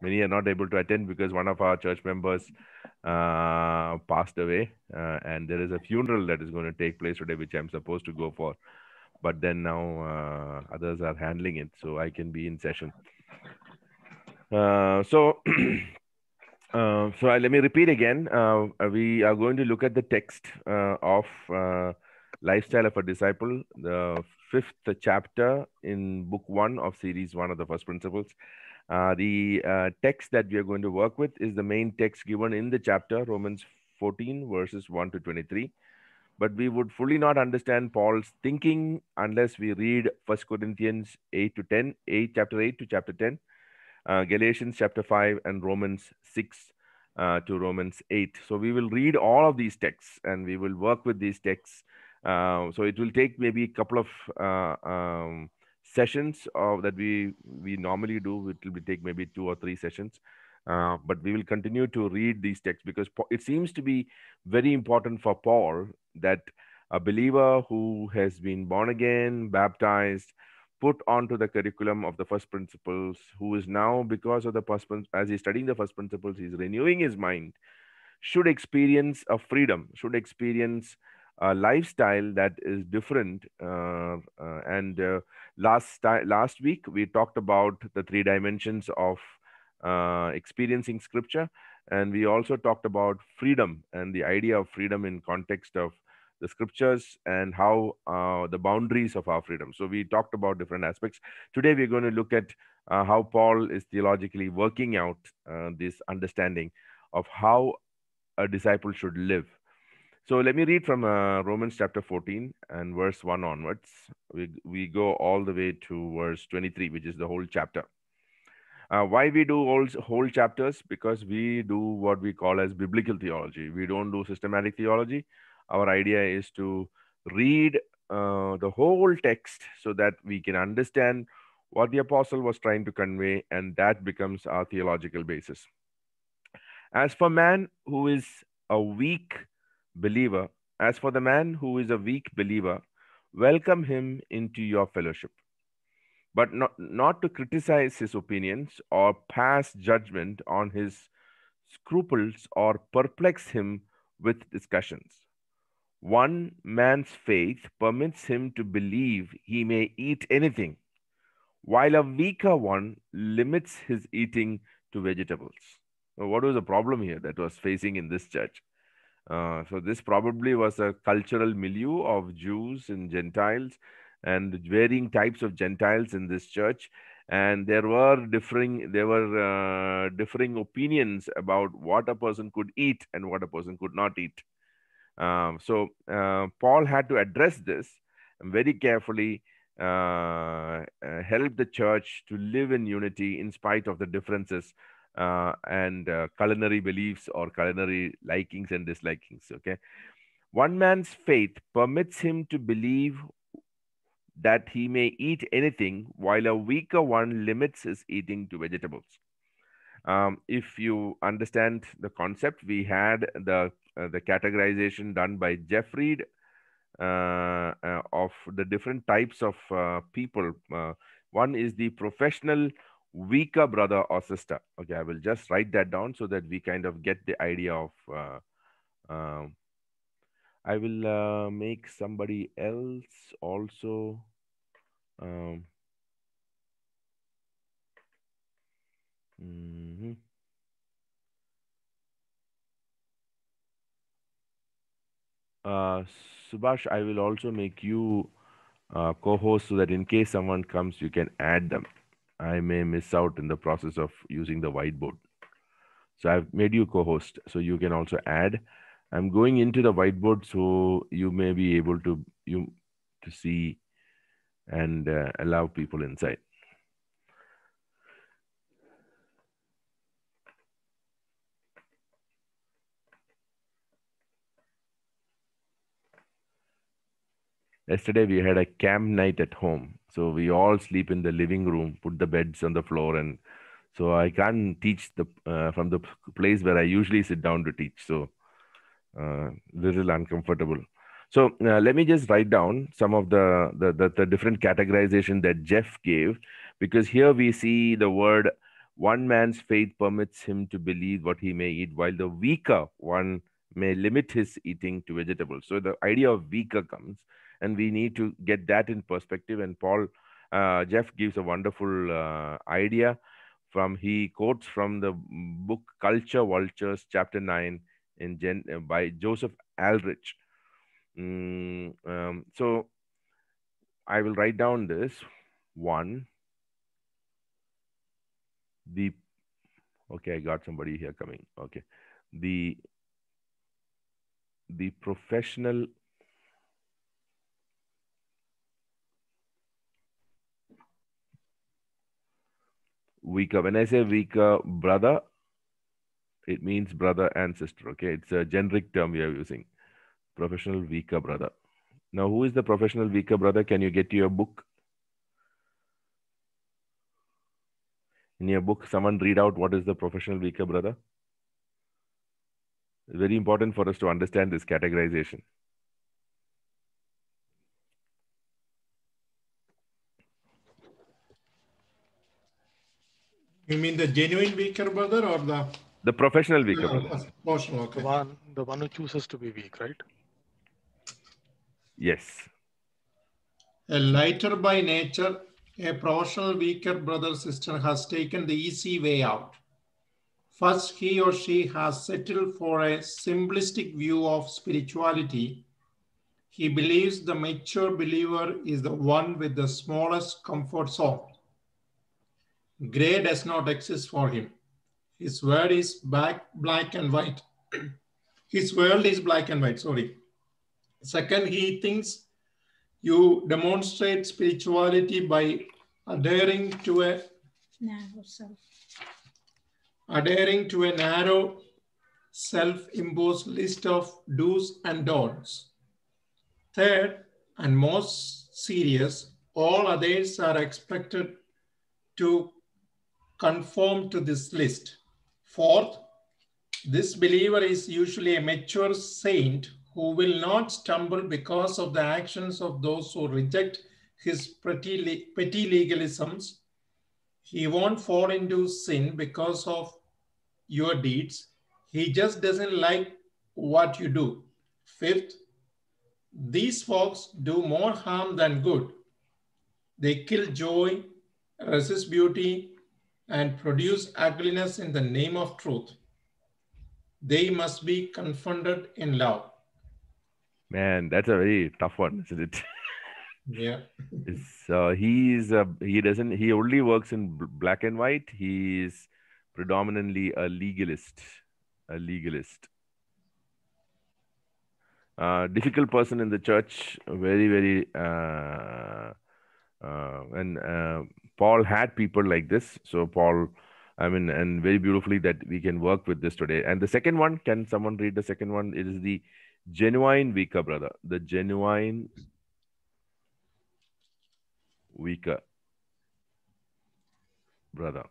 many are not able to attend because one of our church members uh, passed away, uh, and there is a funeral that is going to take place today, which I'm supposed to go for. But then now uh, others are handling it, so I can be in session. Uh, so, uh, so I, let me repeat again. Uh, we are going to look at the text of lifestyle of a disciple, the fifth chapter in book one of series one of the first principles uh, the uh, text that we are going to work with is the main text given in the chapter, Romans 14, verses 1 to 23. But we would fully not understand Paul's thinking unless we read 1 Corinthians 8 to 10, 8, chapter 8 to chapter 10, uh, Galatians chapter 5, and Romans 6 uh, to Romans 8. So we will read all of these texts and we will work with these texts. Uh, so it will take maybe a couple of um, sessions of, uh, that we we normally do. It will take maybe two or three sessions. Uh, but we will continue to read these texts because it seems to be very important for Paul that a believer who has been born again, baptized, put onto the curriculum of the first principles, who is now, because of the first, as he's studying the first principles, he's renewing his mind, should experience a freedom, should experience a lifestyle that is different. Uh, uh, and uh, last last week we talked about the three dimensions of uh, experiencing scripture, and we also talked about freedom and the idea of freedom in context of the scriptures and how uh, the boundaries of our freedom. So we talked about different aspects. Today we're going to look at uh, how Paul is theologically working out this understanding of how a disciple should live so let me read from uh, Romans chapter 14 and verse 1 onwards. We, we go all the way to verse 23, which is the whole chapter. Uh, why we do all whole chapters? Because we do what we call as biblical theology. We don't do systematic theology. Our idea is to read uh, the whole text so that we can understand what the apostle was trying to convey, and that becomes our theological basis. As for man who is a weak, believer, as for the man who is a weak believer, welcome him into your fellowship. But not, not to criticize his opinions or pass judgment on his scruples or perplex him with discussions. One man's faith permits him to believe he may eat anything, while a weaker one limits his eating to vegetables. what was the problem here that was facing in this church? Uh, so this probably was a cultural milieu of Jews and Gentiles and varying types of Gentiles in this church. And there were differing there were uh, differing opinions about what a person could eat and what a person could not eat. Um, so uh, Paul had to address this very carefully, uh, uh, help the church to live in unity in spite of the differences uh, and uh, culinary beliefs or culinary likings and dislikings. Okay. One man's faith permits him to believe that he may eat anything, while a weaker one limits his eating to vegetables. Um, if you understand the concept, we had the uh, the categorization done by Jeffrey uh, uh, of the different types of uh, people. one is the professional weaker brother or sister. Okay, I will just write that down so that we kind of get the idea of. Uh, um, I will uh, make somebody else also. Um, mm-hmm. Uh, Subhash, I will also make you uh, co-host so that in case someone comes, you can add them. I may miss out in the process of using the whiteboard. So I've made you co-host, so you can also add. I'm going into the whiteboard, so you may be able to you to see and uh, allow people inside. Yesterday we had a camp night at home so we all sleep in the living room, put the beds on the floor, and so I can't teach the uh, from the place where I usually sit down to teach. So uh, little uncomfortable. So uh, let me just write down some of the, the, the the different categorization that Jeff gave, because here we see the word one man's faith permits him to believe what he may eat, while the weaker one may limit his eating to vegetables. So the idea of weaker comes and we need to get that in perspective and paul uh, jeff gives a wonderful uh, idea from he quotes from the book culture vultures chapter 9 in Gen, uh, by joseph aldrich mm, um, so i will write down this one the okay i got somebody here coming okay the the professional weaker. When I say weaker brother, it means brother and sister. Okay, it's a generic term we are using. Professional weaker brother. Now, who is the professional weaker brother? Can you get your book? In your book, someone read out what is the professional weaker brother. It's very important for us to understand this categorization. You mean the genuine weaker brother or the? The professional weaker brother. Professional, okay. The one, the one who chooses to be weak, right? Yes. A lighter by nature, a professional weaker brother sister has taken the easy way out. First, he or she has settled for a simplistic view of spirituality. He believes the mature believer is the one with the smallest comfort zone Gray does not exist for him. His world is black, black and white. His world is black and white, sorry. Second, he thinks you demonstrate spirituality by adhering to a narrow self. Adhering to a narrow self-imposed list of do's and don'ts. Third, and most serious, all others are expected to conform to this list. Fourth, this believer is usually a mature saint who will not stumble because of the actions of those who reject his petty, petty legalisms. He won't fall into sin because of your deeds. He just doesn't like what you do. Fifth, these folks do more harm than good. They kill joy, resist beauty, and produce ugliness in the name of truth, they must be confounded in love. Man, that's a very tough one, isn't it? yeah. so uh, he is a, he doesn't he only works in black and white. He is predominantly a legalist, a legalist. Uh, difficult person in the church, very very uh, uh, and uh, Paul had people like this. So Paul, I mean, and very beautifully that we can work with this today. And the second one, can someone read the second one? It is the genuine weaker brother. The genuine weaker brother.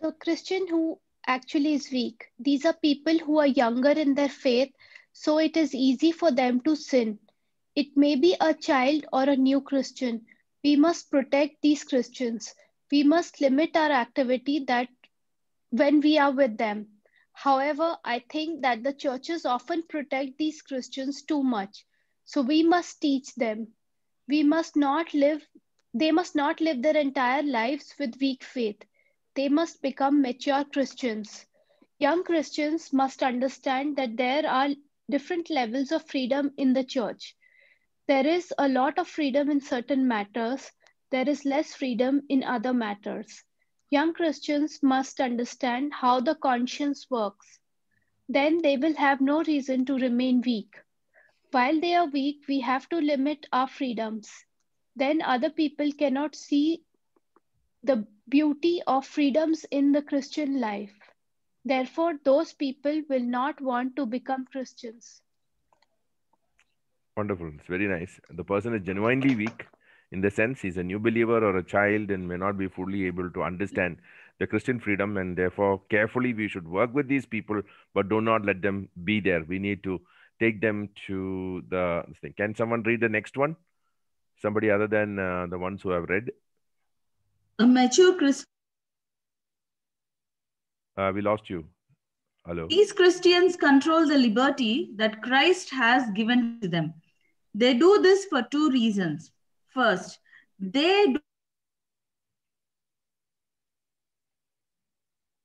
The Christian who actually is weak. These are people who are younger in their faith, so it is easy for them to sin. It may be a child or a new Christian we must protect these Christians. We must limit our activity that when we are with them. However, I think that the churches often protect these Christians too much. So we must teach them. We must not live, they must not live their entire lives with weak faith. They must become mature Christians. Young Christians must understand that there are different levels of freedom in the church there is a lot of freedom in certain matters, there is less freedom in other matters. Young Christians must understand how the conscience works. Then they will have no reason to remain weak. While they are weak, we have to limit our freedoms. Then other people cannot see the beauty of freedoms in the Christian life. Therefore, those people will not want to become Christians. Wonderful. It's very nice. The person is genuinely weak in the sense he's a new believer or a child and may not be fully able to understand the Christian freedom. And therefore, carefully, we should work with these people, but do not let them be there. We need to take them to the thing. Can someone read the next one? Somebody other than uh, the ones who have read? A mature Christian. Uh, we lost you. Hello. These Christians control the liberty that Christ has given to them they do this for two reasons. First, they do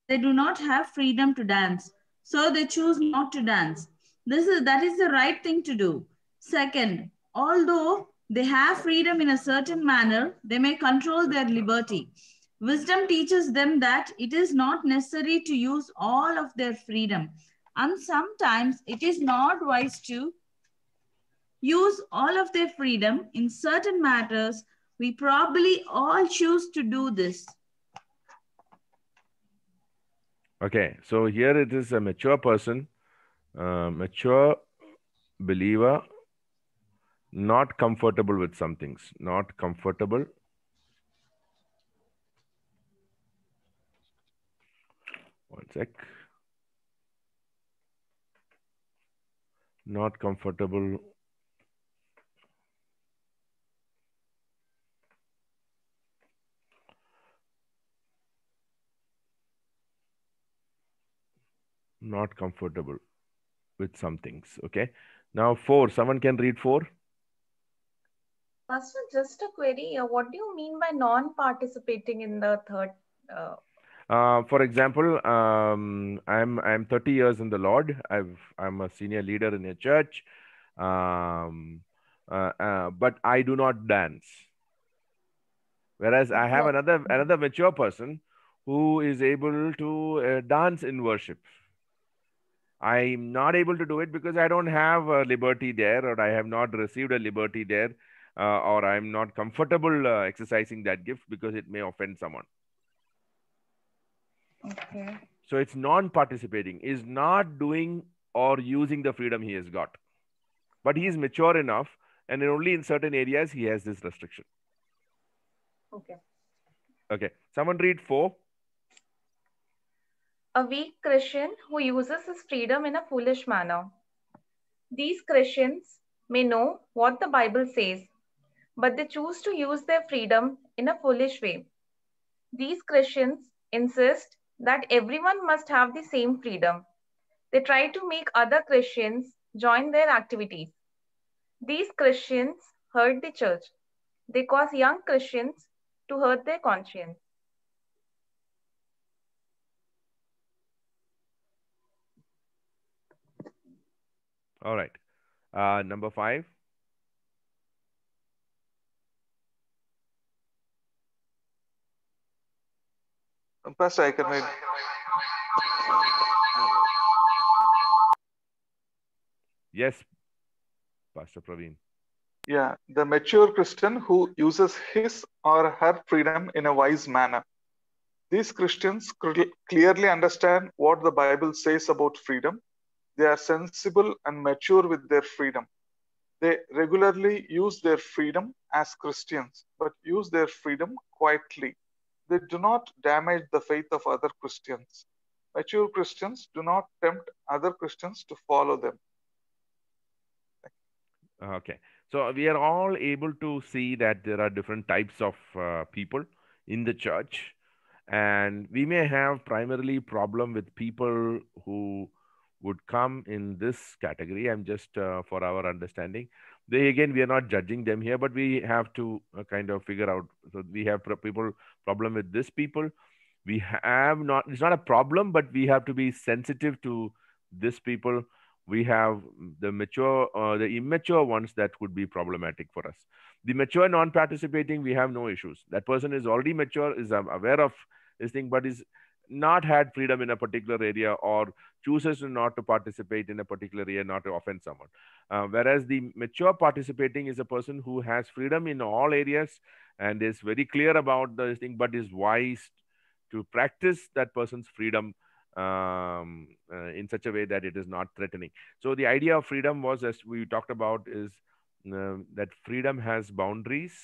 they do not have freedom to dance. So they choose not to dance. This is, that is the right thing to do. Second, although they have freedom in a certain manner, they may control their liberty. Wisdom teaches them that it is not necessary to use all of their freedom. And sometimes it is not wise to use all of their freedom in certain matters, we probably all choose to do this. Okay, so here it is a mature person, a mature believer, not comfortable with some things, not comfortable. One sec. Not comfortable not comfortable with some things. Okay. Now, four. Someone can read four. Master, just a query. What do you mean by non-participating in the third? Uh... Uh, for example, um, I'm I'm 30 years in the Lord. I've I'm a senior leader in a church, um, uh, uh but I do not dance. Whereas I have another another mature person who is able to uh, dance in worship I'm not able to do it because I don't have a liberty there, or I have not received a liberty there, uh, or I'm not comfortable uh, exercising that gift because it may offend someone. Okay. So it's non-participating, is not doing or using the freedom he has got. But he is mature enough, and only in certain areas he has this restriction. Okay. Okay. Someone read four a weak Christian who uses his freedom in a foolish manner. These Christians may know what the Bible says, but they choose to use their freedom in a foolish way. These Christians insist that everyone must have the same freedom. They try to make other Christians join their activities. These Christians hurt the church. They cause young Christians to hurt their conscience. All right. Uh, number five. Pastor, I can read. Yes, Pastor Praveen. Yeah, the mature Christian who uses his or her freedom in a wise manner. These Christians clearly understand what the Bible says about freedom they are sensible and mature with their freedom. They regularly use their freedom as Christians, but use their freedom quietly. They do not damage the faith of other Christians. Mature Christians do not tempt other Christians to follow them. Okay. So we are all able to see that there are different types of uh, people in the church and we may have primarily problem with people who would come in this category. I'm just uh, for our understanding. They again, we are not judging them here, but we have to uh, kind of figure out. So we have pro people problem with this people. We have not. It's not a problem, but we have to be sensitive to this people. We have the mature, uh, the immature ones that could be problematic for us. The mature non-participating, we have no issues. That person is already mature, is aware of this thing, but is not had freedom in a particular area or chooses not to participate in a particular area, not to offend someone. Uh, whereas the mature participating is a person who has freedom in all areas and is very clear about the thing, but is wise to practice that person's freedom um, uh, in such a way that it is not threatening. So the idea of freedom was, as we talked about, is uh, that freedom has boundaries.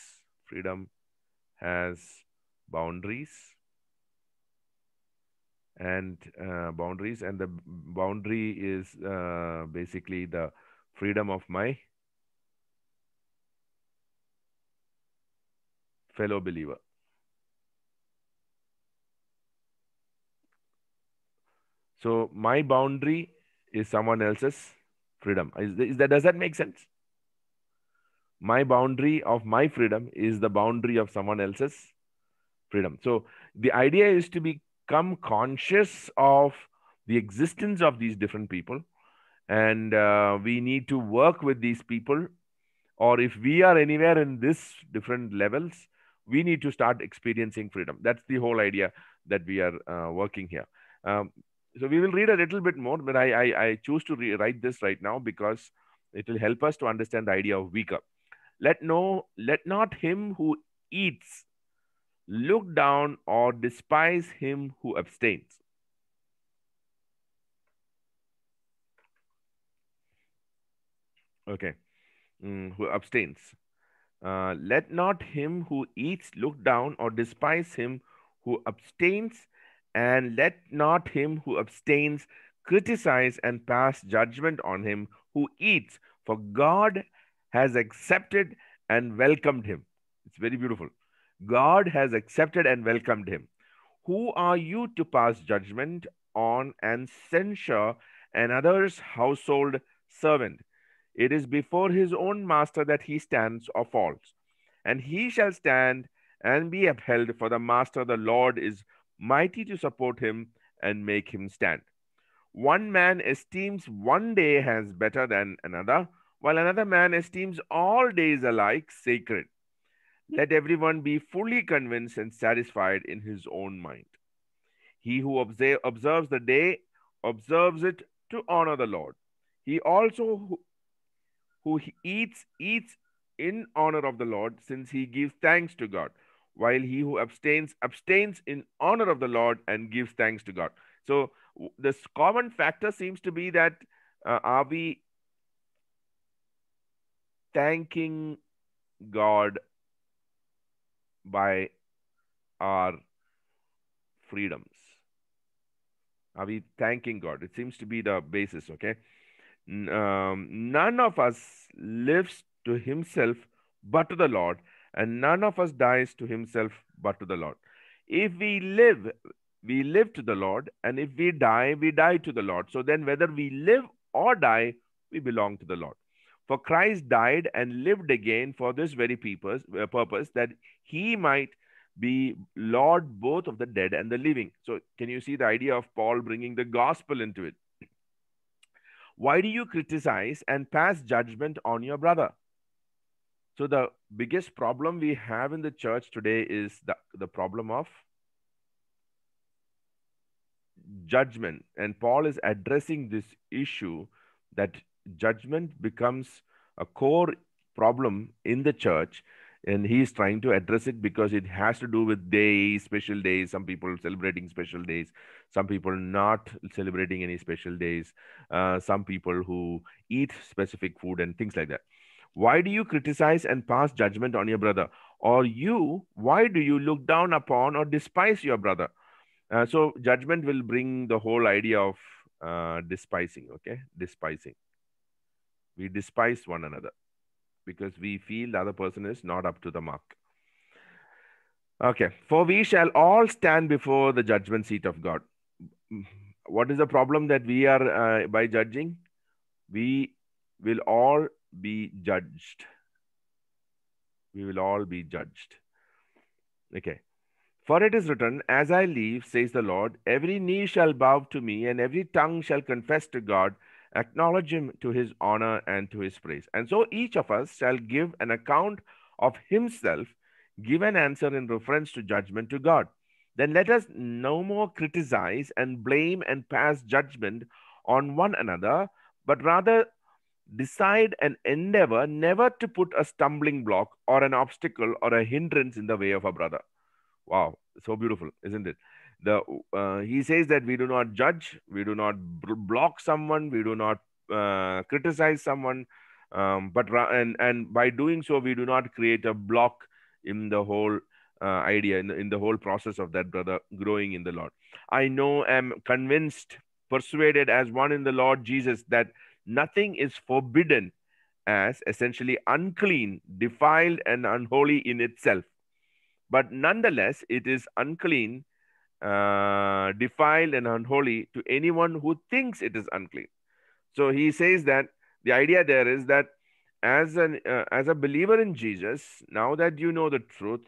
Freedom has boundaries and uh, boundaries and the boundary is uh, basically the freedom of my fellow believer so my boundary is someone else's freedom is, is that does that make sense my boundary of my freedom is the boundary of someone else's freedom so the idea is to be become conscious of the existence of these different people and uh, we need to work with these people or if we are anywhere in this different levels we need to start experiencing freedom that's the whole idea that we are uh, working here um, so we will read a little bit more but i i, I choose to rewrite this right now because it will help us to understand the idea of weaker let no let not him who eats look down or despise him who abstains. Okay, mm, who abstains. Uh, let not him who eats look down or despise him who abstains, and let not him who abstains criticize and pass judgment on him who eats, for God has accepted and welcomed him. It's very beautiful. God has accepted and welcomed him. Who are you to pass judgment on and censure another's household servant? It is before his own master that he stands or falls, and he shall stand and be upheld, for the master, the Lord, is mighty to support him and make him stand. One man esteems one day as better than another, while another man esteems all days alike sacred let everyone be fully convinced and satisfied in his own mind. He who observe, observes the day observes it to honor the Lord. He also who, who eats eats in honor of the Lord, since he gives thanks to God, while he who abstains abstains in honor of the Lord and gives thanks to God. So this common factor seems to be that uh, are we thanking God by our freedoms? Are we thanking God? It seems to be the basis, okay? Um, none of us lives to himself but to the Lord, and none of us dies to himself but to the Lord. If we live, we live to the Lord, and if we die, we die to the Lord. So then, whether we live or die, we belong to the Lord. For Christ died and lived again for this very uh, purpose, that he might be Lord both of the dead and the living. So, can you see the idea of Paul bringing the gospel into it? Why do you criticize and pass judgment on your brother? So, the biggest problem we have in the church today is the, the problem of judgment. And Paul is addressing this issue that judgment becomes a core problem in the church and he is trying to address it because it has to do with days special days some people celebrating special days some people not celebrating any special days uh, some people who eat specific food and things like that why do you criticize and pass judgment on your brother or you why do you look down upon or despise your brother uh, so judgment will bring the whole idea of uh, despising okay despising we despise one another because we feel the other person is not up to the mark. Okay, for we shall all stand before the judgment seat of God. What is the problem that we are uh, by judging? We will all be judged. We will all be judged. Okay. For it is written, As I leave, says the Lord, every knee shall bow to me, and every tongue shall confess to God acknowledge him to his honor and to his praise. And so each of us shall give an account of himself, give an answer in reference to judgment to God. Then let us no more criticize and blame and pass judgment on one another, but rather decide and endeavor never to put a stumbling block or an obstacle or a hindrance in the way of a brother. Wow, so beautiful, isn't it? the uh, he says that we do not judge we do not block someone we do not uh, criticize someone um, but and and by doing so we do not create a block in the whole uh, idea in the, in the whole process of that brother growing in the lord i know am convinced persuaded as one in the lord jesus that nothing is forbidden as essentially unclean defiled and unholy in itself but nonetheless it is unclean uh, defiled and unholy to anyone who thinks it is unclean. So he says that the idea there is that as an uh, as a believer in Jesus, now that you know the truth,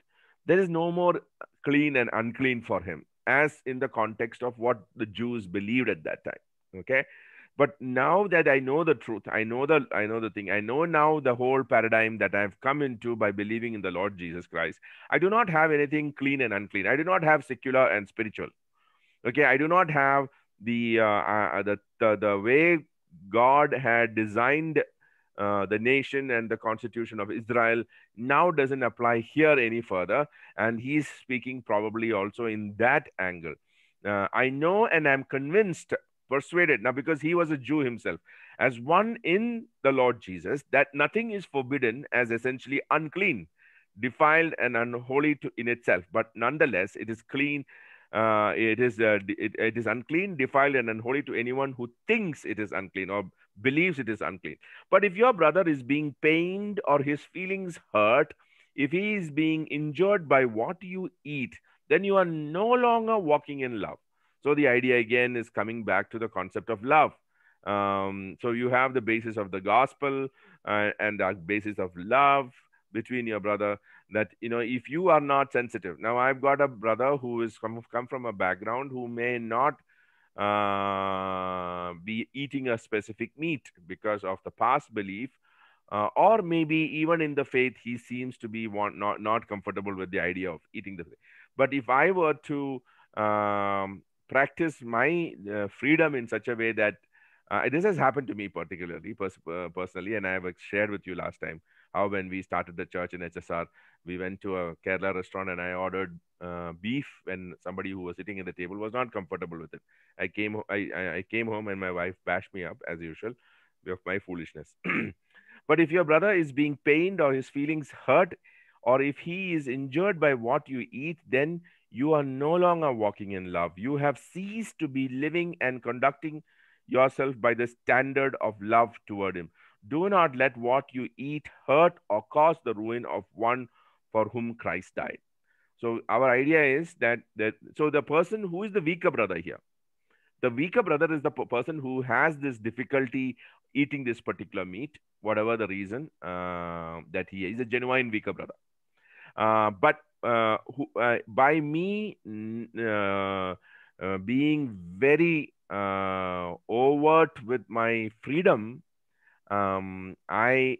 there is no more clean and unclean for him, as in the context of what the Jews believed at that time. Okay, but now that i know the truth i know the i know the thing i know now the whole paradigm that i've come into by believing in the lord jesus christ i do not have anything clean and unclean i do not have secular and spiritual okay i do not have the uh, uh the, the, the way god had designed uh, the nation and the constitution of Israel now doesn't apply here any further. And he's speaking probably also in that angle. Uh, I know and I'm convinced persuaded now because he was a jew himself as one in the lord jesus that nothing is forbidden as essentially unclean defiled and unholy to, in itself but nonetheless it is clean uh, it is uh, it, it is unclean defiled and unholy to anyone who thinks it is unclean or believes it is unclean but if your brother is being pained or his feelings hurt if he is being injured by what you eat then you are no longer walking in love so the idea again is coming back to the concept of love. Um, so you have the basis of the gospel uh, and the basis of love between your brother that you know if you are not sensitive now i've got a brother who is come, come from a background who may not uh, be eating a specific meat because of the past belief uh, or maybe even in the faith he seems to be want, not not comfortable with the idea of eating the but if i were to um, practice my uh, freedom in such a way that uh, this has happened to me particularly pers- uh, personally and i have shared with you last time how when we started the church in hsr we went to a kerala restaurant and i ordered uh, beef and somebody who was sitting at the table was not comfortable with it i came i, I came home and my wife bashed me up as usual of my foolishness but if your brother is being pained or his feelings hurt or if he is injured by what you eat then you are no longer walking in love. You have ceased to be living and conducting yourself by the standard of love toward Him. Do not let what you eat hurt or cause the ruin of one for whom Christ died. So our idea is that that so the person who is the weaker brother here, the weaker brother is the person who has this difficulty eating this particular meat, whatever the reason uh, that he is a genuine weaker brother. Uh, but uh, who, uh, by me uh, uh, being very uh, overt with my freedom, um, I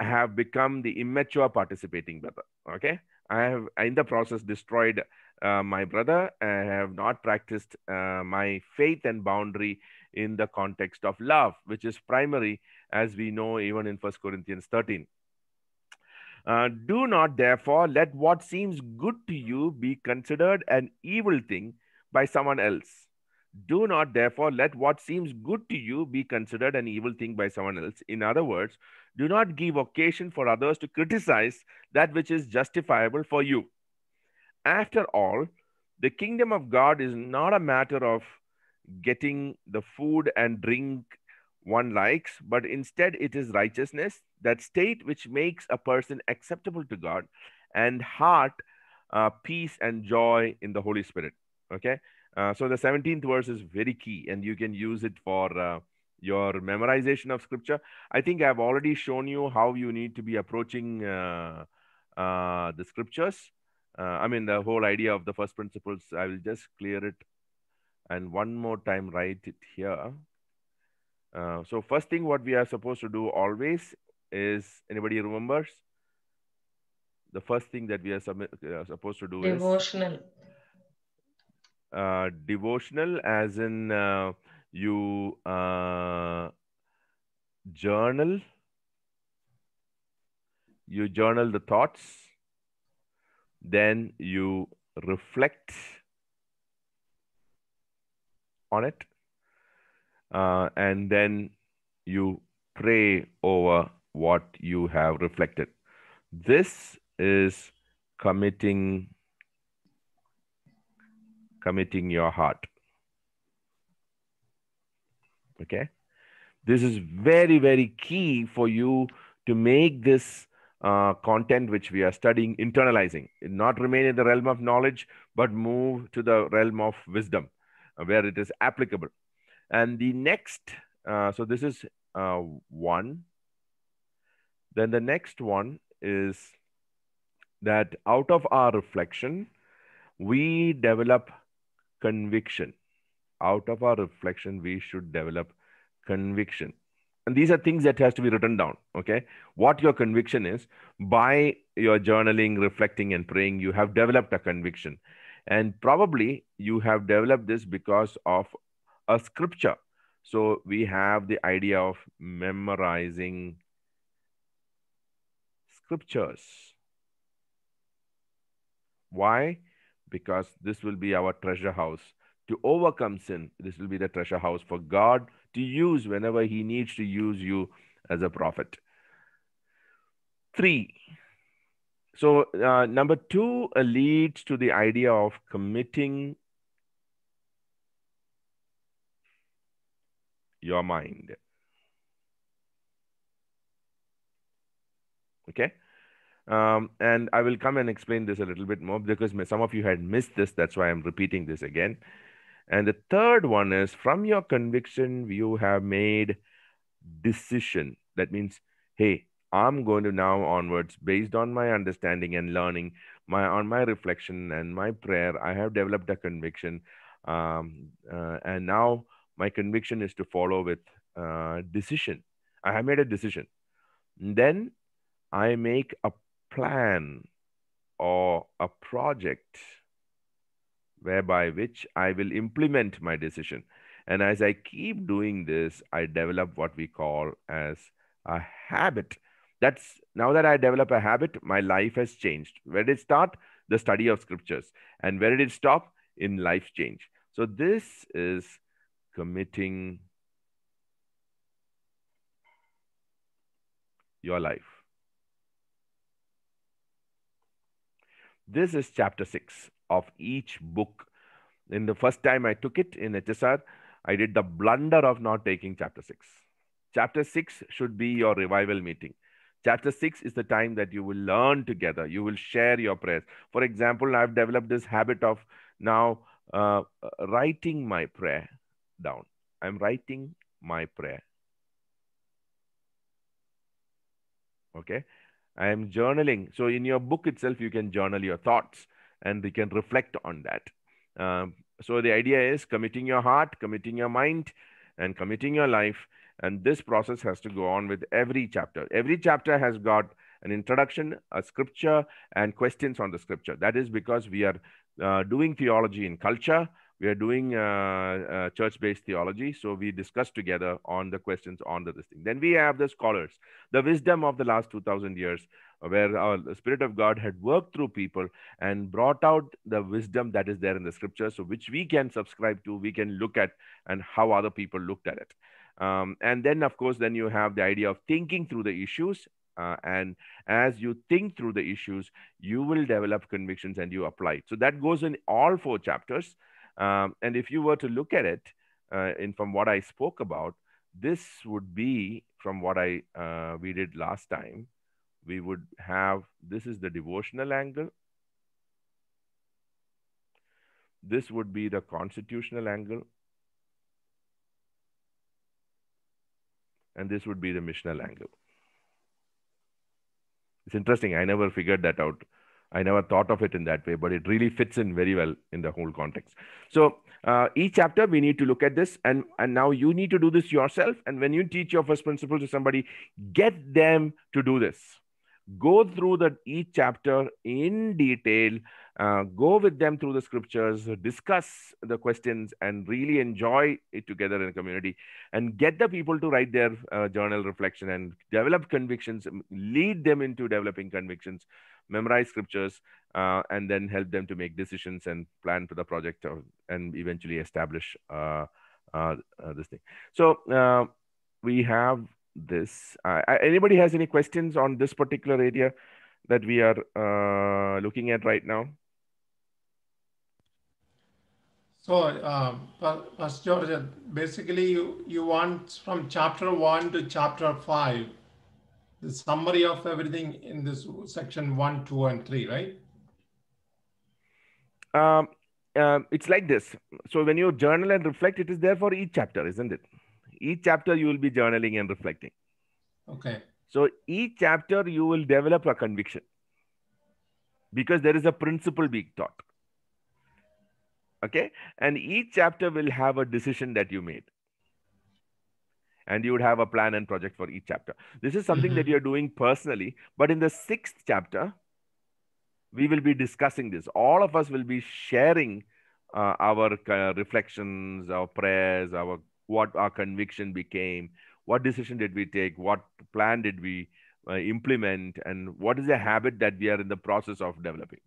have become the immature participating brother. Okay, I have in the process destroyed uh, my brother. I have not practiced my faith and boundary in the context of love, which is primary, as we know even in First Corinthians 13. Uh, do not, therefore, let what seems good to you be considered an evil thing by someone else. Do not, therefore, let what seems good to you be considered an evil thing by someone else. In other words, do not give occasion for others to criticize that which is justifiable for you. After all, the kingdom of God is not a matter of getting the food and drink one likes, but instead it is righteousness, that state which makes a person acceptable to God, and heart, uh, peace, and joy in the Holy Spirit. Okay. Uh, so the 17th verse is very key, and you can use it for uh, your memorization of scripture. I think I've already shown you how you need to be approaching uh, uh, the scriptures. Uh, I mean, the whole idea of the first principles. I will just clear it and one more time, write it here. Uh, so first thing what we are supposed to do always is anybody remembers? The first thing that we are uh, supposed to do devotional. is devotional. Uh, devotional as in uh, you journal you journal the thoughts then you reflect on it uh, and then you pray over what you have reflected. This is committing committing your heart. Okay? This is very, very key for you to make this uh, content which we are studying internalizing, not remain in the realm of knowledge, but move to the realm of wisdom uh, where it is applicable. And the next, uh, so this is uh, one. Then the next one is that out of our reflection, we develop conviction. Out of our reflection, we should develop conviction. And these are things that has to be written down. Okay. What your conviction is by your journaling, reflecting, and praying, you have developed a conviction. And probably you have developed this because of a scripture. So we have the idea of memorizing scriptures. Why? Because this will be our treasure house. To overcome sin, this will be the treasure house for God to use whenever He needs to use you as a prophet. Three. So, uh, number two uh, leads to the idea of committing your mind. Okay. Um, and I will come and explain this a little bit more because some of you had missed this. That's why I'm repeating this again. And the third one is from your conviction, you have made decision. That means, hey, I'm going to now onwards, based on my understanding and learning, my on my reflection and my prayer, I have developed a conviction. Um, uh, and now my conviction is to follow with uh, decision. I have made a decision. Then I make a plan or a project whereby which I will implement my decision. And as I keep doing this, I develop what we call as a habit. That's now that I develop a habit, my life has changed. Where did it start? The study of scriptures. And where did it stop? In life change. So this is committing your life. This is chapter six of each book. In the first time I took it in HSR, I did the blunder of not taking chapter six. Chapter six should be your revival meeting. Chapter six is the time that you will learn together. You will share your prayers. For example, I've developed this habit of now uh, writing my prayer down. I'm writing my prayer. Okay. I am journaling. So in your book itself, you can journal your thoughts and you can reflect on that. Um, so the idea is committing your heart, committing your mind, and committing your life. And this process has to go on with every chapter. Every chapter has got an introduction, a scripture, and questions on the scripture. That is because we are uh, doing theology in culture we are doing uh, uh, church-based theology so we discuss together on the questions on the this thing then we have the scholars the wisdom of the last 2000 years where our, the spirit of god had worked through people and brought out the wisdom that is there in the scriptures so which we can subscribe to we can look at and how other people looked at it um, and then of course then you have the idea of thinking through the issues uh, and as you think through the issues you will develop convictions and you apply it so that goes in all four chapters um, and if you were to look at it, uh, in from what I spoke about, this would be from what I uh, we did last time. We would have this is the devotional angle. This would be the constitutional angle. And this would be the missional angle. It's interesting. I never figured that out I never thought of it in that way, but it really fits in very well in the whole context. So uh, each chapter, we need to look at this, and and now you need to do this yourself. And when you teach your first principle to somebody, get them to do this. Go through that each chapter in detail. Uh, go with them through the scriptures, discuss the questions, and really enjoy it together in a community. And get the people to write their uh, journal reflection and develop convictions, lead them into developing convictions memorize scriptures, uh, and then help them to make decisions and plan for the project and eventually establish uh, uh, uh this thing. So uh, we have this. anybody has any questions on this particular area that we are uh, looking at right now? So, um, Pastor George, basically you, you want from chapter one to chapter five, the summary of everything in this section one, two, and three, right? Um, uh, it's like this. So when you journal and reflect, it is there for each chapter, isn't it? Each chapter you will be journaling and reflecting. Okay. So each chapter you will develop a conviction because there is a principle being taught. Okay. And each chapter will have a decision that you made and you would have a plan and project for each chapter. This is something mm-hmm. that you're doing personally, but in the sixth chapter, we will be discussing this. All of us will be sharing uh, our uh, reflections, our prayers, our what our conviction became, what decision did we take, what plan did we uh, implement, and what is the habit that we are in the process of developing.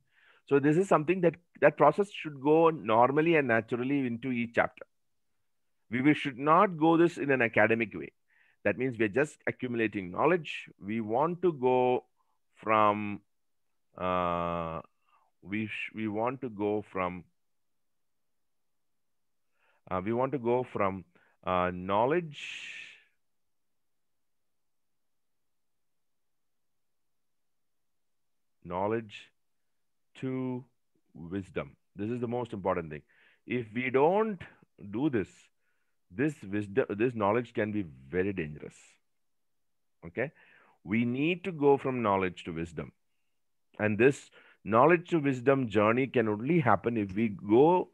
So this is something that that process should go normally and naturally into each chapter we should not go this in an academic way that means we're just accumulating knowledge we want to go from uh, we we want to go from uh, we want to go from uh, knowledge knowledge to wisdom this is the most important thing if we don't do this this wisdom this knowledge can be very dangerous okay we need to go from knowledge to wisdom and this knowledge to wisdom journey can only happen if we go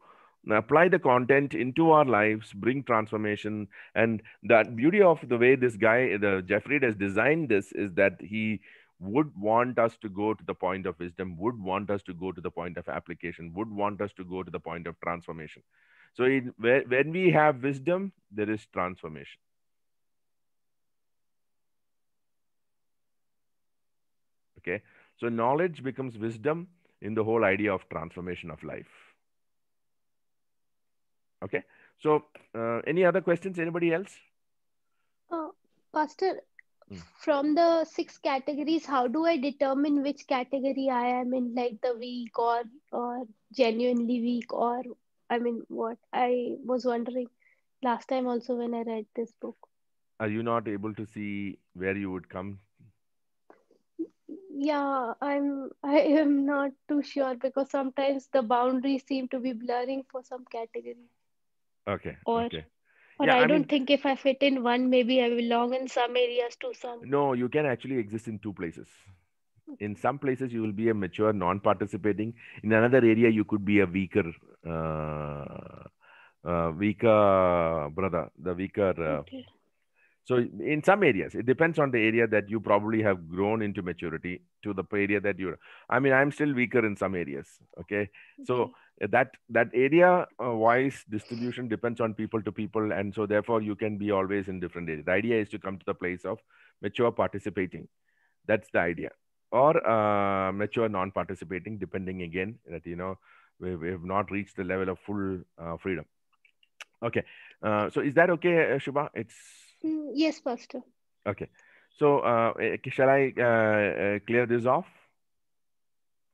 apply the content into our lives bring transformation and that beauty of the way this guy the jeffrey has designed this is that he would want us to go to the point of wisdom would want us to go to the point of application would want us to go to the point of transformation so when we have wisdom, there is transformation. Okay. So knowledge becomes wisdom in the whole idea of transformation of life. Okay. So uh, any other questions? Anybody else? Uh, Pastor, hmm. from the six categories, how do I determine which category I am in, like the weak or, or genuinely weak or I mean, what I was wondering last time also when I read this book. Are you not able to see where you would come? Yeah, I'm. I am not too sure because sometimes the boundaries seem to be blurring for some categories. Okay. Or okay or yeah, I, I don't think if I fit in one, maybe I belong in some areas to some. No, you can actually exist in two places in some places you will be a mature non-participating in another area you could be a weaker uh, uh, weaker brother the weaker uh, okay. so in some areas it depends on the area that you probably have grown into maturity to the area that you're i mean i'm still weaker in some areas okay, okay. so that that area uh, wise distribution depends on people to people and so therefore you can be always in different areas the idea is to come to the place of mature participating that's the idea or uh, mature non-participating, depending again that you know we, have not reached the level of full uh, freedom. Okay, uh, so is that okay, uh, Shubha? It's mm, yes, Pastor. Okay, so uh, eh, shall I uh, clear this off?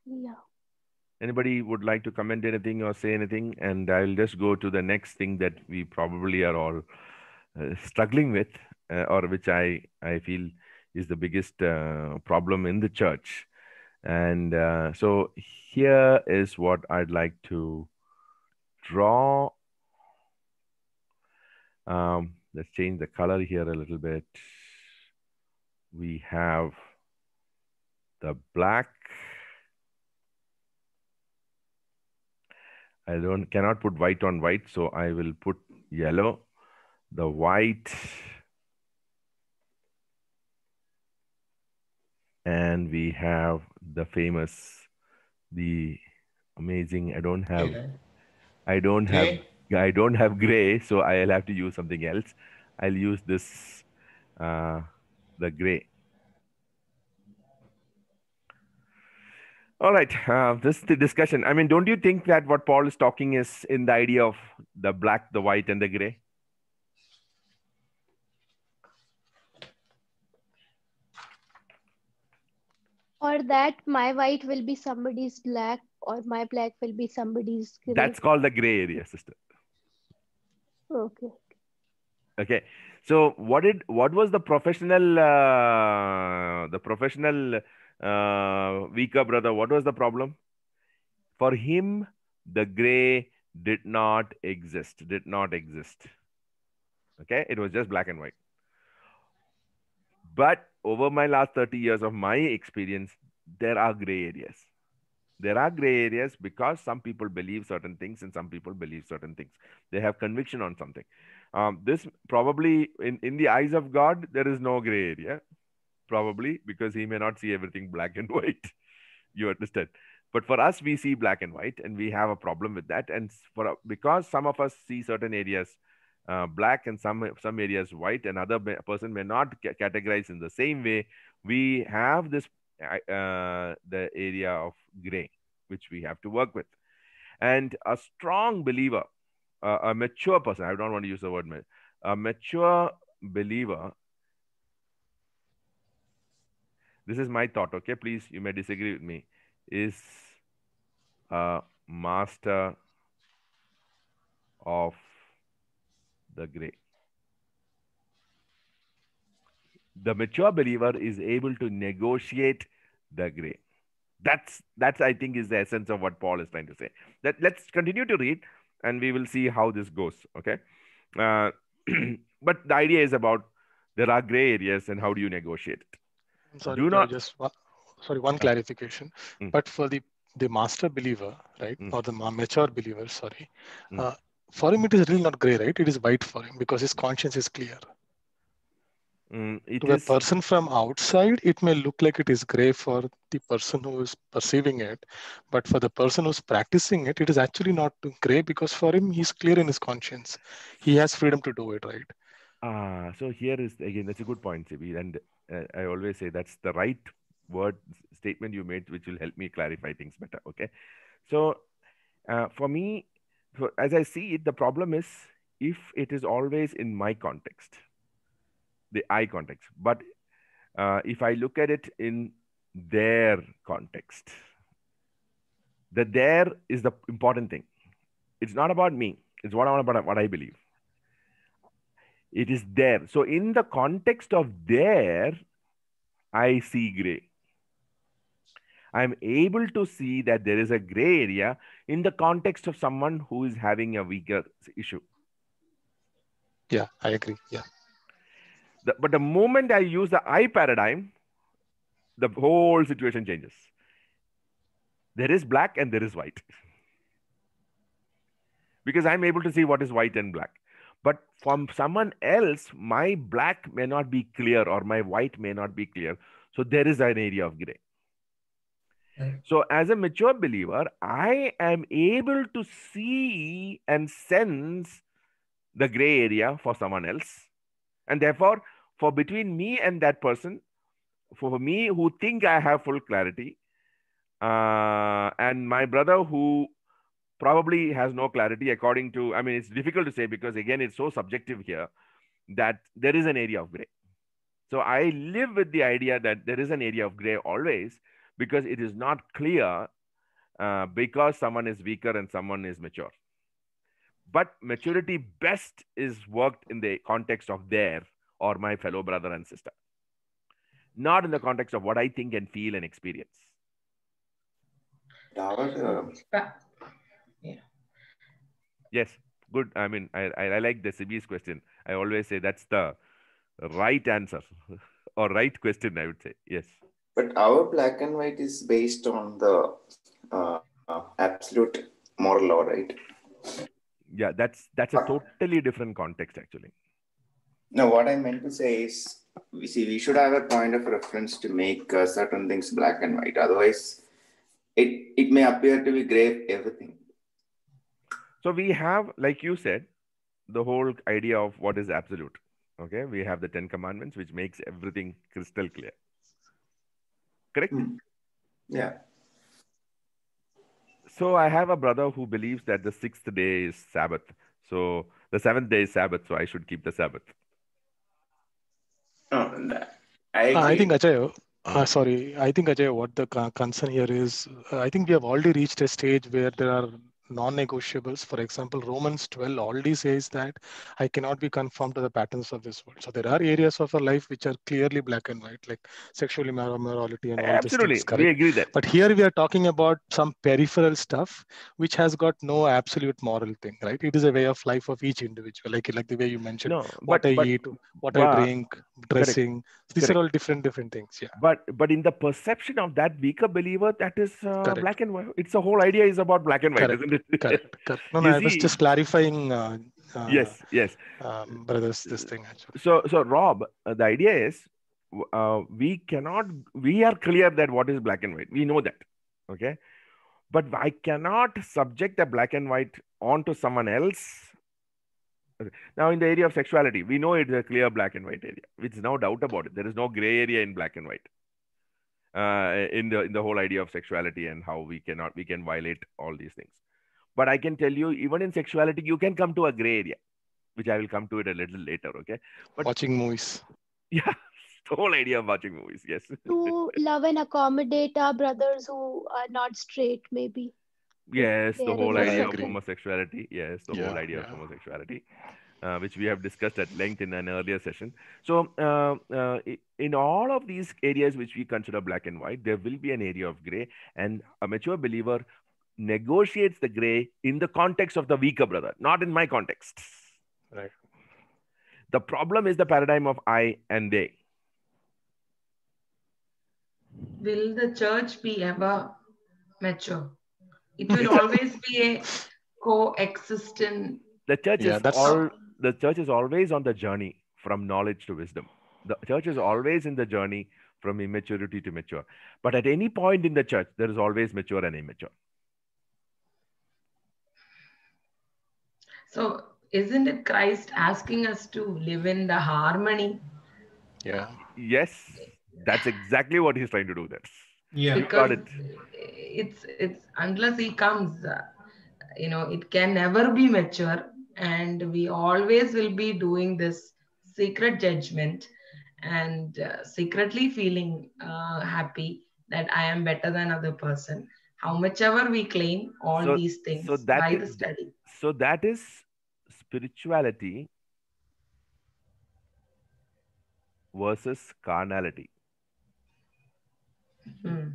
Yeah. Anybody would like to comment anything or say anything, and I'll just go to the next thing that we probably are all struggling with, or which I I feel is the biggest uh, problem in the church. And uh, so here is what I'd like to draw. Um, let's change the color here a little bit. We have the black. I don't cannot put white on white, so I will put yellow. The white and we have the famous, the amazing. I don't have, I don't have, I don't have gray, so I'll have to use something else. I'll use this, uh, the gray. All right, uh, this is the discussion. I mean, don't you think that what Paul is talking is in the idea of the black, the white, and the gray? or that my white will be somebody's black or my black will be somebody's gray. that's called the gray area sister okay okay so what did what was the professional uh, the professional uh, weaker brother what was the problem for him the gray did not exist did not exist okay it was just black and white but over my last 30 years of my experience, there are gray areas. There are gray areas because some people believe certain things and some people believe certain things. They have conviction on something. Um, this probably, in, in the eyes of God, there is no gray area, probably because He may not see everything black and white. you understand? But for us, we see black and white, and we have a problem with that. And for because some of us see certain areas uh, black and some some areas white another person may not ca categorize in the same way we have this uh, the area of gray which we have to work with and a strong believer uh, a mature person i don't want to use the word a mature believer this is my thought okay please you may disagree with me is a master of the gray. The mature believer is able to negotiate the gray. That's that's I think is the essence of what Paul is trying to say. That let's continue to read and we will see how this goes. Okay. Uh, but the idea is about there are gray areas and how do you negotiate it? sorry, do not just one, sorry, one clarification. Mm. But for the the master believer, right, mm. or the mature believer, sorry, mm for him it is really not gray right it is white for him because his conscience is clear Mm, to is... a person from outside, it may look like it is gray for the person who is perceiving it, but for the person who's practicing it, it is actually not gray because for him, he's clear in his conscience. He has freedom to do it, right? Ah, so here is again that's a good point, Sibi, and uh, I always say that's the right word statement you made, which will help me clarify things better. Okay, so uh, for me, so as i see it the problem is if it is always in my context the i context but uh, if i look at it in their context the there is the important thing it's not about me it's what i want about what i believe it is there so in the context of there i see gray i'm able to see that there is a gray area in the context of someone who is having a weaker issue. Yeah, I agree. Yeah. The, but the moment I use the I paradigm, the whole situation changes. There is black and there is white. Because I'm able to see what is white and black. But from someone else, my black may not be clear or my white may not be clear. So there is an area of gray. So, as a mature believer, I am able to see and sense the gray area for someone else. And therefore, for between me and that person, for me who think I have full clarity, uh, and my brother who probably has no clarity according to, I mean, it's difficult to say because again, it's so subjective here that there is an area of gray. So I live with the idea that there is an area of gray always because it is not clear uh, because someone is weaker and someone is mature. But maturity best is worked in the context of their or my fellow brother and sister, not in the context of what I think and feel and experience. Uh, yes, good. I mean, I, I, like the CB's question. I always say that's the right answer or right question, I would say. Yes. But our black and white is based on the uh, absolute moral law, right? Yeah, that's that's a totally different context, actually. No, what I meant to say is, we see we should have a point of reference to make uh, certain things black and white. Otherwise, it it may appear to be gray everything. So we have, like you said, the whole idea of what is absolute. Okay, we have the Ten Commandments, which makes everything crystal clear. Correct? Mm. Yeah. So I have a brother who believes that the sixth day is Sabbath. So the seventh day is Sabbath, so I should keep the Sabbath. Oh, I, uh, I think Ajay, uh, uh-huh. sorry, I think Ajay, what the concern here is, uh, I think we have already reached a stage where there are non-negotiables. For example, Romans 12 already says that I cannot be conformed to the patterns of this world. So there are areas of our life which are clearly black and white, like sexual immorality and all Absolutely. these things. We agree that. But here we are talking about some peripheral stuff which has got no absolute moral thing, right? It is a way of life of each individual, like like the way you mentioned, no, what but, I but, eat, what wow. I drink, dressing. Correct. These correct. are all different different things. Yeah. But but in the perception of that weaker believer, that is uh, black and white. It's the whole idea is about black and white, isn't it? correct, No, no, I was just clarifying. Uh, uh, yes, yes, um, brothers, this thing So, so Rob, uh, the idea is uh, we cannot. We are clear that what is black and white. We know that. Okay, but I cannot subject the black and white onto someone else. Now, in the area of sexuality, we know it's a clear black and white area. It's no doubt about it. There is no gray area in black and white. Uh, in the in the whole idea of sexuality and how we cannot we can violate all these things but i can tell you even in sexuality you can come to a gray area which i will come to it a little later okay but watching movies yeah the whole idea of watching movies yes to love and accommodate our brothers who are not straight maybe yes the whole idea of homosexuality yes the yeah, whole idea yeah. of homosexuality uh, which we have discussed at length in an earlier session. So, uh, uh, in all of these areas which we consider black and white, there will be an area of gray. And a mature believer negotiates the gray in the context of the weaker brother, not in my context. Right. The problem is the paradigm of I and they. Will the church be ever mature? It will always be a coexistent. The church yeah, is that's... all the church is always on the journey from knowledge to wisdom. The church is always in the journey from immaturity to mature. But at any point in the church, there is always mature and immature. So, isn't it Christ asking us to live in the harmony? Yeah. Yes. That's exactly what he's trying to do there. Yeah. Because it. it's it's unless he comes, uh, you know, it can never be mature, and we always will be doing this secret judgment and uh, secretly feeling uh, happy that I am better than other person. How much ever we claim all so, these things so that by is, the study. So that is spirituality versus carnality. Hmm.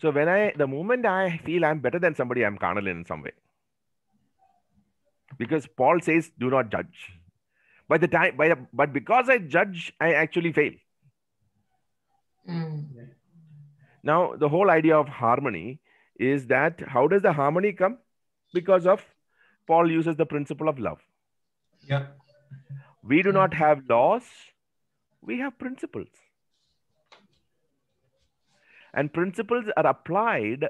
So when I, the moment I feel I'm better than somebody, I'm carnal in some way. Because Paul says, do not judge. By the time, by the, but because I judge, I actually fail. Mm. Now, the whole idea of harmony is that how does the harmony come? Because of Paul uses the principle of love. Yeah. We do not have laws, we have principles. And principles are applied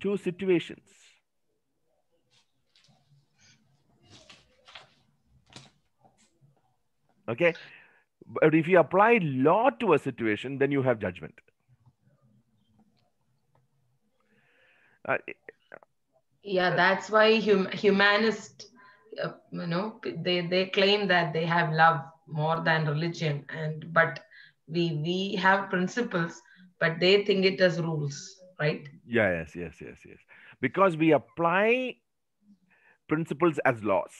to situations. Okay. But if you apply law to a situation, then you have judgment. Uh, yeah that's why hum- humanist uh, you know they they claim that they have love more than religion and but we we have principles but they think it as rules right yeah yes yes yes yes because we apply principles as laws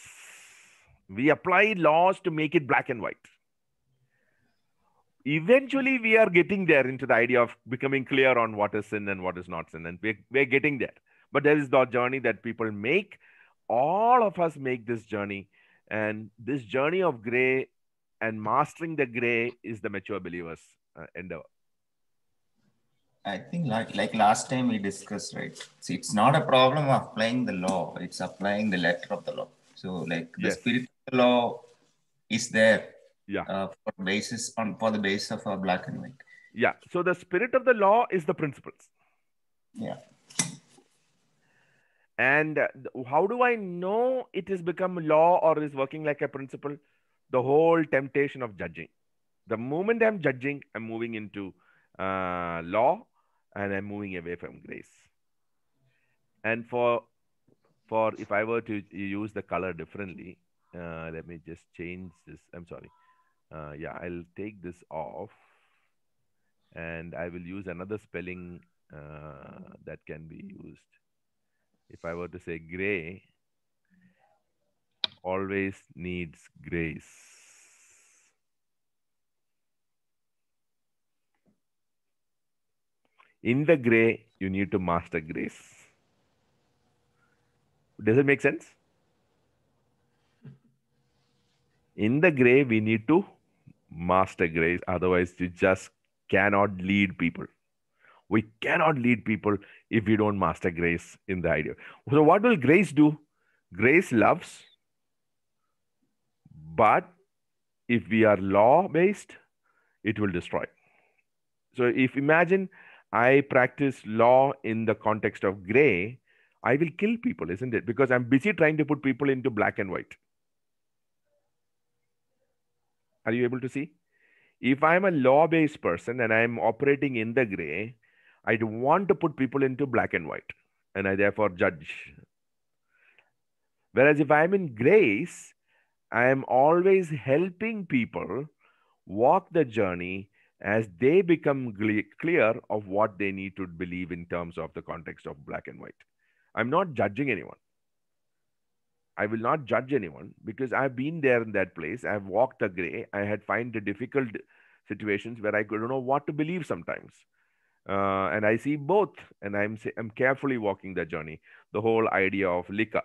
we apply laws to make it black and white eventually we are getting there into the idea of becoming clear on what is sin and what is not sin and we're, we're getting there but there is the journey that people make all of us make this journey and this journey of gray and mastering the gray is the mature believers uh, endeavor i think like, like last time we discussed right see it's not a problem of applying the law it's applying the letter of the law so like yes. the spirit of the law is there yeah uh, for basis on for the basis of a black and white yeah so the spirit of the law is the principles yeah and uh, how do i know it has become law or is working like a principle the whole temptation of judging the moment i'm judging i'm moving into uh, law and i'm moving away from grace and for for if i were to use the color differently uh, let me just change this i'm sorry uh, yeah i'll take this off and i will use another spelling uh, that can be used if I were to say gray, always needs grace. In the gray, you need to master grace. Does it make sense? In the gray, we need to master grace. Otherwise, you just cannot lead people. We cannot lead people if we don't master grace in the idea. So, what will grace do? Grace loves, but if we are law based, it will destroy. So, if imagine I practice law in the context of gray, I will kill people, isn't it? Because I'm busy trying to put people into black and white. Are you able to see? If I'm a law based person and I'm operating in the gray, I don't want to put people into black and white, and I therefore judge. Whereas if I'm in grace, I am always helping people walk the journey as they become clear of what they need to believe in terms of the context of black and white. I'm not judging anyone. I will not judge anyone because I've been there in that place. I've walked the gray. I had find the difficult situations where I couldn't know what to believe sometimes uh, and I see both, and I'm I'm carefully walking that journey. The whole idea of lika.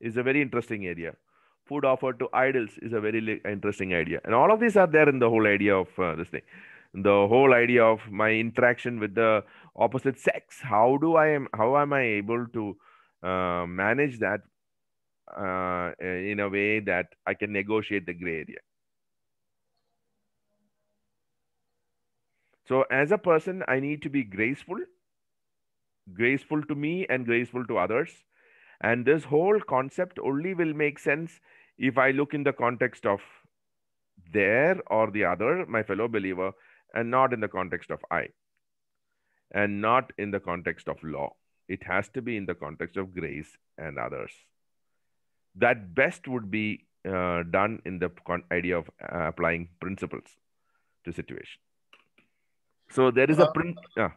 is a very interesting area. Food offered to idols is a very interesting idea, and all of these are there in the whole idea of uh, this thing. The whole idea of my interaction with the opposite sex. How do I am? How am I able to uh, manage that uh, in a way that I can negotiate the gray area? So as a person, I need to be graceful, graceful to me and graceful to others. And this whole concept only will make sense if I look in the context of there or the other, my fellow believer, and not in the context of I, and not in the context of law. It has to be in the context of grace and others. That best would be uh, done in the idea of uh, applying principles to situations. So there is uh, a print. Yeah.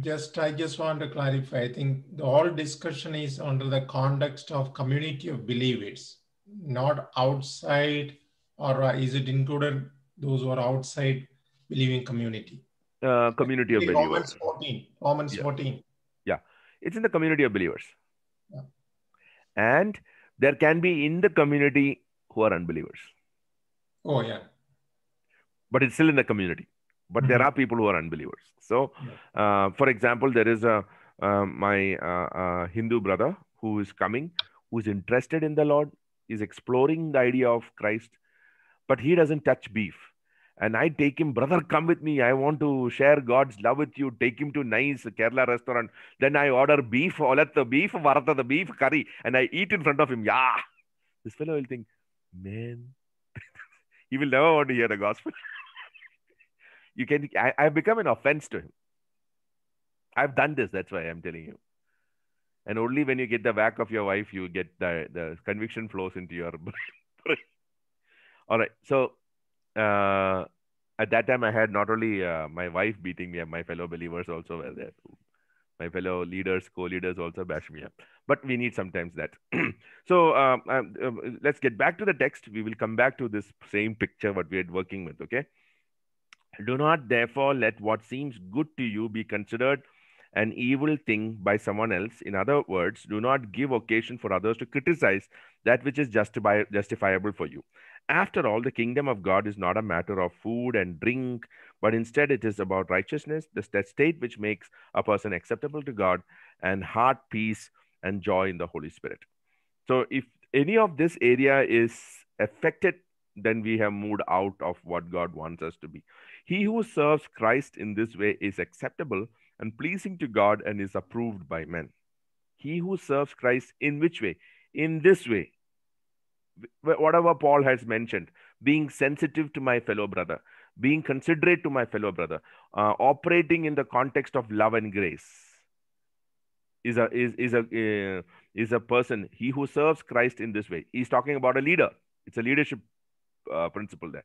Just, I just want to clarify. I think the whole discussion is under the context of community of believers, not outside, or uh, is it included those who are outside believing community? Uh, community of believers. Romans 14. Romans yeah. 14. Yeah, it's in the community of believers. Yeah. And there can be in the community who are unbelievers. Oh yeah. But it's still in the community but mm-hmm. there are people who are unbelievers so uh, for example there is a uh, my uh, uh hindu brother who is coming who's interested in the lord is exploring the idea of christ but he doesn't touch beef and I take him, brother, come with me. I want to share God's love with you. Take him to nice Kerala restaurant. Then I order beef, olat the beef, varata the beef, curry, and I eat in front of him. Yeah. This fellow will think, man, he will never want to hear the gospel. You can. I, I've become an offense to him. I've done this. That's why I'm telling you. And only when you get the back of your wife, you get the, the conviction flows into your brain. All right. So uh, at that time, I had not only uh, my wife beating me up, my fellow believers also were there. My fellow leaders, co-leaders also bash me up. But we need sometimes that. so um, um, um, let's get back to the text. We will come back to this same picture what we are working with. Okay. Do not therefore let what seems good to you be considered an evil thing by someone else. In other words, do not give occasion for others to criticize that which is justifi- justifiable for you. After all, the kingdom of God is not a matter of food and drink, but instead it is about righteousness, the state which makes a person acceptable to God, and heart peace and joy in the Holy Spirit. So, if any of this area is affected, then we have moved out of what God wants us to be. He who serves Christ in this way is acceptable and pleasing to God and is approved by men. He who serves Christ in which way? In this way. Whatever Paul has mentioned, being sensitive to my fellow brother, being considerate to my fellow brother, uh, operating in the context of love and grace is a is is a uh, is a person he who serves Christ in this way. He's talking about a leader. It's a leadership uh, principle there.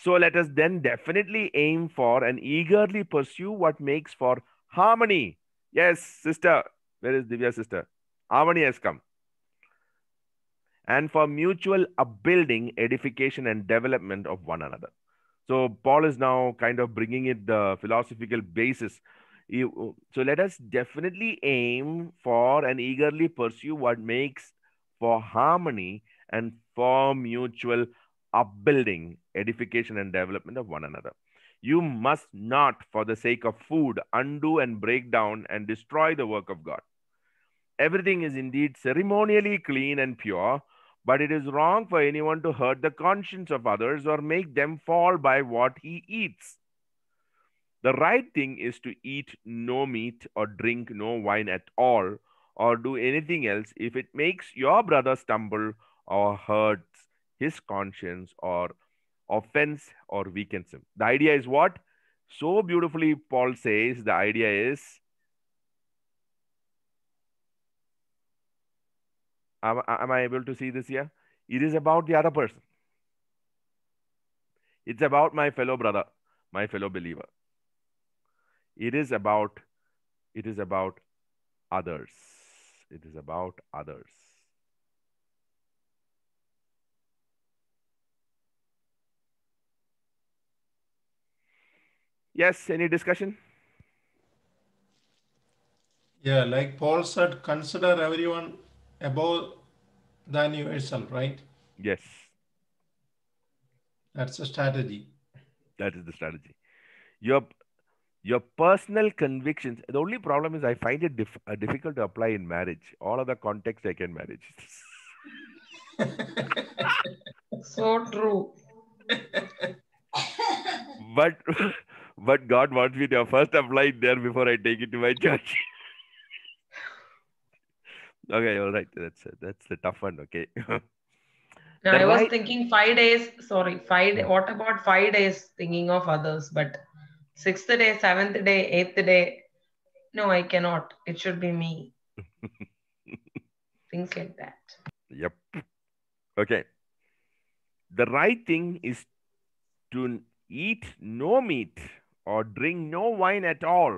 So let us then definitely aim for and eagerly pursue what makes for harmony. Yes, sister. Where is Divya, sister? Harmony has come. And for mutual upbuilding, edification, and development of one another. So Paul is now kind of bringing it the philosophical basis. So let us definitely aim for and eagerly pursue what makes for harmony and for mutual upbuilding, edification, and development of one another. You must not, for the sake of food, undo and break down and destroy the work of God. Everything is indeed ceremonially clean and pure, but it is wrong for anyone to hurt the conscience of others or make them fall by what he eats. The right thing is to eat no meat or drink no wine at all or do anything else if it makes your brother stumble or hurts his conscience or offense or weakens him. The idea is what? So beautifully, Paul says the idea is am, am I able to see this here? It is about the other person. It's about my fellow brother, my fellow believer. It is about it is about others. It is about others. Yes, any discussion? Yeah, like Paul said, consider everyone above than yourself, right? Yes. That's a strategy. That is the strategy. Your your personal convictions. The only problem is I find it dif uh, difficult to apply in marriage. All other contexts I can manage. so true. but But God wants me to first apply there before I take it to my church. okay, all right. That's it. That's the tough one. Okay. Now I was right... thinking five days. Sorry, five. what about five days? Thinking of others, but sixth day, seventh day, eighth day. No, I cannot. It should be me. Things like that. Yep. Okay. The right thing is to eat no meat or drink no wine at all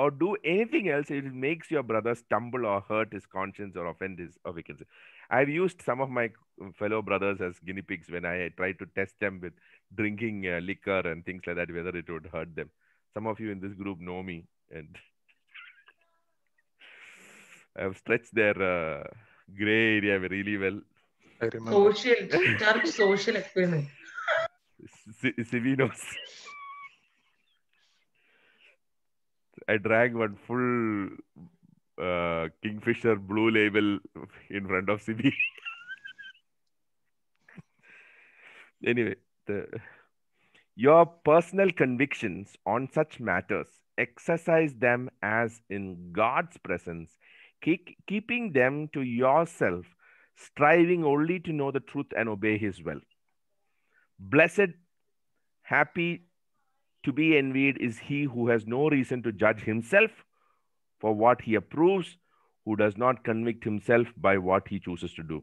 or do anything else it makes your brother stumble or hurt his conscience or offend his say. i've used some of my fellow brothers as guinea pigs when i tried to test them with drinking uh, liquor and things like that whether it would hurt them some of you in this group know me and i've stretched their uh, gray area really well i remember social social experiment C- C- C- I drank one full uh, Kingfisher Blue Label in front of CB. anyway, the, your personal convictions on such matters, exercise them as in God's presence, keep, keeping them to yourself, striving only to know the truth and obey His will. Blessed, happy, to be envied is he who has no reason to judge himself for what he approves, who does not convict himself by what he chooses to do.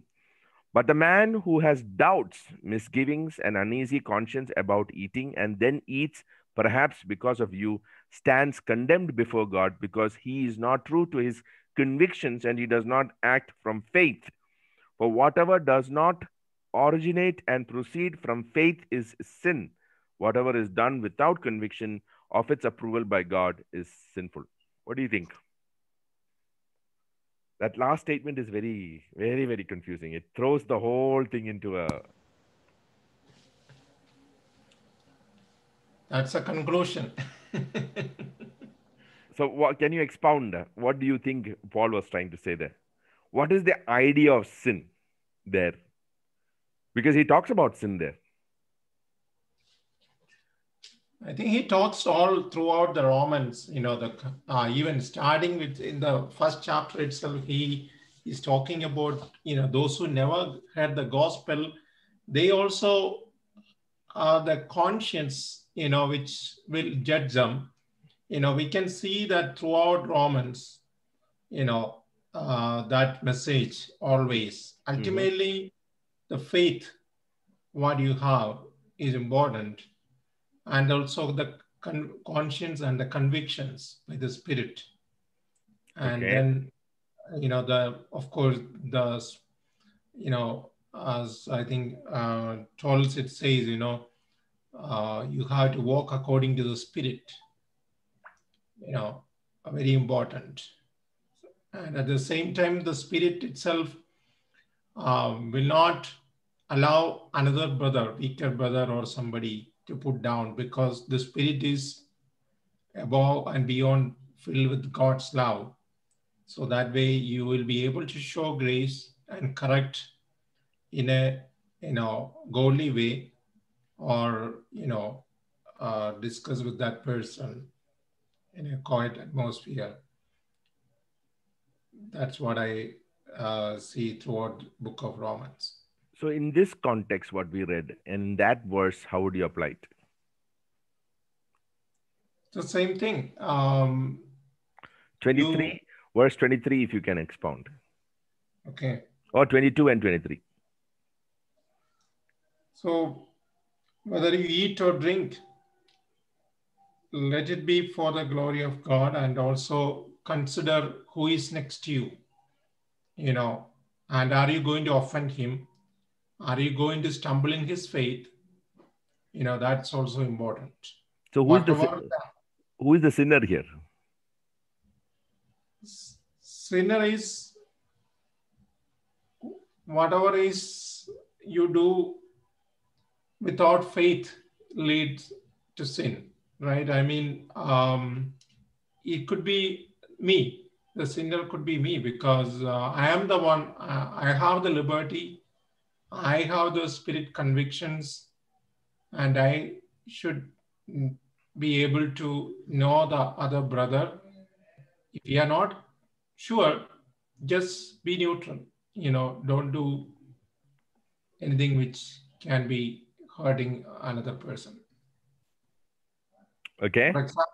But the man who has doubts, misgivings, and uneasy conscience about eating and then eats, perhaps because of you, stands condemned before God because he is not true to his convictions and he does not act from faith. For whatever does not originate and proceed from faith is sin. Whatever is done without conviction of its approval by God is sinful. What do you think? That last statement is very, very, very confusing. It throws the whole thing into a. That's a conclusion. so, what, can you expound? What do you think Paul was trying to say there? What is the idea of sin there? Because he talks about sin there. I think he talks all throughout the Romans, you know, the uh, even starting with in the first chapter itself, he is talking about, you know, those who never had the gospel, they also are the conscience, you know, which will judge them. You know, we can see that throughout Romans, you know, uh, that message always. Mm-hmm. Ultimately, mm-hmm. the faith, what you have is important and also the con- conscience and the convictions by the spirit. And okay. then, you know, the of course the, you know, as I think uh, Charles it says, you know, uh, you have to walk according to the spirit. You know, very important. And at the same time, the spirit itself uh, will not allow another brother, weaker brother, or somebody to put down because the spirit is above and beyond filled with God's love. So that way you will be able to show grace and correct in a you know godly way or you know uh, discuss with that person in a quiet atmosphere. That's what I uh, see throughout book of Romans. So, in this context, what we read in that verse, how would you apply it? The same thing. Um, 23, you... verse 23, if you can expound. Okay. Or 22 and 23. So, whether you eat or drink, let it be for the glory of God and also consider who is next to you, you know, and are you going to offend him? Are you going to stumble in his faith? You know, that's also important. So who is the, the, who is the sinner here? Sinner is whatever is you do without faith leads to sin, right? I mean, um, it could be me. The sinner could be me because uh, I am the one, uh, I have the liberty I have those spirit convictions and I should be able to know the other brother. If you are not sure, just be neutral. You know, don't do anything which can be hurting another person. Okay. For example,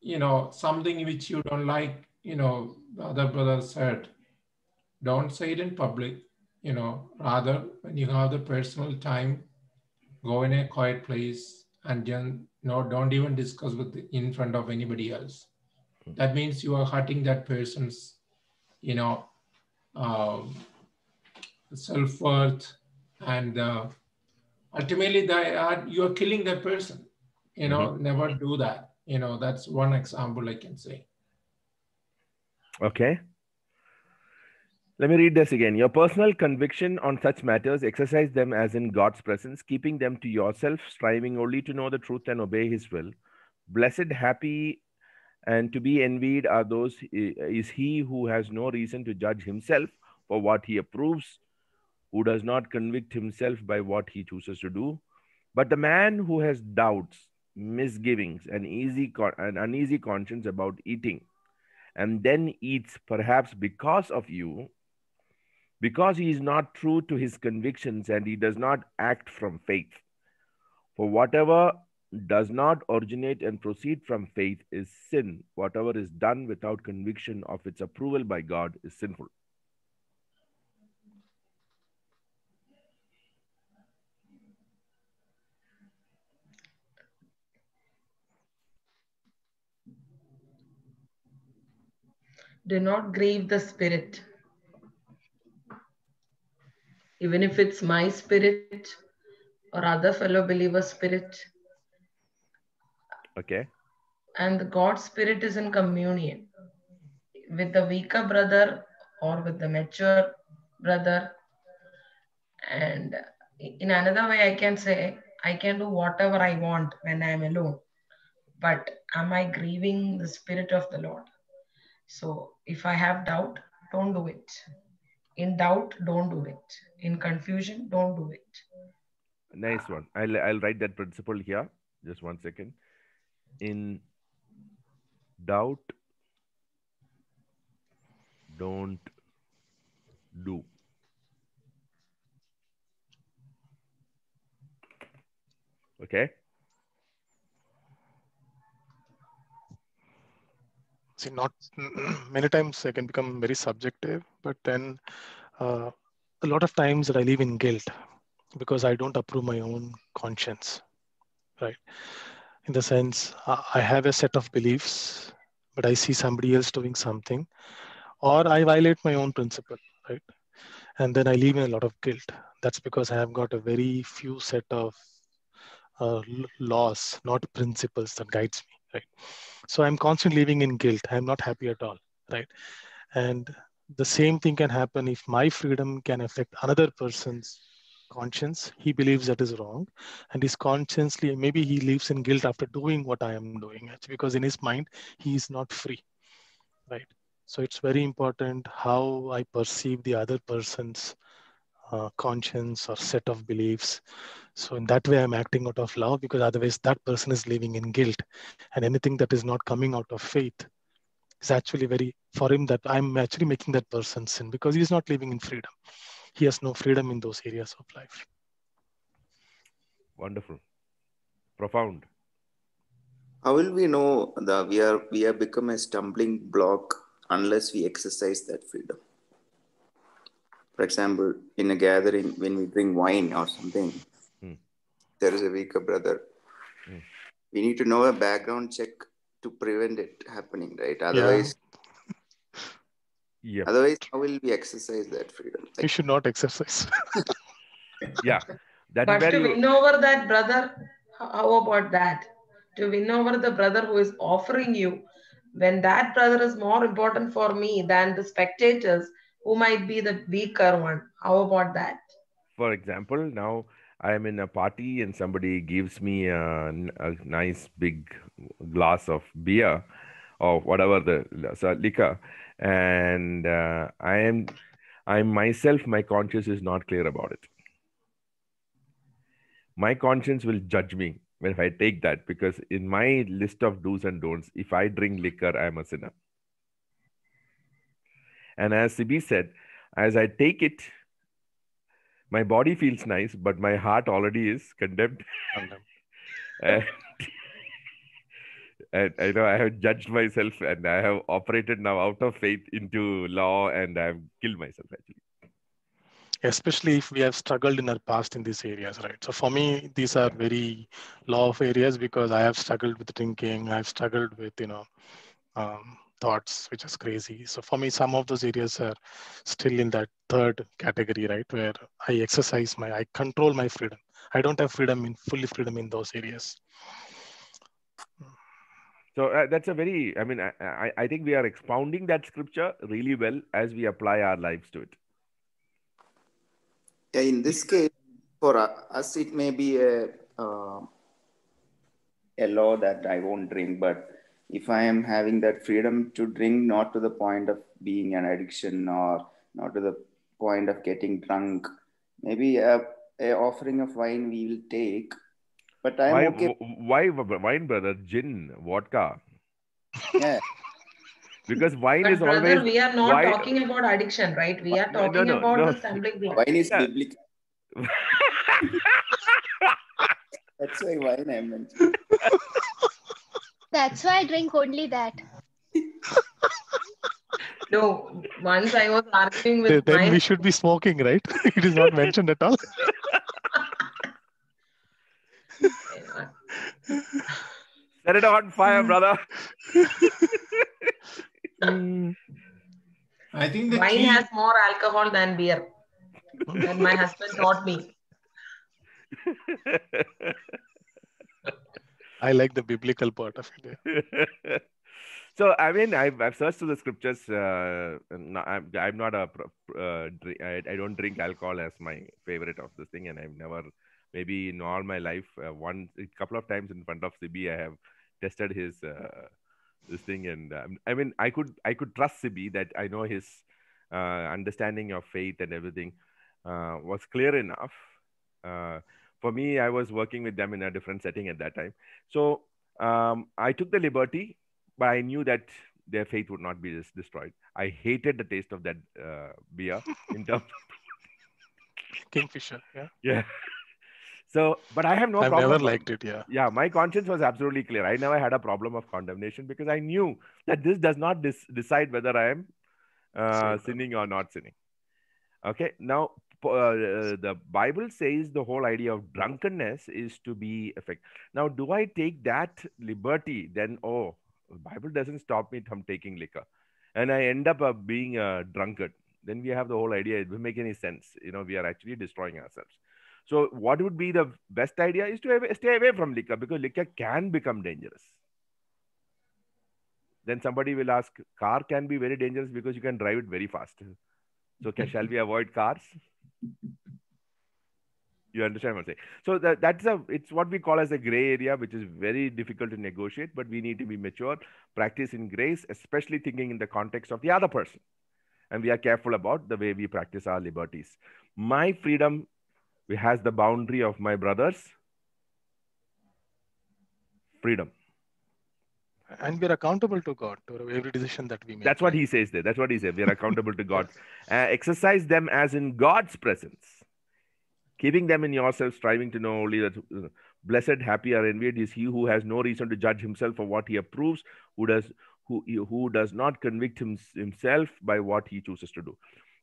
you know, something which you don't like, you know, the other brother said, don't say it in public you know, rather when you have the personal time, go in a quiet place and then don't even discuss with the, in front of anybody else. Hmm. That means you are hurting that person's, you know, um, self worth, and uh, ultimately they are, you are killing that person. You know, mm-hmm. never do that. You know, that's one example I can say. Okay. Let me read this again. Your personal conviction on such matters, exercise them as in God's presence, keeping them to yourself, striving only to know the truth and obey His will. Blessed, happy, and to be envied are those eh, is he who has no reason to judge himself for what he approves, who does not convict himself by what he chooses to do. But the man who has doubts, misgivings, and easy an uneasy conscience about eating, and then eats perhaps because of you because he is not true to his convictions and he does not act from faith. For whatever does not originate and proceed from faith is sin. Whatever is done without conviction of its approval by God is sinful. Do not grieve the Spirit even if it's my spirit or other fellow believer spirit. Okay. And the God spirit is in communion with the weaker brother or with the mature brother. And in another way, I can say, I can do whatever I want when I'm alone. But am I grieving the spirit of the Lord? So if I have doubt, don't do it in doubt don't do it in confusion don't do it nice one i'll i'll write that principle here just one second in doubt don't do okay see not many times i can become very subjective but then uh, a lot of times that I live in guilt because I don't approve my own conscience, right? In the sense, I have a set of beliefs, but I see somebody else doing something, or I violate my own principle, right? And then I live in a lot of guilt. That's because I have got a very few set of uh, laws, not principles that guides me, right? So I'm constantly living in guilt. I'm not happy at all, right? And the same thing can happen if my freedom can affect another person's conscience. He believes that is wrong, and his consciously maybe he lives in guilt after doing what I am doing, because in his mind he is not free, right? So it's very important how I perceive the other person's uh, conscience or set of beliefs. So in that way, I'm acting out of love because otherwise that person is living in guilt, and anything that is not coming out of faith is actually very for him that I'm actually making that person sin because he's not living in freedom. He has no freedom in those areas of life. Wonderful. Profound. How will we know that we are we have become a stumbling block unless we exercise that freedom? For example, in a gathering when we drink wine or something, hmm. there is a weaker brother. Hmm. We need to know a background check to prevent it happening, right? Otherwise, yeah. Otherwise, how will we exercise that freedom? Like, you should not exercise. yeah, that. But very... to win over that brother, how about that? To win over the brother who is offering you, when that brother is more important for me than the spectators who might be the weaker one. How about that? For example, now I am in a party and somebody gives me a, a nice big glass of beer or whatever the liquor and uh, i am i myself my conscience is not clear about it my conscience will judge me if i take that because in my list of do's and don'ts if i drink liquor i am a sinner and as sibi said as i take it my body feels nice but my heart already is condemned, condemned. uh, and I know I have judged myself and I have operated now out of faith into law and I have killed myself actually. Especially if we have struggled in our past in these areas, right? So for me, these are very law of areas because I have struggled with drinking, I've struggled with, you know, um, thoughts, which is crazy. So for me, some of those areas are still in that third category, right? Where I exercise my, I control my freedom. I don't have freedom in fully freedom in those areas. So uh, that's a very, I mean, I, I, I think we are expounding that scripture really well as we apply our lives to it. in this case, for us, it may be a, uh, a law that I won't drink, but if I am having that freedom to drink, not to the point of being an addiction or not to the point of getting drunk, maybe a, a offering of wine we will take but I'm why, okay. Why wine, brother? Gin, vodka. Yeah. because wine but is brother, always. We are not wine... talking about addiction, right? We are talking no, no, about no. the stumbling Wine is yeah. biblical. That's why wine I mentioned. That's why I drink only that. no, once I was arguing with. Then, then we should be smoking, right? It is not mentioned at all. Set it on fire, brother. I think wine key... has more alcohol than beer. and my husband taught me. I like the biblical part of it. so I mean, I've, I've searched through the scriptures. Uh, I'm, I'm not a uh, I don't drink alcohol as my favorite of this thing, and I've never maybe in all my life uh, one couple of times in front of sibi i have tested his uh, this thing and um, i mean i could i could trust sibi that i know his uh, understanding of faith and everything uh, was clear enough uh, for me i was working with them in a different setting at that time so um, i took the liberty but i knew that their faith would not be destroyed i hated the taste of that uh, beer in terms kingfisher yeah yeah so, but I have no I've problem. never liked it. Yeah. Yeah. My conscience was absolutely clear. I never had a problem of condemnation because I knew that this does not dis- decide whether I am uh, sinning or not sinning. Okay. Now, uh, the Bible says the whole idea of drunkenness is to be effect. Now, do I take that liberty? Then, oh, the Bible doesn't stop me from taking liquor, and I end up uh, being a drunkard. Then we have the whole idea. It will make any sense. You know, we are actually destroying ourselves. So, what would be the best idea is to stay away from liquor because liquor can become dangerous. Then somebody will ask, car can be very dangerous because you can drive it very fast. So, can, shall we avoid cars? You understand what I'm saying? So that, that's a it's what we call as a gray area, which is very difficult to negotiate, but we need to be mature, practice in grace, especially thinking in the context of the other person. And we are careful about the way we practice our liberties. My freedom we has the boundary of my brother's freedom. And we're accountable to God for every decision that we make. That's what he says there. That's what he said. We're accountable to God. Uh, exercise them as in God's presence, keeping them in yourself, striving to know only that. Uh, blessed, happy, or envied is he who has no reason to judge himself for what he approves, who does who who does not convict himself by what he chooses to do.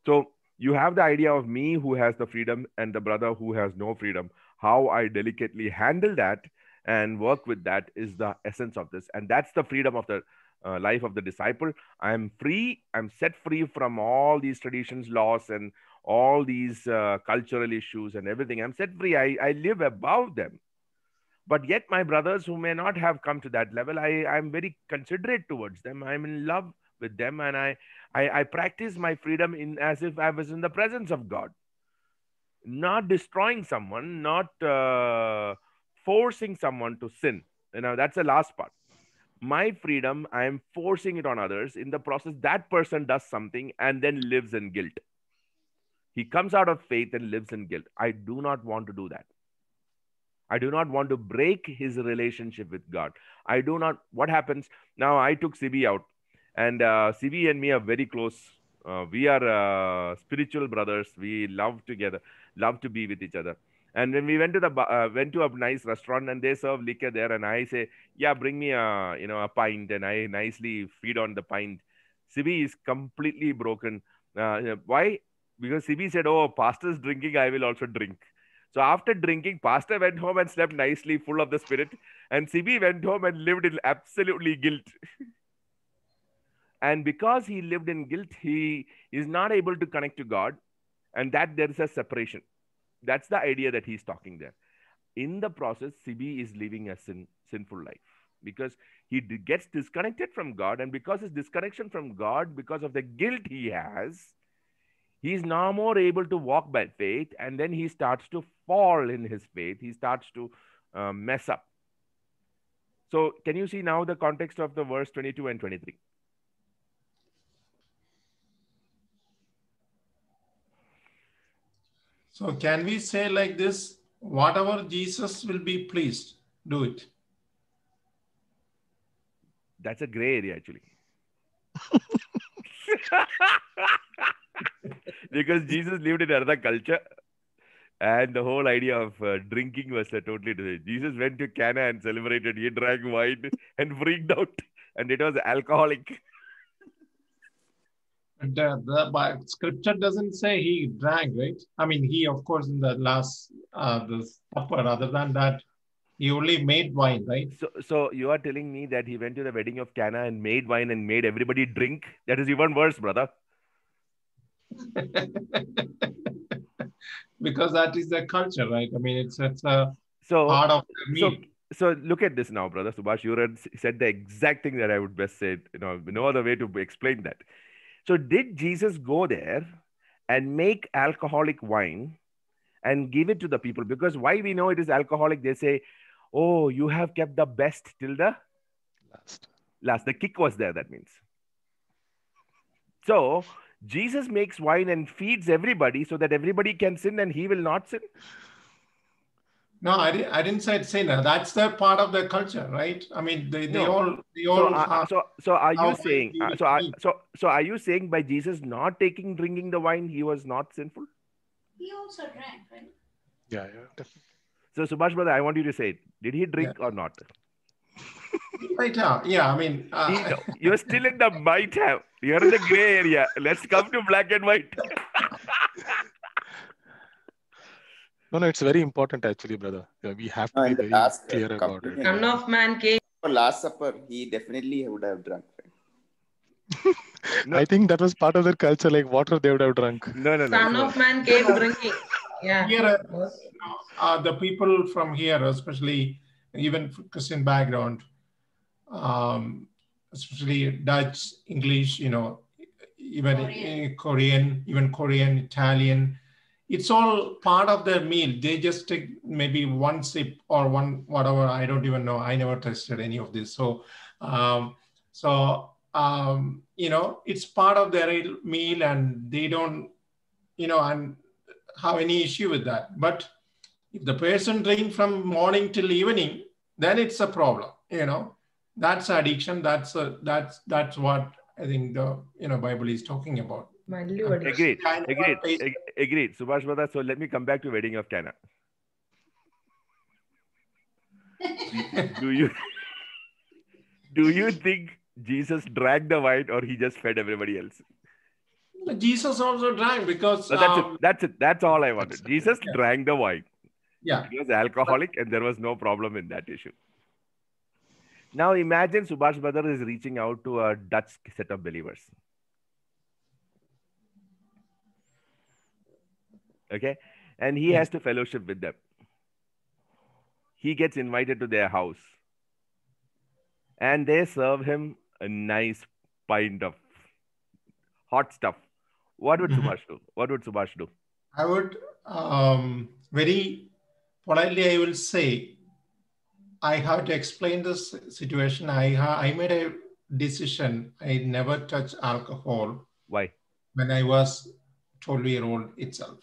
So you have the idea of me who has the freedom and the brother who has no freedom how i delicately handle that and work with that is the essence of this and that's the freedom of the uh, life of the disciple i'm free i'm set free from all these traditions laws and all these uh, cultural issues and everything i'm set free I, I live above them but yet my brothers who may not have come to that level i i'm very considerate towards them i'm in love with them and I, I i practice my freedom in as if i was in the presence of god not destroying someone not uh, forcing someone to sin you know that's the last part my freedom i am forcing it on others in the process that person does something and then lives in guilt he comes out of faith and lives in guilt i do not want to do that I do not want to break his relationship with God. I do not. What happens now? I took CB out and uh, and me are very close. Uh, we are uh, spiritual brothers. We love together, love to be with each other. And when we went to the uh, went to a nice restaurant and they serve liquor there, and I say, "Yeah, bring me a you know a pint," and I nicely feed on the pint. CB is completely broken. Uh, uh, why? Because Sibi said, "Oh, pastor's drinking. I will also drink." So after drinking, pastor went home and slept nicely, full of the spirit, and Sibi went home and lived in absolutely guilt. And because he lived in guilt, he is not able to connect to God, and that there is a separation. That's the idea that he's talking there. In the process, Sibi is living a sin, sinful life because he gets disconnected from God, and because his disconnection from God, because of the guilt he has, he's now more able to walk by faith, and then he starts to fall in his faith. He starts to uh, mess up. So, can you see now the context of the verse 22 and 23? So can we say like this, whatever Jesus will be pleased, do it. That's a gray area actually. because Jesus lived in another culture and the whole idea of uh, drinking was uh, totally different. Jesus went to Cana and celebrated. He drank wine and freaked out and it was alcoholic. Uh, the, but scripture doesn't say he drank, right? I mean, he, of course, in the last uh, the supper, other than that, he only made wine, right? So, so you are telling me that he went to the wedding of Cana and made wine and made everybody drink? That is even worse, brother. because that is the culture, right? I mean, it's, it's a so, part of the meal. So, so look at this now, brother Subhash. You said the exact thing that I would best say. You know, no other way to explain that. So, did Jesus go there and make alcoholic wine and give it to the people? Because why we know it is alcoholic, they say, Oh, you have kept the best till the last. Last. The kick was there, that means. So, Jesus makes wine and feeds everybody so that everybody can sin and he will not sin. No, I, di- I didn't say it's sin. That's the part of the culture, right? I mean, they, they no. all they so, all. Uh, so so are you saying uh, so are, so so are you saying by Jesus not taking drinking the wine he was not sinful? He also drank, right? Yeah, yeah, So Subhash brother, I want you to say, it. did he drink yeah. or not? right have. yeah. I mean, uh... you're still in the might have. You're in the gray area. Let's come to black and white. No, no, it's very important actually, brother. We have to no, be very last, uh, clear about it. Son of man came. For Last Supper, he definitely would have drunk. no. I think that was part of their culture, like water they would have drunk. No, no, no. Son no. of man came drinking. Yeah. Here, uh, uh, the people from here, especially even Christian background, um, especially Dutch, English, you know, even Korean. Eh, Korean, even Korean, Italian, it's all part of their meal. They just take maybe one sip or one whatever. I don't even know. I never tested any of this. So, um, so um, you know, it's part of their meal, and they don't, you know, and have any issue with that. But if the person drink from morning till evening, then it's a problem. You know, that's addiction. That's a, that's that's what I think the you know Bible is talking about. Agreed. Agreed. Agreed. Agreed. Subhash Bada, so let me come back to wedding of China. do you do you think Jesus drank the wine or he just fed everybody else? Jesus also drank because that's um, it. That's it. That's all I wanted. Jesus yeah. drank the wine. Yeah. He was alcoholic and there was no problem in that issue. Now imagine Subhash brother is reaching out to a Dutch set of believers. Okay. And he yeah. has to fellowship with them. He gets invited to their house. And they serve him a nice pint of hot stuff. What would mm-hmm. Subhash do? What would Subhash do? I would um, very politely, I will say, I have to explain this situation. I ha- I made a decision. I never touch alcohol. Why? When I was 12 year old itself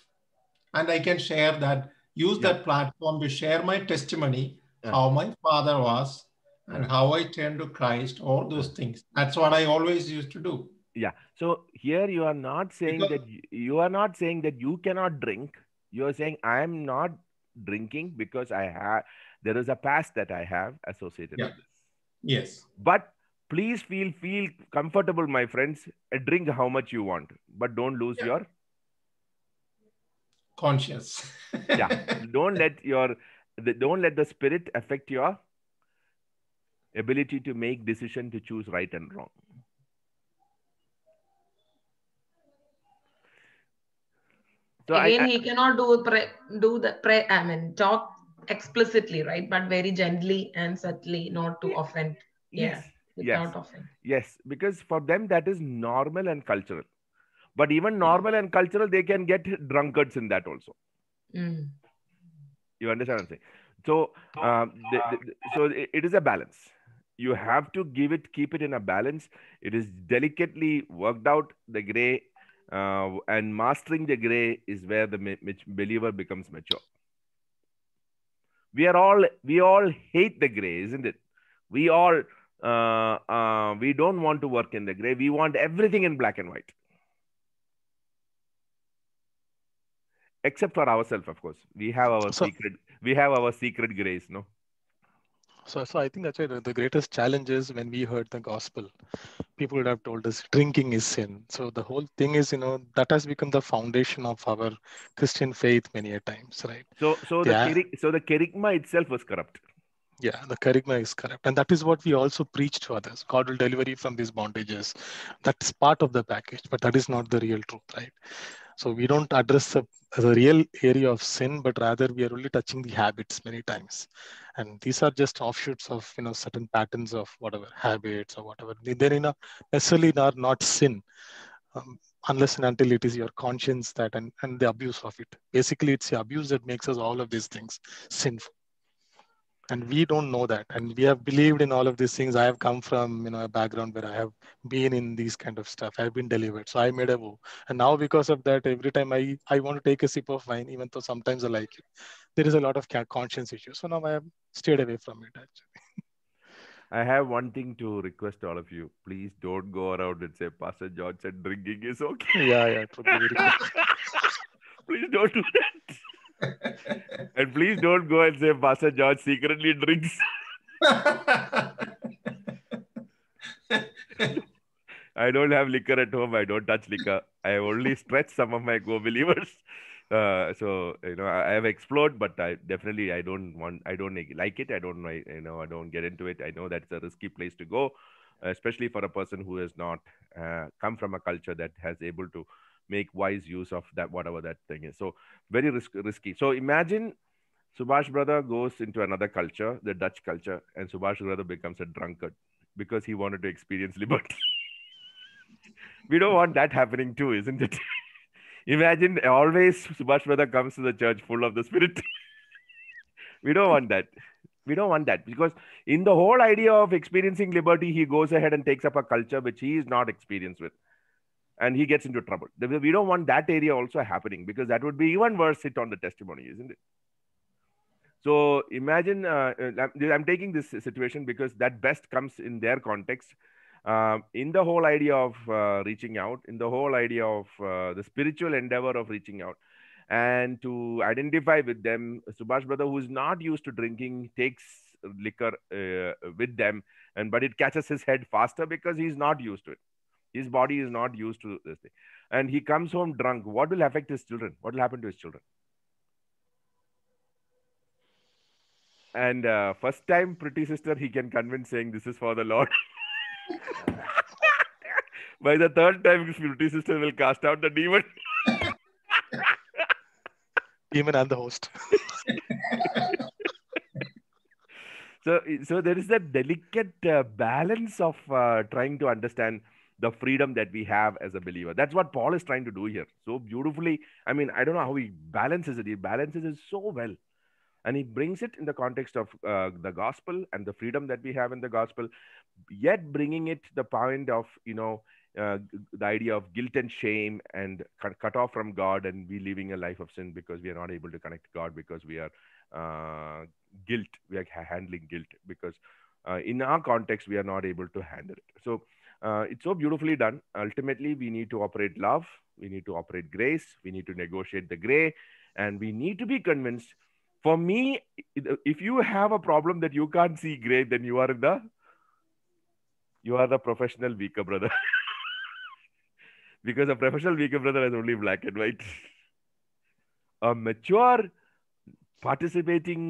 and I can share that, use yeah. that platform to share my testimony, yeah. how my father was and how I turned to Christ, all those things. That's what I always used to do. Yeah. So here you are not saying because, that you, you are not saying that you cannot drink. You are saying I am not drinking because I have there is a past that I have associated yeah. with this. Yes. But please feel feel comfortable, my friends. Drink how much you want, but don't lose yeah. your Conscious. yeah don't let your don't let the spirit affect your ability to make decision to choose right and wrong so again I, he cannot do pray, do the pray i mean talk explicitly right but very gently and subtly not to offend yes yeah, yes offend. yes because for them that is normal and cultural but even hmm. normal and cultural they can get drunkards in that also mm. you understand what i'm saying so oh. um, the, the, so it, it is a balance you have to give it keep it in a balance it is delicately worked out the gray uh, and mastering the gray is where the believer becomes mature we are all we all hate the gray isn't it we all uh, uh, we don't want to work in the gray we want everything in black and white except for ourselves of course we have our so, secret we have our secret grace no so, so i think that's the greatest challenge is when we heard the gospel people would have told us drinking is sin so the whole thing is you know that has become the foundation of our christian faith many a times right so so the yeah. so the kerygma itself was corrupt yeah, the kerygma is corrupt. And that is what we also preach to others. God will deliver you from these bondages. That's part of the package, but that is not the real truth, right? So we don't address the, the real area of sin, but rather we are only touching the habits many times. And these are just offshoots of you know certain patterns of whatever habits or whatever. They're in a, necessarily are not sin. Um, unless and until it is your conscience that and, and the abuse of it. Basically, it's the abuse that makes us all of these things sinful and we don't know that and we have believed in all of these things i have come from you know a background where i have been in these kind of stuff i've been delivered so i made a vow and now because of that every time i i want to take a sip of wine even though sometimes i like it there is a lot of conscience issues so now i have stayed away from it actually I have one thing to request all of you. Please don't go around and say Pastor George said drinking is okay. Yeah, yeah. Please don't do that and please don't go and say Pastor George secretly drinks. I don't have liquor at home. I don't touch liquor. I only stretch some of my co-believers. Uh, so you know, I, I, have explored, but I definitely I don't want. I don't like it. I don't. you know, I don't get into it. I know that's a risky place to go, especially for a person who has not uh, come from a culture that has able to make wise use of that whatever that thing is. So very risk, risky. So imagine Subhash brother goes into another culture, the Dutch culture, and Subhash brother becomes a drunkard because he wanted to experience liberty. we don't want that happening too, isn't it? imagine always Subhash brother comes to the church full of the spirit. we don't want that we don't want that because in the whole idea of experiencing liberty he goes ahead and takes up a culture which he is not experienced with and he gets into trouble. We don't want that area also happening because that would be even worse hit on the testimony, isn't it? So imagine uh, uh I'm taking this situation because that best comes in their context. Uh, in the whole idea of uh, reaching out, in the whole idea of uh, the spiritual endeavor of reaching out, and to identify with them, Subhash brother, who is not used to drinking, takes liquor uh, with them, and but it catches his head faster because he's not used to it his body is not used to this thing. And he comes home drunk. What will affect his children? What will happen to his children? And uh, first time, pretty sister, he can convince saying, This is for the Lord. By the third time, pretty sister will cast out the demon. demon and the host. so so there is that delicate uh, balance of uh, trying to understand the freedom that we have as a believer. That's what Paul is trying to do here. So beautifully. I mean, I don't know how he balances it. He balances it so well. And he brings it in the context of uh, the gospel and the freedom that we have in the gospel, yet bringing it the point of, you know, uh, the idea of guilt and shame and cut, off from God and we living a life of sin because we are not able to connect God because we are uh, guilt. We are handling guilt because uh, in our context, we are not able to handle it. So uh, it's so beautifully done. Ultimately, we need to operate love, we need to operate grace, we need to negotiate the gray, and we need to be convinced. For me, if you have a problem that you can't see gray, then you are the you are the professional weaker brother. because a professional weaker brother has only black and white. a mature, participating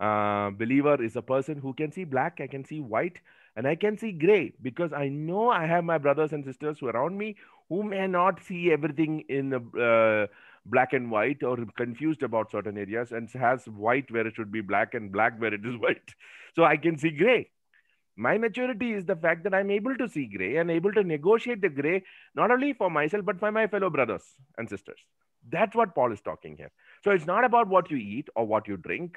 uh, believer is a person who can see black, I can see white, and I can see gray because I know I have my brothers and sisters who around me who may not see everything in uh, black and white or confused about certain areas and has white where it should be black and black where it is white. So I can see gray. My maturity is the fact that I'm able to see gray and able to negotiate the gray, not only for myself, but for my fellow brothers and sisters. That's what Paul is talking here. So it's not about what you eat or what you drink.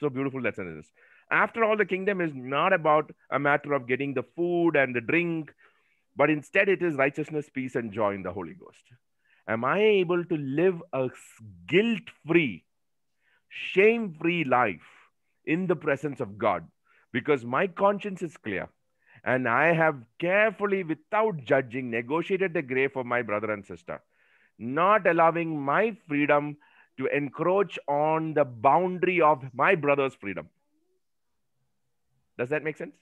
So beautiful that sentence. After all, the kingdom is not about a matter of getting the food and the drink, but instead it is righteousness, peace, and joy in the Holy Ghost. Am I able to live a guilt free, shame free life in the presence of God? Because my conscience is clear and I have carefully, without judging, negotiated the grave of my brother and sister, not allowing my freedom to encroach on the boundary of my brother's freedom. Does that make sense?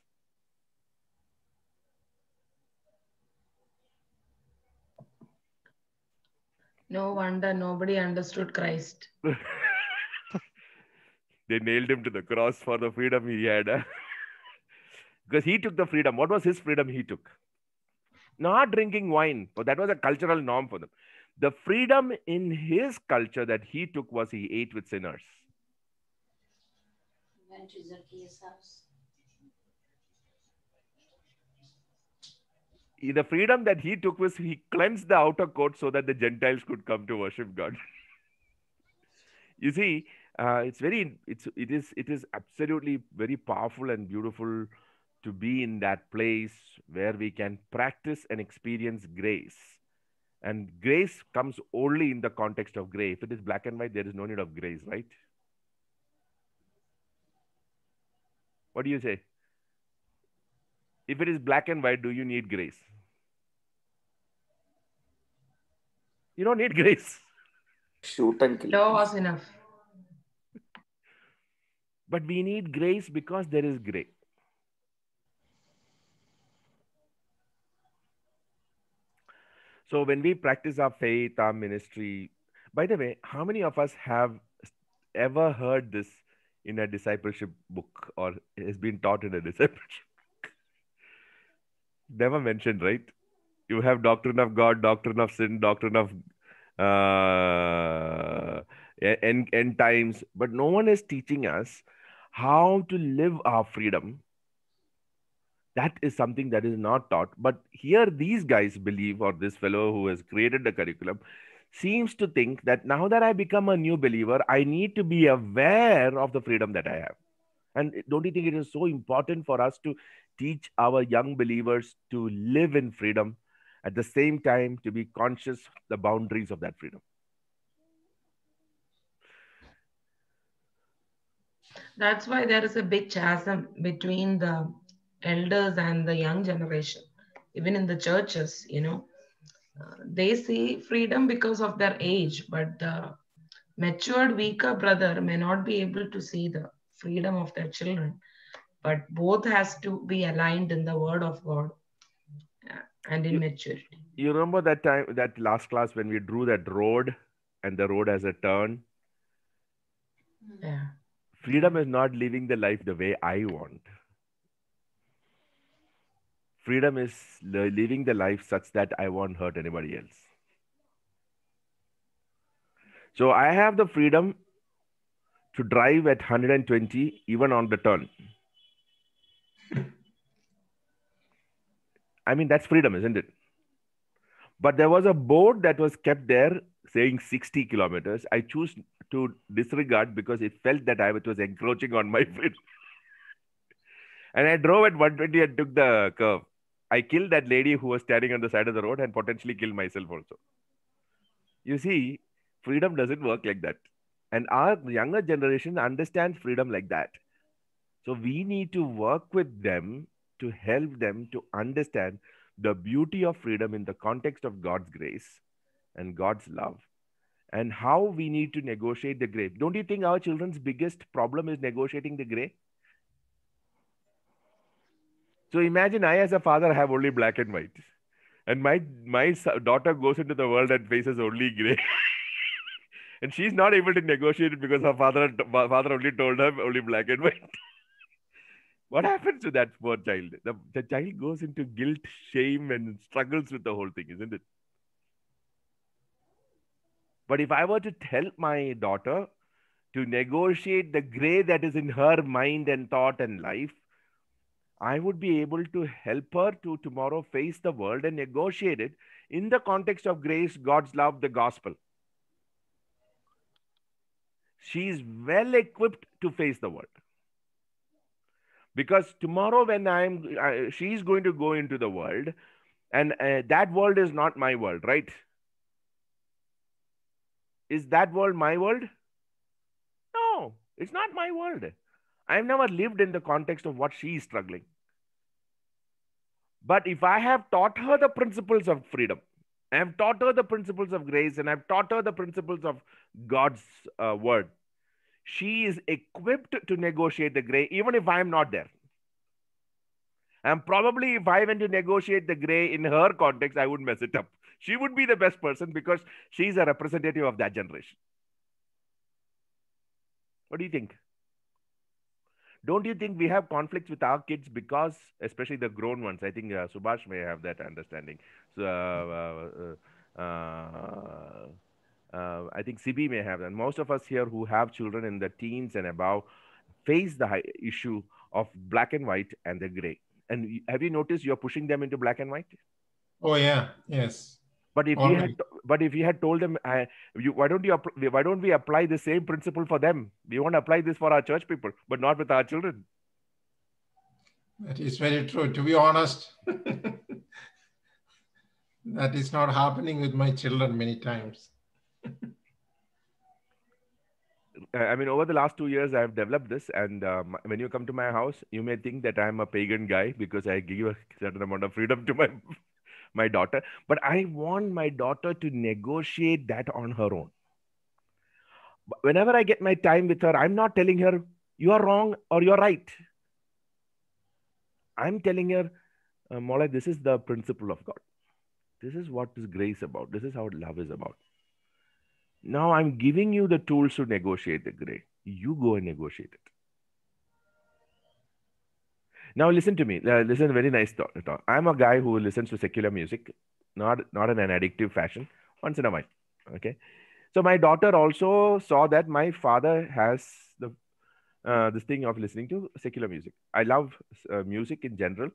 No wonder nobody understood Christ. they nailed him to the cross for the freedom he had. because he took the freedom. What was his freedom he took? Not drinking wine. but that was a cultural norm for them. The freedom in his culture that he took was he ate with sinners. He went to Zacchaeus' house. the freedom that he took was he cleansed the outer court so that the Gentiles could come to worship God. you see, uh, it's very it's it is it is absolutely very powerful and beautiful to be in that place where we can practice and experience grace. And grace comes only in the context of gray. If it is black and white, there is no need of grace, right? What do you say? If it is black and white, do you need grace? You don't need grace. Shoot and kill. Law was enough. But we need grace because there is grace. So when we practice our faith, our ministry, by the way, how many of us have ever heard this in a discipleship book or has been taught in a discipleship book? Never mentioned, right? you have doctrine of God, doctrine of sin, doctrine of uh, end, end times, but no one is teaching us how to live our freedom. That is something that is not taught. But here, these guys believe, or this fellow who has created the curriculum seems to think that now that I become a new believer, I need to be aware of the freedom that I have. And don't you think it is so important for us to teach our young believers to live in freedom? at the same time to be conscious the boundaries of that freedom that's why there is a big chasm between the elders and the young generation even in the churches you know uh, they see freedom because of their age but the matured weaker brother may not be able to see the freedom of their children but both has to be aligned in the word of god and in you, maturity. You remember that time, that last class when we drew that road and the road has a turn? Yeah. Freedom is not living the life the way I want. Freedom is living the life such that I won't hurt anybody else. So I have the freedom to drive at 120 even on the turn. I mean, that's freedom, isn't it? But there was a board that was kept there saying 60 kilometers. I choose to disregard because it felt that I was encroaching on my freedom. and I drove at 120 and took the curve. I killed that lady who was standing on the side of the road and potentially killed myself also. You see, freedom doesn't work like that. And our younger generation understands freedom like that. So we need to work with them to help them to understand the beauty of freedom in the context of God's grace and God's love and how we need to negotiate the gray. Don't you think our children's biggest problem is negotiating the gray? So imagine I, as a father, have only black and white, and my my daughter goes into the world and faces only gray, and she's not able to negotiate it because her father father only told her only black and white what happens to that poor child? The, the child goes into guilt, shame, and struggles with the whole thing, isn't it? But if I were to tell my daughter to negotiate the gray that is in her mind and thought and life, I would be able to help her to tomorrow face the world and negotiate it in the context of grace, God's love, the gospel. She is well equipped to face the world because tomorrow when i'm uh, she's going to go into the world and uh, that world is not my world right is that world my world no it's not my world i've never lived in the context of what she's struggling but if i have taught her the principles of freedom i have taught her the principles of grace and i've taught her the principles of god's uh, word she is equipped to negotiate the gray, even if I'm not there. And probably if I went to negotiate the gray in her context, I would mess it up. She would be the best person because she's a representative of that generation. What do you think? Don't you think we have conflicts with our kids because, especially the grown ones? I think uh, Subhash may have that understanding. So, uh, uh, uh uh, I think CB may have that. Most of us here who have children in the teens and above face the issue of black and white and the gray. And have you noticed you're pushing them into black and white? Oh yeah, yes. But if you had, but if you had told them, uh, you, why don't you why don't we apply the same principle for them? We want to apply this for our church people, but not with our children. That is very true. To be honest, that is not happening with my children many times. I mean, over the last two years, I've developed this. And um, when you come to my house, you may think that I'm a pagan guy because I give a certain amount of freedom to my my daughter. But I want my daughter to negotiate that on her own. Whenever I get my time with her, I'm not telling her you are wrong or you're right. I'm telling her, uh, Mola, this is the principle of God. This is what is grace about. This is how love is about now I'm giving you the tools to negotiate the gray. You go and negotiate it. Now listen to me. listen, uh, very nice talk, talk. I'm a guy who listens to secular music, not not in an addictive fashion, once in a while. Okay. So my daughter also saw that my father has the uh, this thing of listening to secular music. I love uh, music in general.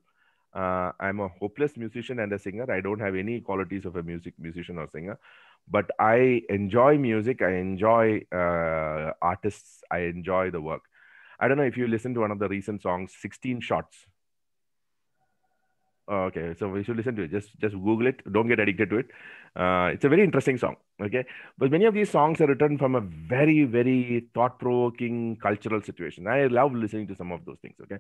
Uh, I'm a hopeless musician and a singer. I don't have any qualities of a music musician or singer but i enjoy music i enjoy uh, artists i enjoy the work i don't know if you listen to one of the recent songs 16 shots oh, okay so we should listen to it just just google it don't get addicted to it uh, it's a very interesting song okay but many of these songs are written from a very very thought-provoking cultural situation i love listening to some of those things okay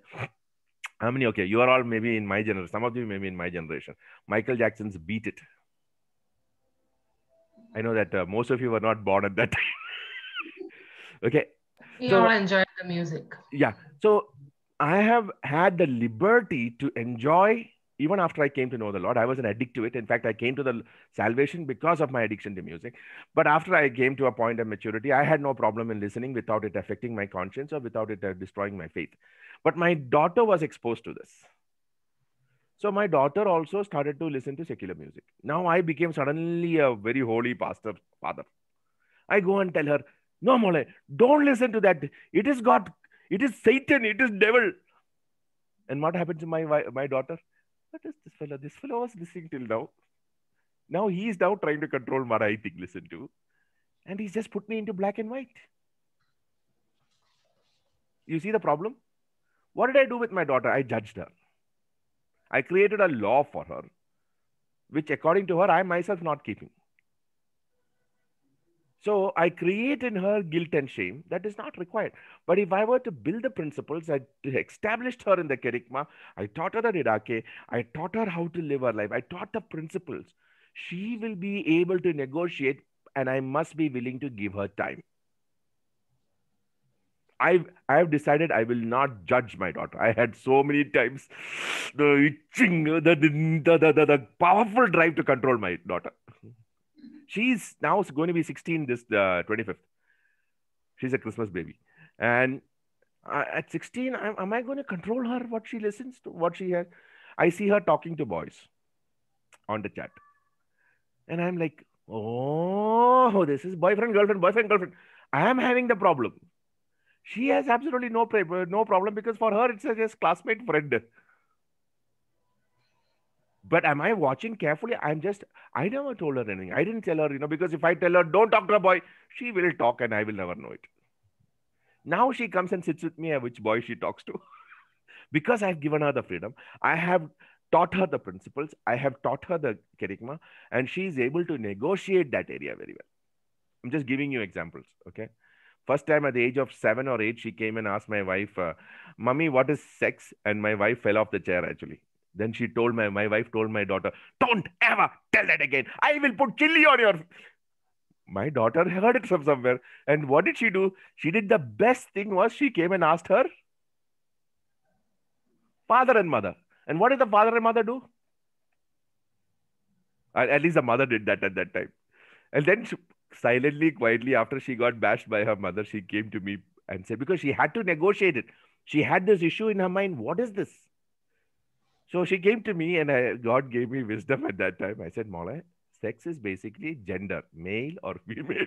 how many okay you are all maybe in my generation some of you maybe in my generation michael jackson's beat it I know that uh, most of you were not born at that time. okay. You so, all enjoyed the music. Yeah. So I have had the liberty to enjoy even after I came to know the Lord. I was an addict to it. In fact, I came to the salvation because of my addiction to music. But after I came to a point of maturity, I had no problem in listening without it affecting my conscience or without it uh, destroying my faith. But my daughter was exposed to this. So my daughter also started to listen to secular music. Now I became suddenly a very holy pastor father. I go and tell her, no, Mole, don't listen to that. It is God. It is Satan. It is devil. And what happened to my my daughter? What is this fellow? This fellow was listening till now. Now he is now trying to control what I think, listen to. And he's just put me into black and white. You see the problem? What did I do with my daughter? I judged her. I created a law for her, which according to her, I myself not keeping. So I create in her guilt and shame that is not required. But if I were to build the principles, I established her in the kerygma, I taught her the Rirake, I taught her how to live her life, I taught the principles. She will be able to negotiate, and I must be willing to give her time. I've I have decided I will not judge my daughter. I had so many times the itching, the, the, the, the, the powerful drive to control my daughter. She's now going to be 16 this uh, 25th. She's a Christmas baby. And uh, at 16, I, am I going to control her, what she listens to, what she has? I see her talking to boys on the chat. And I'm like, oh, this is boyfriend, girlfriend, boyfriend, girlfriend. I am having the problem she has absolutely no no problem because for her it's a just classmate friend but am i watching carefully i'm just i never told her anything i didn't tell her you know because if i tell her don't talk to a boy she will talk and i will never know it now she comes and sits with me which boy she talks to because i've given her the freedom i have taught her the principles i have taught her the kerygma and she is able to negotiate that area very well i'm just giving you examples okay First time at the age of seven or eight, she came and asked my wife, uh, "Mummy, what is sex?" And my wife fell off the chair actually. Then she told my my wife told my daughter, "Don't ever tell that again. I will put chili on your." My daughter heard it from somewhere, and what did she do? She did the best thing was she came and asked her father and mother. And what did the father and mother do? At, least the mother did that at that time. And then she, silently, quietly, after she got bashed by her mother, she came to me and said, because she had to negotiate it. She had this issue in her mind. What is this? So she came to me and I, uh, God gave me wisdom at that time. I said, Mola, sex is basically gender, male or female.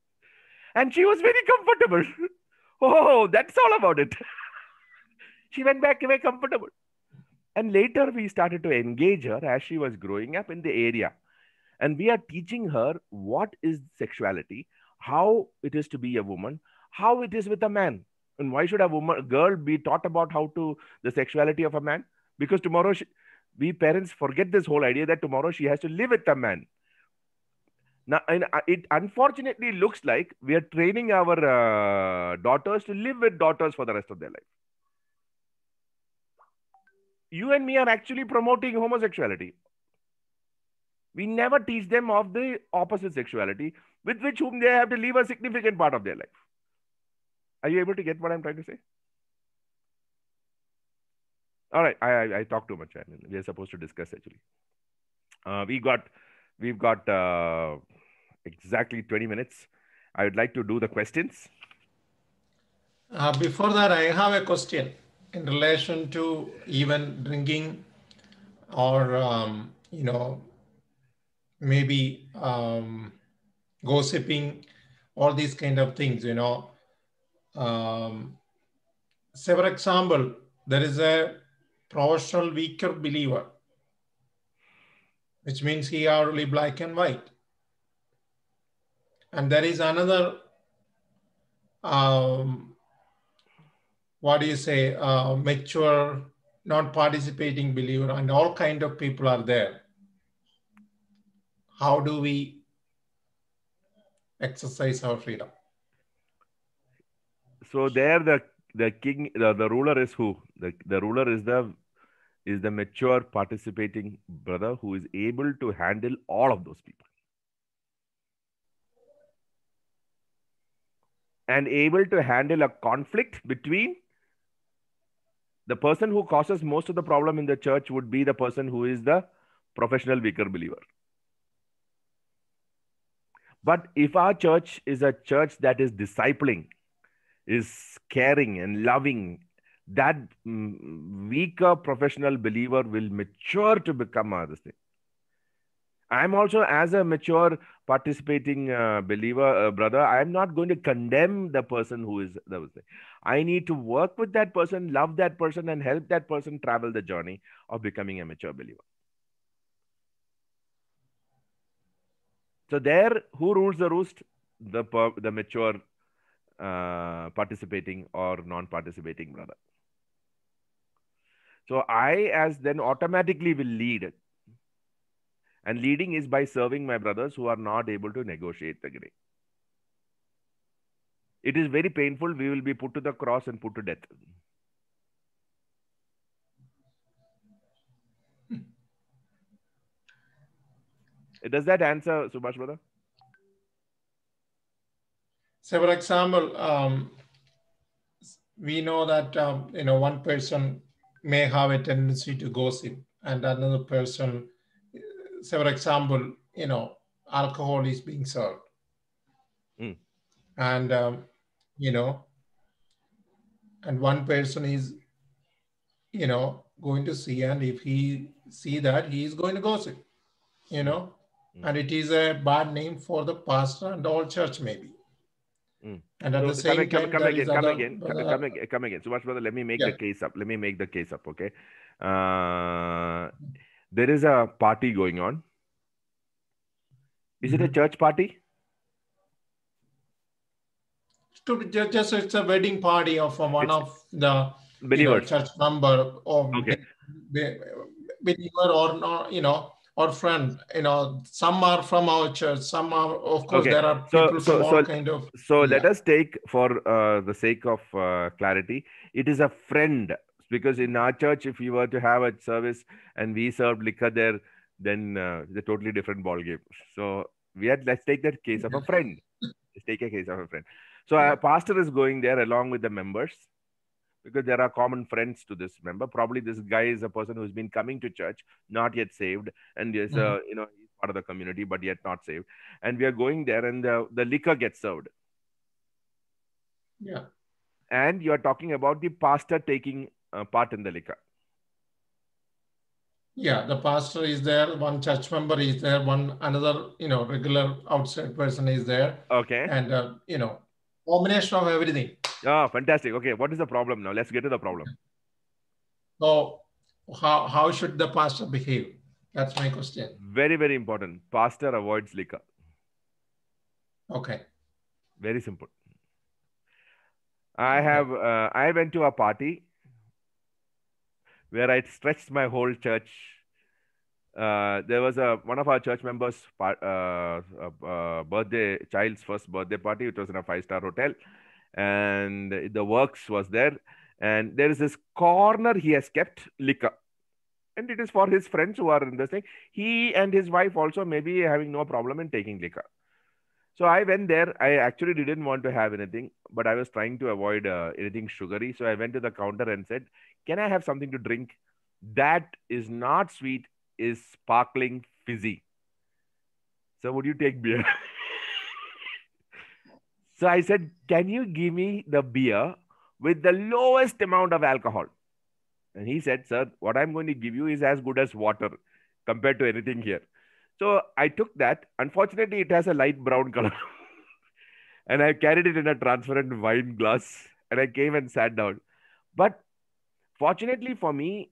and she was very comfortable. oh, that's all about it. she went back very comfortable. And later we started to engage her as she was growing up in the area and we are teaching her what is sexuality how it is to be a woman how it is with a man and why should a woman a girl be taught about how to the sexuality of a man because tomorrow she, we parents forget this whole idea that tomorrow she has to live with a man now and uh, it unfortunately looks like we are training our uh, daughters to live with daughters for the rest of their life you and me are actually promoting homosexuality we never teach them of the opposite sexuality with which whom they have to live a significant part of their life are you able to get what i'm trying to say all right i i, I talk too much I mean, we're supposed to discuss actually uh, we got we've got uh, exactly 20 minutes i would like to do the questions uh, before that i have a question in relation to even drinking or um, you know maybe um, gossiping, all these kind of things, you know. Um, several example, there is a professional weaker believer, which means he are only black and white. And there is another, um, what do you say, uh, mature, non-participating believer, and all kind of people are there how do we exercise our freedom? So there the the king the, the ruler is who? The, the ruler is the is the mature participating brother who is able to handle all of those people. And able to handle a conflict between the person who causes most of the problem in the church would be the person who is the professional weaker believer. But if our church is a church that is discipling, is caring and loving, that mm, weaker professional believer will mature to become a thing. I'm also, as a mature participating uh, believer, uh, brother, I'm not going to condemn the person who is that I need to work with that person, love that person, and help that person travel the journey of becoming a mature believer. So there, who rules the roost? The the mature, uh, participating or non-participating brother. So I, as then, automatically will lead, and leading is by serving my brothers who are not able to negotiate the grave. It is very painful. We will be put to the cross and put to death. Does that answer, Subhash brother? So, for example, um, we know that um, you know one person may have a tendency to gossip, and another person, so for example, you know, alcohol is being served, mm. and um, you know, and one person is, you know, going to see, and if he see that, he is going to gossip, you know, Mm. And it is a bad name for the pastor and all church, maybe. Mm. And at so the same come, time, come, again, come, again, come, come again, come again. So, much brother, let me make yeah. the case up. Let me make the case up, okay? Uh, there is a party going on. Is mm it a mm-hmm. church party? To just it's a wedding party of one it's of the believers. You know, church member or okay. believer or not, you know or friend you know some are from our church some are of course okay. there are people so, so, from all kind of so yeah. let us take for uh, the sake of uh, clarity it is a friend because in our church if we were to have a service and we served liquor there then uh, it's a totally different ball game so we had let's take that case of a friend let's take a case of a friend so a pastor is going there along with the members because there are common friends to this member. Probably this guy is a person who's been coming to church, not yet saved, and is uh, mm-hmm. uh, you know he's part of the community but yet not saved. And we are going there, and the, the liquor gets served. Yeah. And you are talking about the pastor taking uh, part in the liquor. Yeah, the pastor is there, one church member is there, one another, you know, regular outside person is there. Okay. And, uh, you know, combination of everything Oh, fantastic okay what is the problem now let's get to the problem so how, how should the pastor behave that's my question very very important pastor avoids liquor okay very simple i have uh, i went to a party where i stretched my whole church uh, there was a one of our church members' part, uh, uh, uh, birthday, child's first birthday party. It was in a five-star hotel, and the works was there. And there is this corner he has kept liquor, and it is for his friends who are in this thing. He and his wife also may be having no problem in taking liquor. So I went there. I actually didn't want to have anything, but I was trying to avoid uh, anything sugary. So I went to the counter and said, "Can I have something to drink?" That is not sweet is sparkling fizzy. So would you take beer? so I said, Can you give me the beer with the lowest amount of alcohol? And he said, Sir, what I'm going to give you is as good as water compared to anything here. So I took that. Unfortunately, it has a light brown color. and I carried it in a transparent wine glass and I came and sat down. But fortunately for me,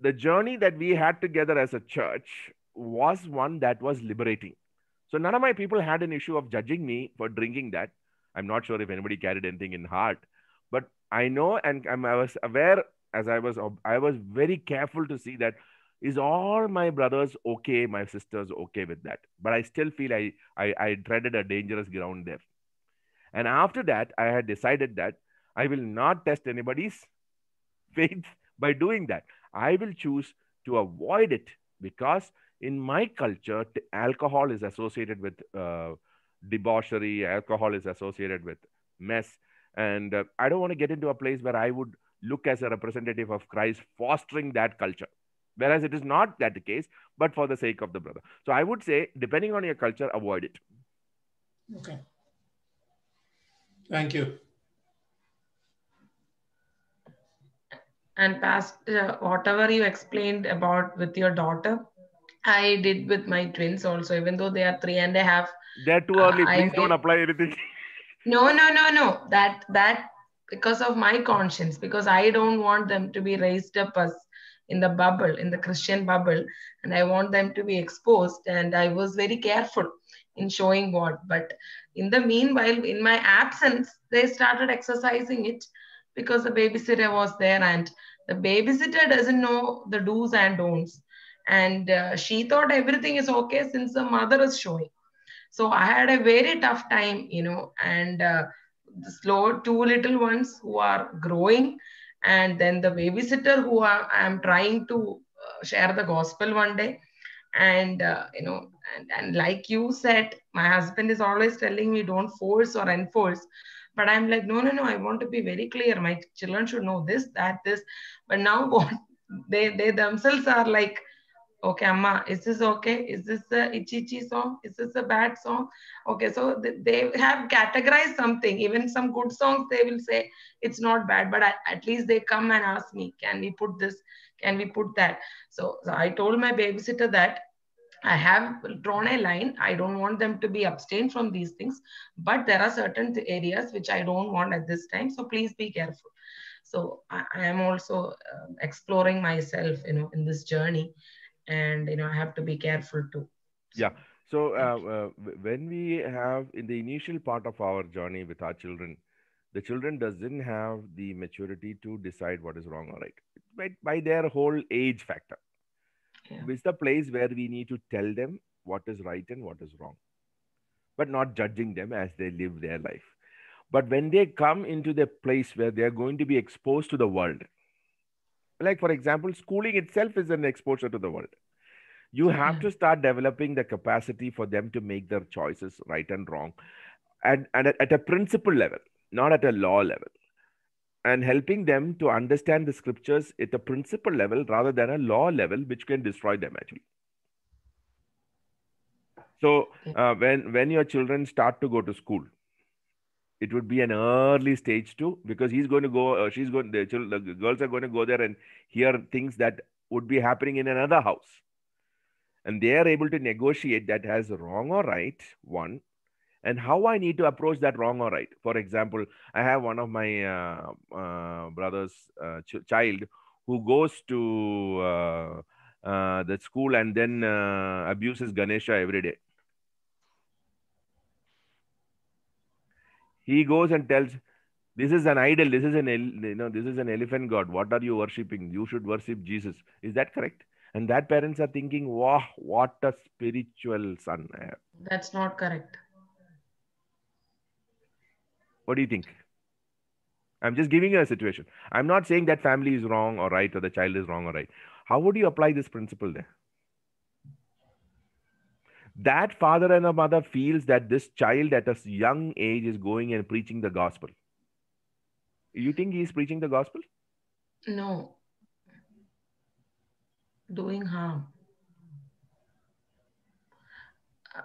the journey that we had together as a church was one that was liberating. So none of my people had an issue of judging me for drinking that. I'm not sure if anybody carried anything in heart, but I know and i was aware as I was I was very careful to see that is all my brothers okay, my sisters okay with that. But I still feel I I, I treaded a dangerous ground there. And after that, I had decided that I will not test anybody's faith by doing that. I will choose to avoid it because in my culture, alcohol is associated with uh, debauchery, alcohol is associated with mess. And uh, I don't want to get into a place where I would look as a representative of Christ fostering that culture. Whereas it is not that the case, but for the sake of the brother. So I would say, depending on your culture, avoid it. Okay. Thank you. and past uh, whatever you explained about with your daughter i did with my twins also even though they are three and a half they're too uh, early uh, please don't apply anything no no no no that that because of my conscience because i don't want them to be raised up as in the bubble in the christian bubble and i want them to be exposed and i was very careful in showing what but in the meanwhile in my absence they started exercising it because the babysitter was there and the babysitter doesn't know the do's and don'ts and uh, she thought everything is okay since the mother is showing so i had a very tough time you know and uh, slow two little ones who are growing and then the babysitter who i am trying to uh, share the gospel one day and uh, you know and, and like you said my husband is always telling me don't force or enforce but i'm like no no no i want to be very clear my children should know this that this but now what they they themselves are like okay amma is this okay is this a itchy itchy song is this a bad song okay so they have categorized something even some good songs they will say it's not bad but at least they come and ask me can we put this can we put that so, so i told my babysitter that I have drawn a line. I don't want them to be abstained from these things, but there are certain areas which I don't want at this time. So please be careful. So I, I am also uh, exploring myself, you know, in this journey, and you know, I have to be careful too. Yeah. So uh, uh, when we have in the initial part of our journey with our children, the children doesn't have the maturity to decide what is wrong or right by their whole age factor yeah. is the place where we need to tell them what is right and what is wrong, but not judging them as they live their life. But when they come into the place where they're going to be exposed to the world, like for example, schooling itself is an exposure to the world. You have yeah. to start developing the capacity for them to make their choices right and wrong and, and at a principle level, not at a law level and helping them to understand the scriptures at a principle level rather than a law level, which can destroy them actually. So uh, when when your children start to go to school, it would be an early stage too, because he's going to go, uh, she's going, the, children, the girls are going to go there and hear things that would be happening in another house, and they are able to negotiate that has wrong or right. One, and how I need to approach that wrong or right. For example, I have one of my uh, uh, brother's uh, ch- child who goes to uh, uh, the school and then uh, abuses Ganesha every day. He goes and tells, "This is an idol. This is an you know, this is an elephant god. What are you worshipping? You should worship Jesus." Is that correct? And that parents are thinking, "Wow, what a spiritual son I have." That's not correct what do you think? I'm just giving you a situation. I'm not saying that family is wrong or right or the child is wrong or right. How would you apply this principle there? That father and a mother feels that this child at a young age is going and preaching the gospel. You think he is preaching the gospel? No. Doing harm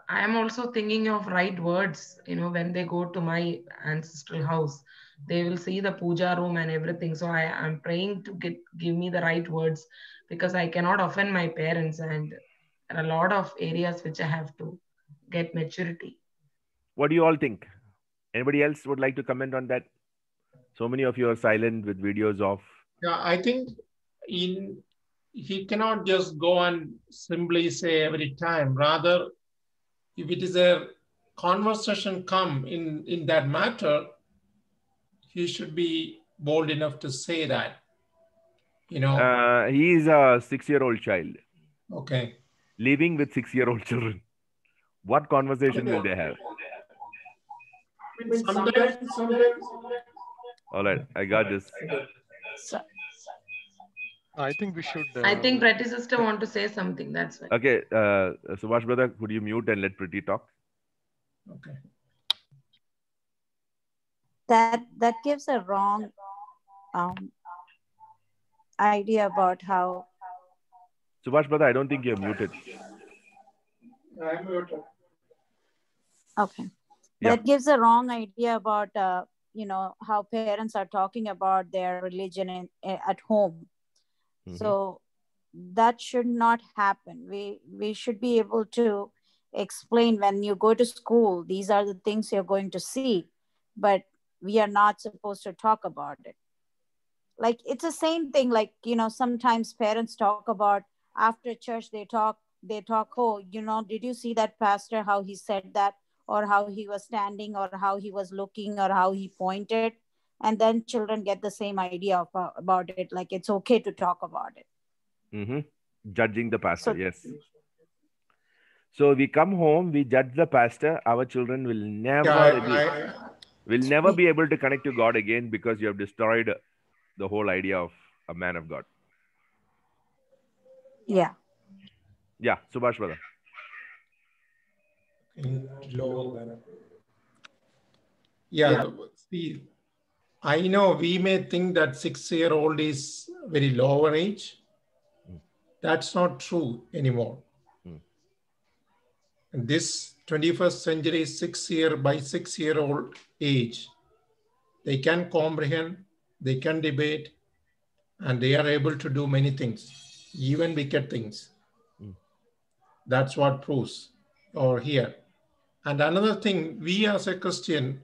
i'm also thinking of right words you know when they go to my ancestral hmm. house they will see the puja room and everything so i am praying to get give me the right words because i cannot offend my parents and a lot of areas which i have to get maturity what do you all think anybody else would like to comment on that so many of you are silent with videos off yeah i think in he cannot just go and simply say every time rather if it is a conversation come in, in that matter, he should be bold enough to say that. You know, uh, he is a six-year-old child. Okay. Living with six-year-old children, what conversation okay. will they have? Sometimes, sometimes. All right, I got this. So, I think we should. Uh... I think Pretty sister want to say something. That's why. Okay, uh, uh, Subhash brother, could you mute and let Pretty talk? Okay. That that gives a wrong um, idea about how. Subhash brother, I don't think you're muted. I'm muted. Okay. Yeah. That gives a wrong idea about uh, you know how parents are talking about their religion in, eh, at home Mm-hmm. So that should not happen. We we should be able to explain when you go to school, these are the things you're going to see, but we are not supposed to talk about it. Like it's the same thing, like you know, sometimes parents talk about after church, they talk, they talk, oh, you know, did you see that pastor how he said that? or how he was standing or how he was looking or how he pointed and then children get the same idea of, uh, about it like it's okay to talk about it mm-hmm. judging the pastor so, yes so we come home we judge the pastor our children will never be, I, I, will never be able to connect to god again because you have destroyed the whole idea of a man of god yeah yeah subhash brother yeah, yeah. see I know we may think that six year old is very low age. Mm. That's not true anymore. Mm. This 21st century six year by six year old age, they can comprehend, they can debate, and they are able to do many things, even wicked things. Mm. That's what proves or here. And another thing, we as a Christian,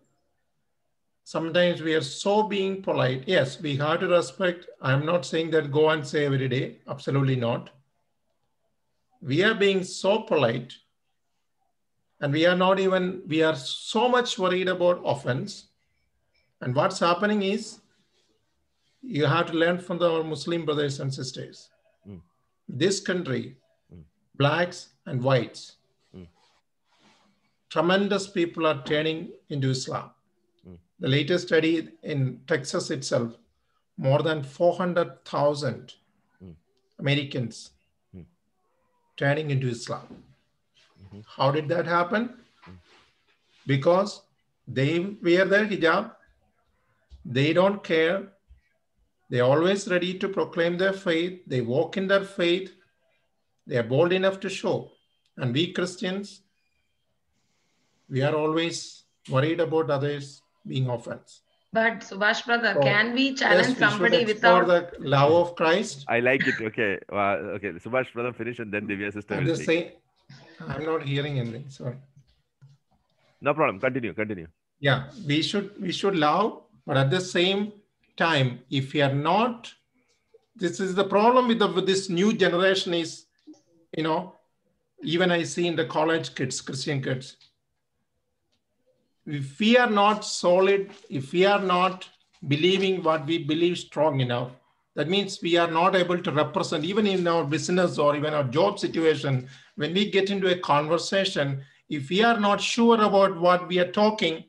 sometimes we are so being polite. Yes, we have to respect. I'm not saying that go and say every day. Absolutely not. We are being so polite and we are not even, we are so much worried about offense. And what's happening is you have to learn from our Muslim brothers and sisters. Mm. This country, mm. blacks and whites, mm. tremendous people are turning into Islam the latest study in Texas itself, more than 400,000 mm. Americans mm. turning into Islam. Mm-hmm. How did that happen? Mm. Because they wear their hijab, they don't care, they're always ready to proclaim their faith, they walk in their faith, they are bold enough to show. And we Christians, we are always worried about others, being offense. But Subhash brother, so, can we challenge yes, we somebody without the love of Christ? I like it. Okay, well, okay. Subhash brother, finish and then Divya sister. I'm just saying. I'm not hearing anything. Sorry. No problem. Continue. Continue. Yeah, we should we should love, but at the same time, if we are not, this is the problem with the with this new generation is, you know, even I see in the college kids, Christian kids, if we are not solid, if we are not believing what we believe strong enough, that means we are not able to represent, even in our business or even our job situation, when we get into a conversation, if we are not sure about what we are talking,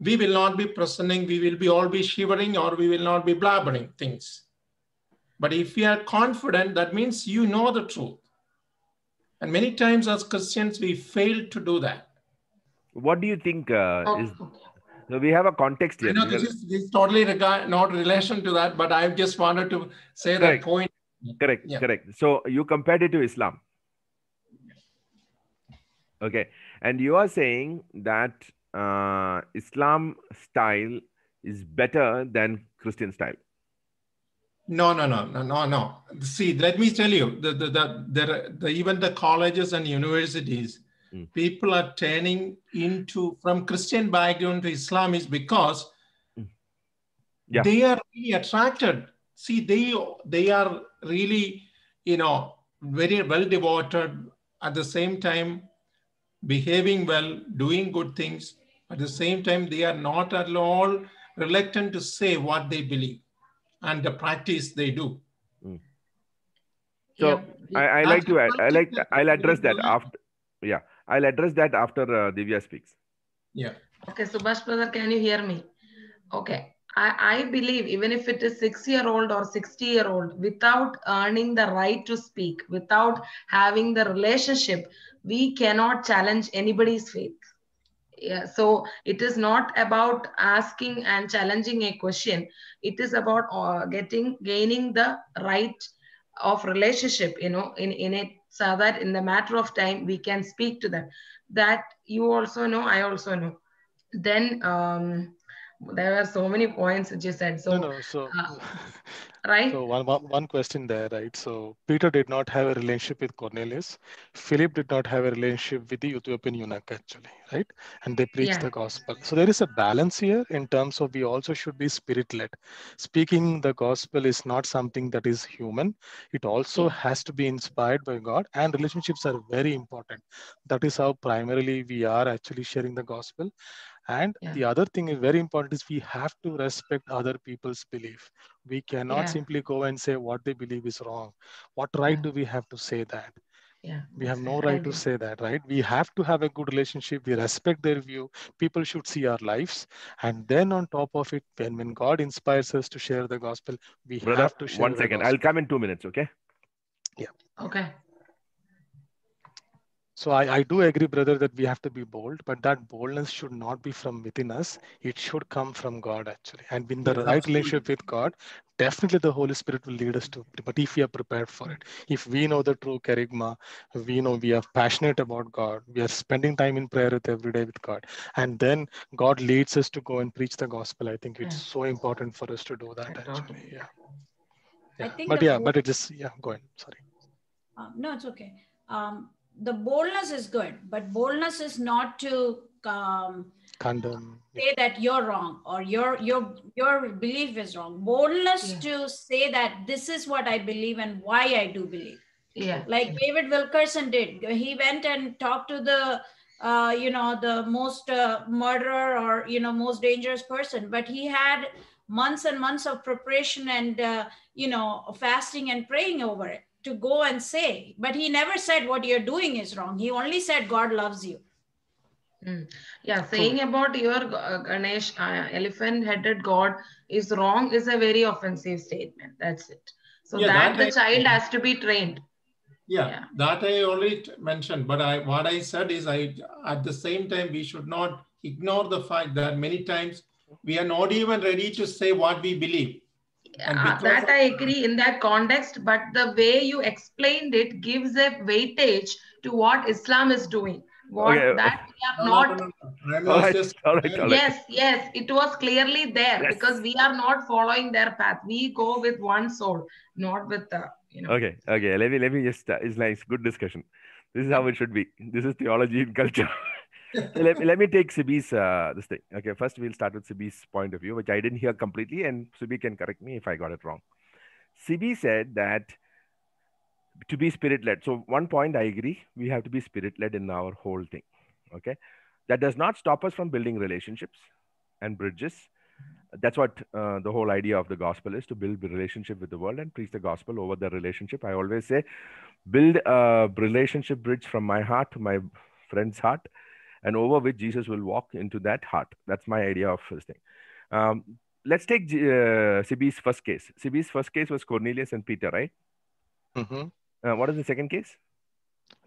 we will not be presenting, we will be all be shivering or we will not be blabbering things. But if we are confident, that means you know the truth. And many times as Christians, we fail to do that what do you think uh, oh. is so we have a context here. You know, this is, this is totally not relation to that, but I just wanted to say correct. that point. Correct, yeah. correct. So you compared it to Islam. Okay. And you are saying that uh, Islam style is better than Christian style. No, no, no, no, no, no. See, let me tell you, the, the, the, the, the even the colleges and universities, mm. people are turning into from Christian background to Islam is because mm. yeah. they are really attracted. See, they they are really, you know, very well devoted, at the same time behaving well, doing good things. At the same time, they are not at all reluctant to say what they believe and the practice they do. Mm. So yeah. I, I like to add, I like I'll address that after yeah I'll address that after uh, Divya speaks. Yeah. Okay, Subhash brother, can you hear me? Okay. I, I believe even if it is six year old or 60 year old, without earning the right to speak, without having the relationship, we cannot challenge anybody's faith. Yeah, so it is not about asking and challenging a question. It is about uh, getting gaining the right of relationship you know in in it so that in the matter of time we can speak to them that you also know i also know then um, there are so many points which you said so no, no, so, uh, right? So one, one, one question there, right? So Peter did not have a relationship with Cornelius. Philip did not have a relationship with the Ethiopian eunuch actually, right? And they preached yeah. the gospel. So there is a balance here in terms of we also should be spirit led. Speaking the gospel is not something that is human. It also has to be inspired by God and relationships are very important. That is how primarily we are actually sharing the gospel and yeah. the other thing is very important is we have to respect other people's belief we cannot yeah. simply go and say what they believe is wrong what right yeah. do we have to say that yeah, we have no right to say that right we have to have a good relationship we respect their view people should see our lives and then on top of it when, when god inspires us to share the gospel we Brother, have to share one second i'll come in two minutes okay yeah okay so I, I do agree, brother, that we have to be bold, but that boldness should not be from within us. It should come from God, actually. And in the yeah, right absolutely. relationship with God, definitely the Holy Spirit will lead us to. But if we are prepared for it, if we know the true charisma, we know we are passionate about God, we are spending time in prayer with every day with God, and then God leads us to go and preach the gospel. I think it's yeah. Hmm. so important for us to do that, actually. Yeah. yeah. but yeah, whole... but it is, yeah, go ahead. Sorry. Um, no, it's okay. Um, the boldness is good, but boldness is not to um, condemn say that you're wrong or your your your belief is wrong. Boldness yeah. to say that this is what I believe and why I do believe. Yeah. Like yeah. David Wilkerson did. He went and talked to the uh, you know the most uh, murderer or you know most dangerous person, but he had months and months of preparation and uh, you know fasting and praying over it to go and say. But he never said what you're doing is wrong. He only said God loves you. Mm. Yeah, saying cool. about your uh, Ganesh uh, elephant headed God is wrong is a very offensive statement. That's it. So yeah, that, that, the I, child has to be trained. Yeah, yeah. that I already mentioned. But I what I said is I at the same time we should not ignore the fact that many times we are not even ready to say what we believe that I agree in that context, but the way you explained it gives a weightage to what Islam is doing. What okay. that we are not. No, no, no. Right. Just... All right. All right. Yes, yes, it was clearly there yes. because we are not following their path. We go with one soul, not with the. You know. Okay, okay. Let me let me just. Uh, it's nice, good discussion. This is how it should be. This is theology and culture. let, let me take Sibi's uh, this thing. Okay, first we'll start with Sibi's point of view, which I didn't hear completely, and Sibi can correct me if I got it wrong. Sibi said that to be spirit led. So one point I agree, we have to be spirit led in our whole thing. Okay, that does not stop us from building relationships and bridges. That's what uh, the whole idea of the gospel is to build a relationship with the world and preach the gospel over the relationship. I always say, build a relationship bridge from my heart to my friend's heart and over which Jesus will walk into that heart. That's my idea of this thing. Um, let's take uh, Sibi's first case. Sibi's first case was Cornelius and Peter, right? Mm-hmm. Uh, what is the second case?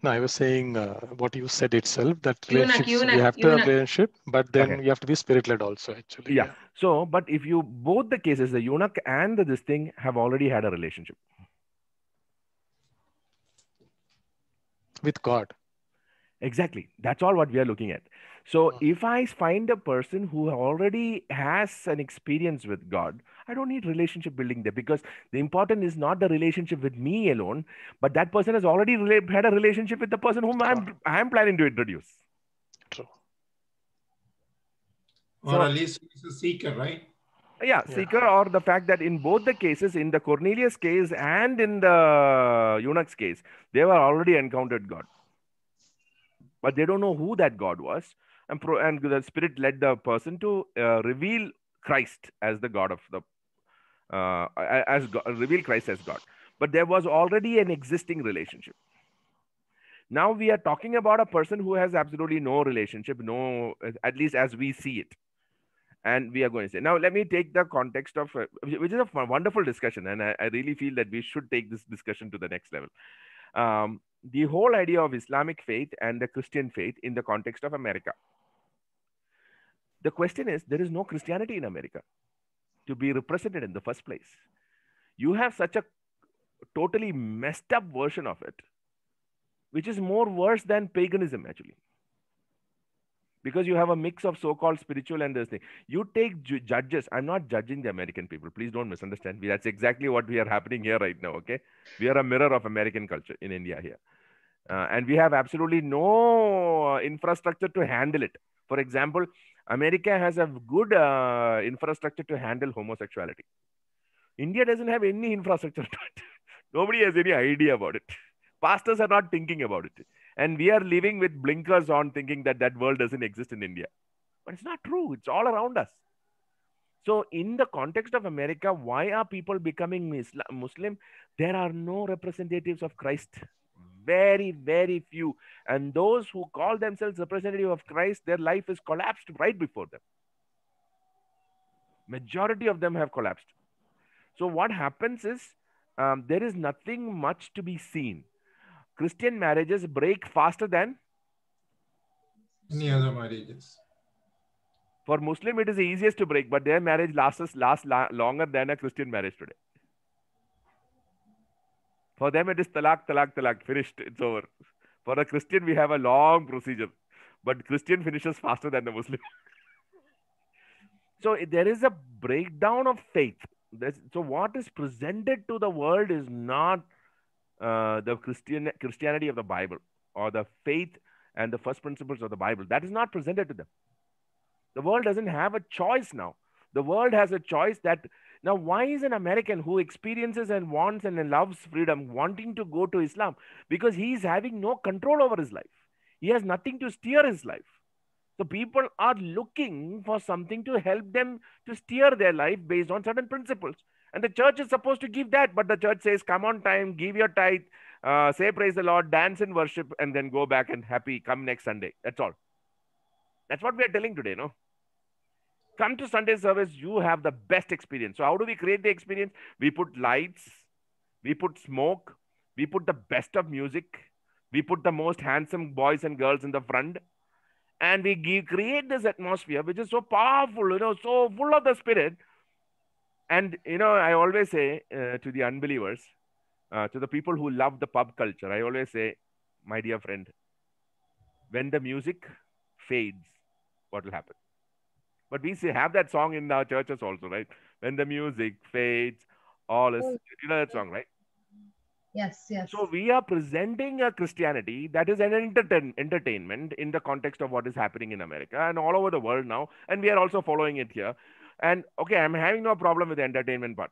No, I was saying uh, what you said itself that you, you, you have you to have relationship, but then okay. you have to be spirit led also, actually. Yeah. yeah. So, but if you both the cases, the eunuch and the, this thing have already had a relationship with God. Exactly. That's all what we are looking at. So hmm. if I find a person who already has an experience with God, I don't need relationship building there because the important is not the relationship with me alone, but that person has already had a relationship with the person whom I'm I'm planning to introduce. True. So, or at least he's a seeker, right? Yeah, yeah, seeker, or the fact that in both the cases, in the Cornelius case and in the eunuch's case, they were already encountered God but they don't know who that God was. And, pro- and the Spirit led the person to uh, reveal Christ as the God of the, uh, as God, reveal Christ as God. But there was already an existing relationship. Now we are talking about a person who has absolutely no relationship, no, at least as we see it. And we are going to say, now let me take the context of, uh, which is a wonderful discussion. And I, I, really feel that we should take this discussion to the next level. Um, the whole idea of Islamic faith and the Christian faith in the context of America. The question is there is no Christianity in America to be represented in the first place. You have such a totally messed up version of it, which is more worse than paganism, actually because you have a mix of so-called spiritual and this thing. You take ju- judges. I'm not judging the American people. Please don't misunderstand me. That's exactly what we are happening here right now. Okay, we are a mirror of American culture in India here, uh, and we have absolutely no uh, infrastructure to handle it. For example, America has a good uh, infrastructure to handle homosexuality. India doesn't have any infrastructure. Nobody has any idea about it. Pastors are not thinking about it and we are living with blinkers on thinking that that world doesn't exist in India. But it's not true, it's all around us. So, in the context of America, why are people becoming Muslim? There are no representatives of Christ. Very, very few. And those who call themselves representative of Christ, their life is collapsed right before them. Majority of them have collapsed. So, what happens is um, there is nothing much to be seen. Christian marriages break faster than any other marriages. For Muslim, it is the easiest to break, but their marriage lasts lasts longer than a Christian marriage today. For them, it is talak, talak, talak, finished, it's over. For a Christian, we have a long procedure, but Christian finishes faster than the Muslim. so there is a breakdown of faith. so what is presented to the world is not uh, the Christian, Christianity of the Bible or the faith and the first principles of the Bible. That is not presented to them. The world doesn't have a choice now. The world has a choice that now, why is an American who experiences and wants and loves freedom wanting to go to Islam? Because he is having no control over his life, he has nothing to steer his life. So, people are looking for something to help them to steer their life based on certain principles. And the church is supposed to give that, but the church says, come on time, give your tithe, uh, say praise the Lord, dance and worship, and then go back and happy, come next Sunday. That's all. That's what we are telling today, no? Come to Sunday service, you have the best experience. So, how do we create the experience? We put lights, we put smoke, we put the best of music, we put the most handsome boys and girls in the front, and we give, create this atmosphere which is so powerful, you know, so full of the spirit and, you know, I always say uh, to the unbelievers, uh, to the people who love the pub culture, I always say, my dear friend, when the music fades, what will happen? But we say, have that song in our churches also, right? When the music fades, all is, oh, you know that song, right? Yes, yes. So we are presenting a Christianity that is an entertain, entertainment in the context of what is happening in America and all over the world now. And we are also following it here. And okay, I'm having no problem with the entertainment part.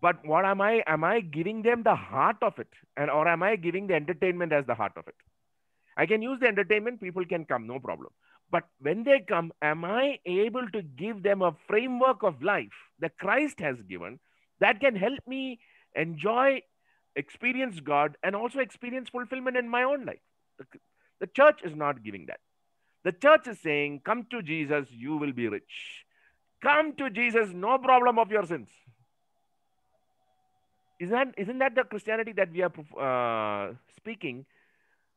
But what am I? Am I giving them the heart of it? And or am I giving the entertainment as the heart of it? I can use the entertainment, people can come, no problem. But when they come, am I able to give them a framework of life that Christ has given that can help me enjoy, experience God, and also experience fulfillment in my own life? The, the church is not giving that. The church is saying, Come to Jesus, you will be rich. Come to Jesus, no problem of your sins. Isn't that, isn't that the Christianity that we are uh, speaking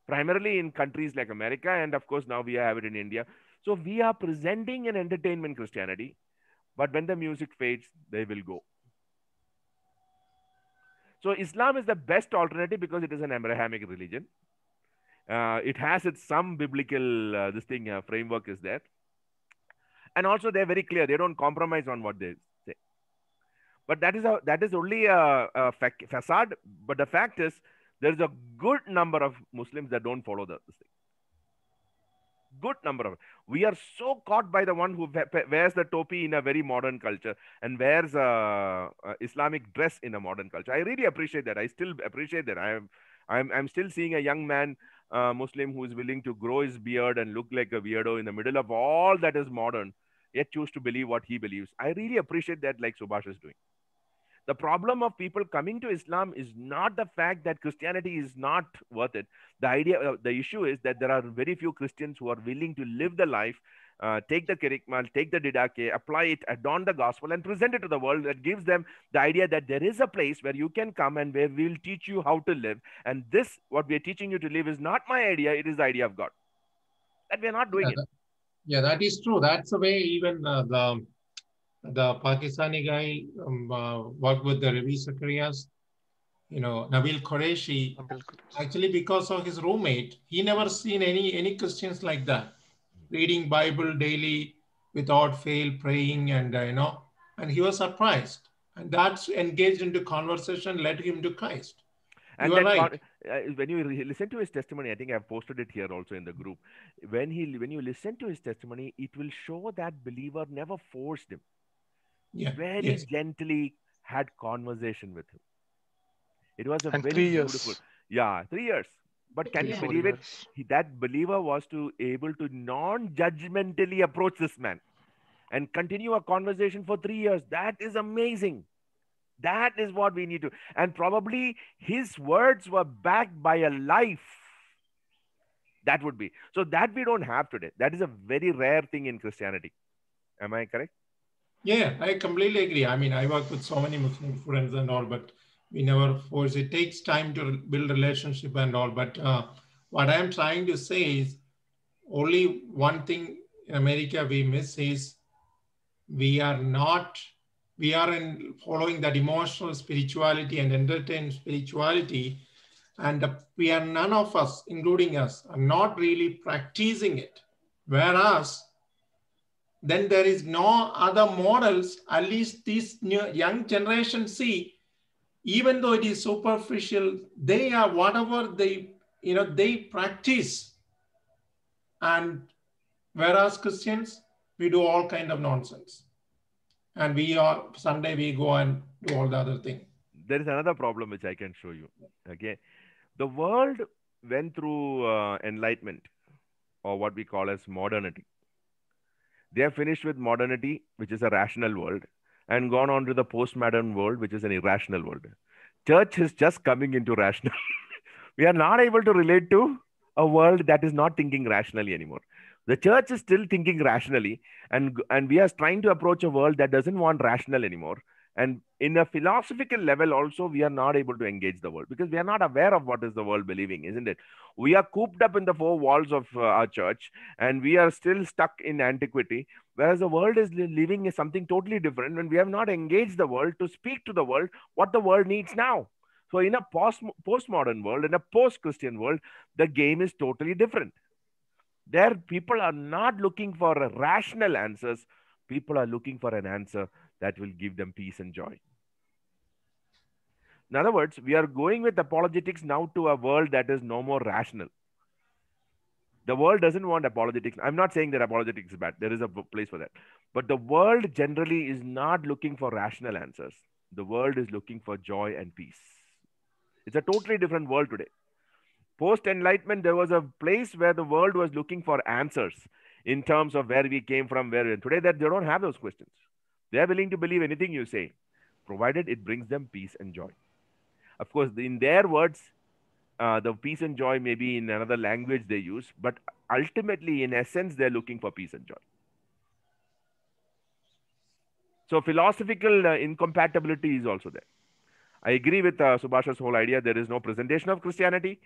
primarily in countries like America? And of course, now we have it in India. So we are presenting an entertainment Christianity, but when the music fades, they will go. So Islam is the best alternative because it is an Abrahamic religion uh, it has its some biblical uh, this thing uh, framework is there and also they're very clear they don't compromise on what they say but that is a, that is only a, a fac- facade but the fact is there is a good number of muslims that don't follow the, this thing good number of we are so caught by the one who wears the topi in a very modern culture and wears a, a islamic dress in a modern culture i really appreciate that i still appreciate that i am I'm, I'm still seeing a young man uh, Muslim who is willing to grow his beard and look like a weirdo in the middle of all that is modern, yet choose to believe what he believes. I really appreciate that, like Subhash is doing. The problem of people coming to Islam is not the fact that Christianity is not worth it. The idea, uh, the issue is that there are very few Christians who are willing to live the life uh, take the kerygma, take the didache, apply it, adorn the gospel, and present it to the world. That gives them the idea that there is a place where you can come and where we'll teach you how to live. And this, what we're teaching you to live, is not my idea, it is the idea of God. That we're not doing yeah, that, it. yeah, that is true. That's the way even uh, the the Pakistani guy um, uh, worked with the Ravi Zacharias, you know, Nabil Qureshi. Actually, because of his roommate, he never seen any any Christians like that reading Bible daily without fail, praying, and uh, you know, and he was surprised. And that's engaged into conversation led him to Christ. And you are right. uh, when you re- listen to his testimony, I think I've posted it here also in the group. When he, when you listen to his testimony, it will show that believer never forced him. Yeah. Very yes. gently had conversation with him. It was a and very beautiful. Years. Yeah, three years. But can yeah. you believe it? He, that believer was to able to non-judgmentally approach this man and continue a conversation for three years. That is amazing. That is what we need to. And probably his words were backed by a life. That would be. So that we don't have today. That is a very rare thing in Christianity. Am I correct? Yeah, I completely agree. I mean, I work with so many Muslim friends and all, but we never force. It takes time to build relationship and all. But uh, what I'm trying to say is only one thing in America we miss is we are not, we are in following that emotional spirituality and entertainment spirituality. And we are none of us, including us, are not really practicing it. Whereas then there is no other models, at least this new young generation see even though it is superficial, they are whatever they, you know, they practice. And whereas Christians, we do all kind of nonsense. And we are, Sunday we go and do all the other thing. There is another problem which I can show you. Okay. The world went through uh, enlightenment or what we call as modernity. They are finished with modernity, which is a rational world and gone on to the postmodern world, which is an irrational world. Church is just coming into rational. we are not able to relate to a world that is not thinking rationally anymore. The church is still thinking rationally, and, and we are trying to approach a world that doesn't want rational anymore and in a philosophical level also we are not able to engage the world because we are not aware of what is the world believing isn't it we are cooped up in the four walls of uh, our church and we are still stuck in antiquity whereas the world is living something totally different when we have not engaged the world to speak to the world what the world needs now so in a post postmodern world in a post christian world the game is totally different there people are not looking for rational answers people are looking for an answer that will give them peace and joy. In other words, we are going with apologetics now to a world that is no more rational. The world doesn't want apologetics. I'm not saying that apologetics is bad, there is a place for that. But the world generally is not looking for rational answers, the world is looking for joy and peace. It's a totally different world today. Post enlightenment, there was a place where the world was looking for answers in terms of where we came from, where we're in. Today, that they don't have those questions. They are willing to believe anything you say, provided it brings them peace and joy. Of course, in their words, uh, the peace and joy may be in another language they use, but ultimately, in essence, they're looking for peace and joy. So, philosophical uh, incompatibility is also there. I agree with uh, Subhash's whole idea. There is no presentation of Christianity.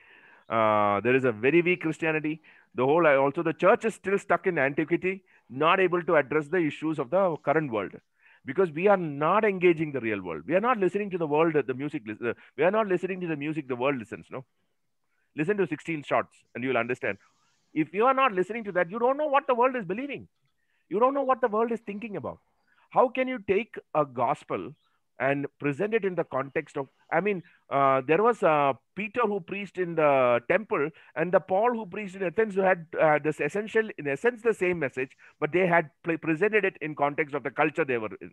Uh, there is a very weak Christianity. The whole, uh, also, the church is still stuck in antiquity, not able to address the issues of the current world because we are not engaging the real world. We are not listening to the world, the music, uh, we are not listening to the music the world listens, no? Listen to 16 shots and you'll understand. If you are not listening to that, you don't know what the world is believing. You don't know what the world is thinking about. How can you take a gospel and present it in the context of i mean uh, there was a peter who preached in the temple and the paul who preached in athens who had uh, this essential in essence the same message but they had presented it in context of the culture they were in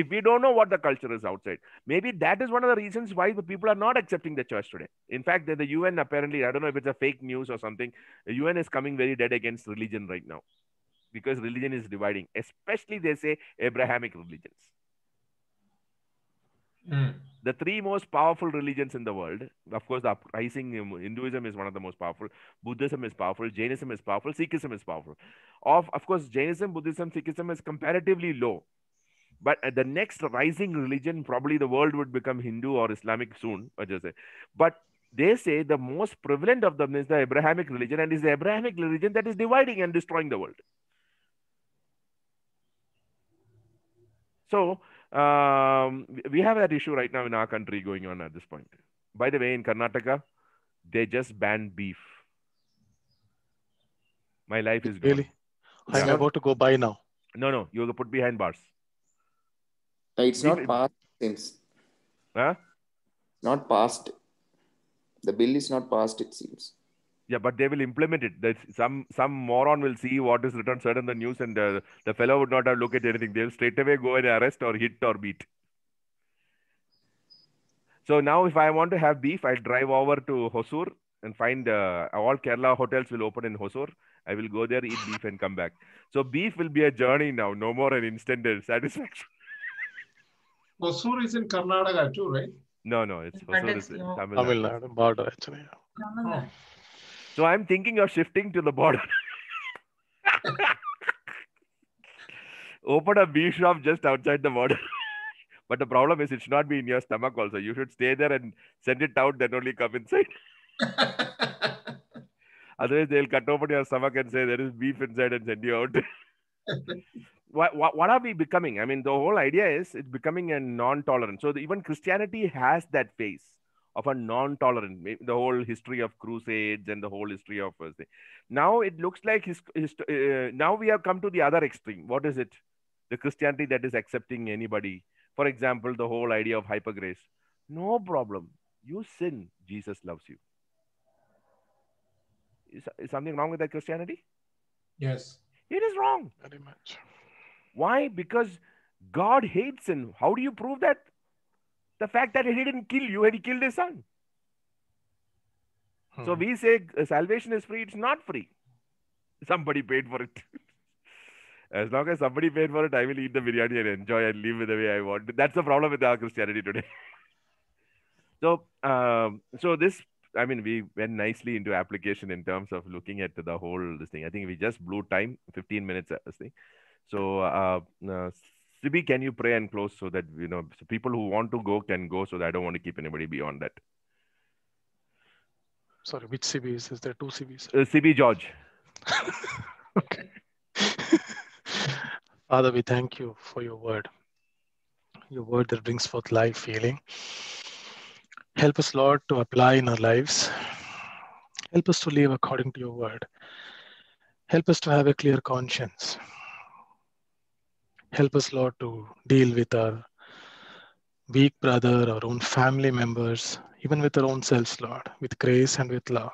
if we don't know what the culture is outside maybe that is one of the reasons why the people are not accepting the church today in fact the un apparently i don't know if it's a fake news or something the un is coming very dead against religion right now because religion is dividing especially they say abrahamic religions Hmm. The three most powerful religions in the world, of course, the uprising um, Hinduism is one of the most powerful, Buddhism is powerful, Jainism is powerful, Sikhism is powerful. Of, of course, Jainism, Buddhism, Sikhism is comparatively low. But uh, the next rising religion, probably the world would become Hindu or Islamic soon, I just say. But they say the most prevalent of them is the Abrahamic religion, and it's the Abrahamic religion that is dividing and destroying the world. So um, we have that issue right now in our country going on at this point. By the way, in Karnataka, they just banned beef. My life is gone. Really? I'm yeah. about to go buy now. No, no, you're put behind bars. Uh, it's not past seems. Huh? Not passed. The bill is not passed, it seems yeah but they will implement it There's some some moron will see what is written certain the news and the, uh, the fellow would not have looked at anything they'll straight away go and arrest or hit or beat so now if i want to have beef i'll drive over to hosur and find uh, all kerala hotels will open in hosur i will go there eat beef and come back so beef will be a journey now no more an instant uh, satisfaction hosur is in karnataka too right no no it's hosur is in tamil nadu border actually oh. So I'm thinking of shifting to the border. Open a bee shop just outside the border. but the problem is, it should not be in your stomach, also. You should stay there and send it out, then only come inside. Otherwise, they'll cut open your stomach and say, There is beef inside and send you out. what, what, what are we becoming? I mean, the whole idea is it's becoming a non tolerant. So the, even Christianity has that phase of a non-tolerant the whole history of crusades and the whole history of uh, now it looks like his, his uh, now we have come to the other extreme what is it the christianity that is accepting anybody for example the whole idea of hyper grace no problem you sin jesus loves you is, is something wrong with that christianity yes it is wrong very much why because god hates sin how do you prove that the fact that he didn't kill you and he killed his son. Hmm. So we say uh, salvation is free, it's not free. Somebody paid for it. as long as somebody paid for it, I will eat the biryani and enjoy and live the way I want. That's the problem with our Christianity today. so, um, so this, I mean, we went nicely into application in terms of looking at the whole this thing. I think we just blew time, fifteen minutes. Uh, this thing. So, uh, uh, Sibi, can you pray and close so that you know so people who want to go can go so that I don't want to keep anybody beyond that. Sorry, which CB is? Is there two CBs? Uh, CB George. okay. Father, we thank you for your word, your word that brings forth life, healing. Help us, Lord, to apply in our lives. Help us to live according to your word. Help us to have a clear conscience help us, Lord, to deal with our weak brother, our own family members, even with our own selves, Lord, with grace and with love.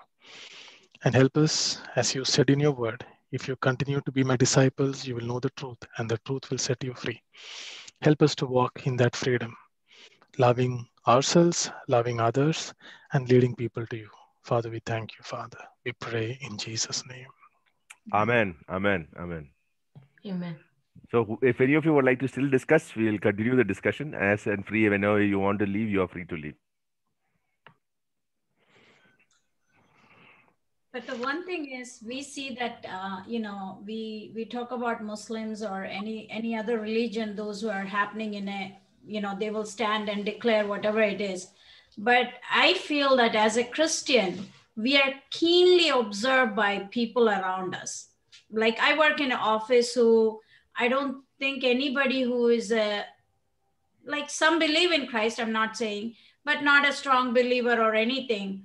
And help us, as you said in your word, if you continue to be my disciples, you will know the truth, and the truth will set you free. Help us to walk in that freedom, loving ourselves, loving others, and leading people to you. Father, we thank you, Father. We pray in Jesus' name. Amen. Amen. Amen. Amen. So if any of you would like to still discuss, we'll continue the discussion as and free whenever you want to leave, you are free to leave. But the one thing is, we see that uh, you know we we talk about Muslims or any any other religion, those who are happening in a you know they will stand and declare whatever it is. But I feel that as a Christian, we are keenly observed by people around us. Like I work in an office who I don't think anybody who is a like some believe in Christ, I'm not saying, but not a strong believer or anything.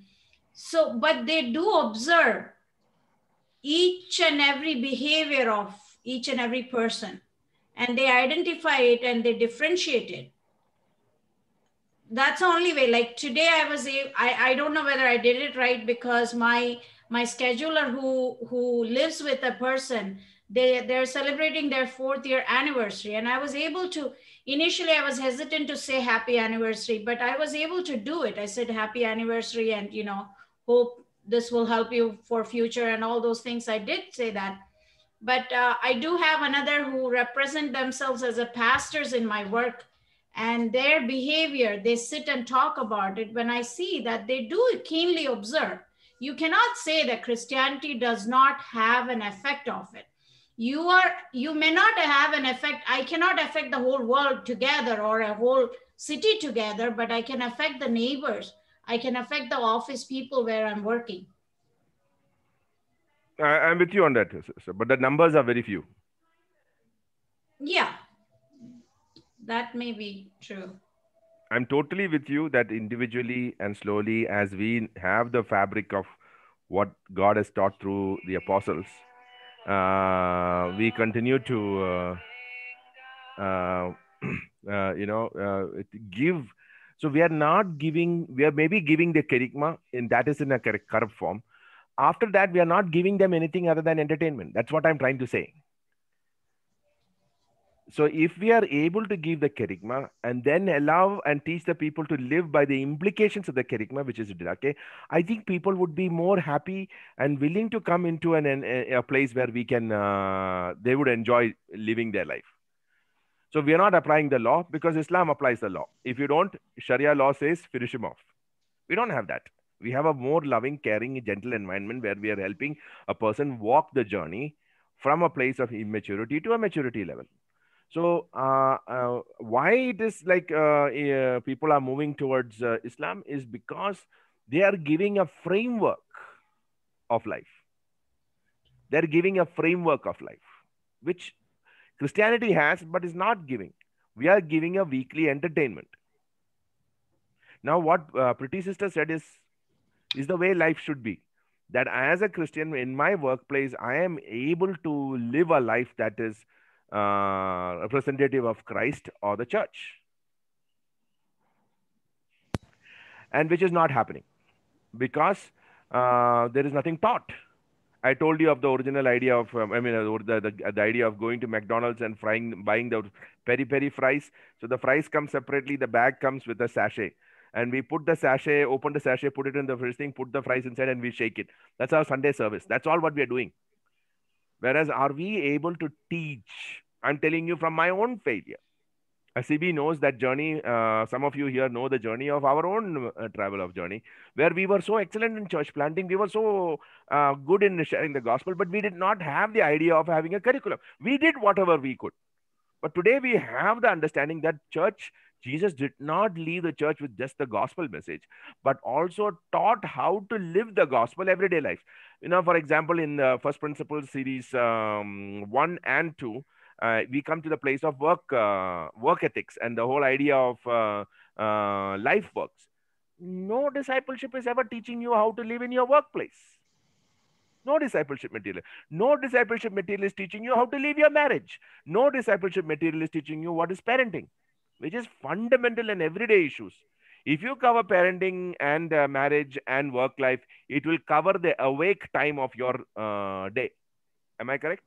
So, but they do observe each and every behavior of each and every person, and they identify it and they differentiate it. That's the only way. Like today, I was a, I I don't know whether I did it right because my my scheduler who who lives with a person they, they're celebrating their fourth year anniversary. And I was able to, initially, I was hesitant to say happy anniversary, but I was able to do it. I said happy anniversary and, you know, hope this will help you for future and all those things. I did say that. But uh, I do have another who represent themselves as a pastors in my work and their behavior, they sit and talk about it. When I see that they do keenly observe, you cannot say that Christianity does not have an effect of it you are you may not have an effect i cannot affect the whole world together or a whole city together but i can affect the neighbors i can affect the office people where i'm working I, am with you on that sir, but the numbers are very few yeah that may be true i'm totally with you that individually and slowly as we have the fabric of what god has taught through the apostles uh, we continue to uh, uh, uh you know uh, give so we are not giving we are maybe giving the kerygma and that is in a correct form after that we are not giving them anything other than entertainment that's what i'm trying to say so if we are able to give the kerygma and then allow and teach the people to live by the implications of the kerygma, which is Didake, eh, I think people would be more happy and willing to come into an, an a place where we can, uh, they would enjoy living their life. So we are not applying the law because Islam applies the law. If you don't, Sharia law says finish him off. We don't have that. We have a more loving, caring, gentle environment where we are helping a person walk the journey from a place of immaturity to a maturity level. So uh, uh, why it is like uh, eh, people are moving towards Islam is because they are giving a framework of life. They're giving a framework of life, which Christianity has but is not giving. We are giving a weekly entertainment. Now, what uh, Pretty Sister said is, is the way life should be. That as a Christian in my workplace, I am able to live a life that is uh, representative of Christ or the church. And which is not happening because uh, there is nothing taught. I told you of the original idea of, um, I mean, uh, the, the, the, idea of going to McDonald's and frying, buying the peri peri fries. So the fries come separately, the bag comes with a sachet. And we put the sachet, open the sachet, put it in the first thing, put the fries inside, and we shake it. That's our Sunday service. That's all what we are doing. Whereas, are we able to teach? I'm telling you from my own failure. CB knows that journey. Uh, some of you here know the journey of our own uh, travel of journey, where we were so excellent in church planting, we were so uh, good in sharing the gospel, but we did not have the idea of having a curriculum. We did whatever we could, but today we have the understanding that church. Jesus did not leave the church with just the gospel message, but also taught how to live the gospel everyday life you know for example in the first principle series um, one and two uh, we come to the place of work uh, work ethics and the whole idea of uh, uh, life works no discipleship is ever teaching you how to live in your workplace no discipleship material no discipleship material is teaching you how to live your marriage no discipleship material is teaching you what is parenting which is fundamental and everyday issues if you cover parenting and uh, marriage and work life, it will cover the awake time of your uh, day. Am I correct?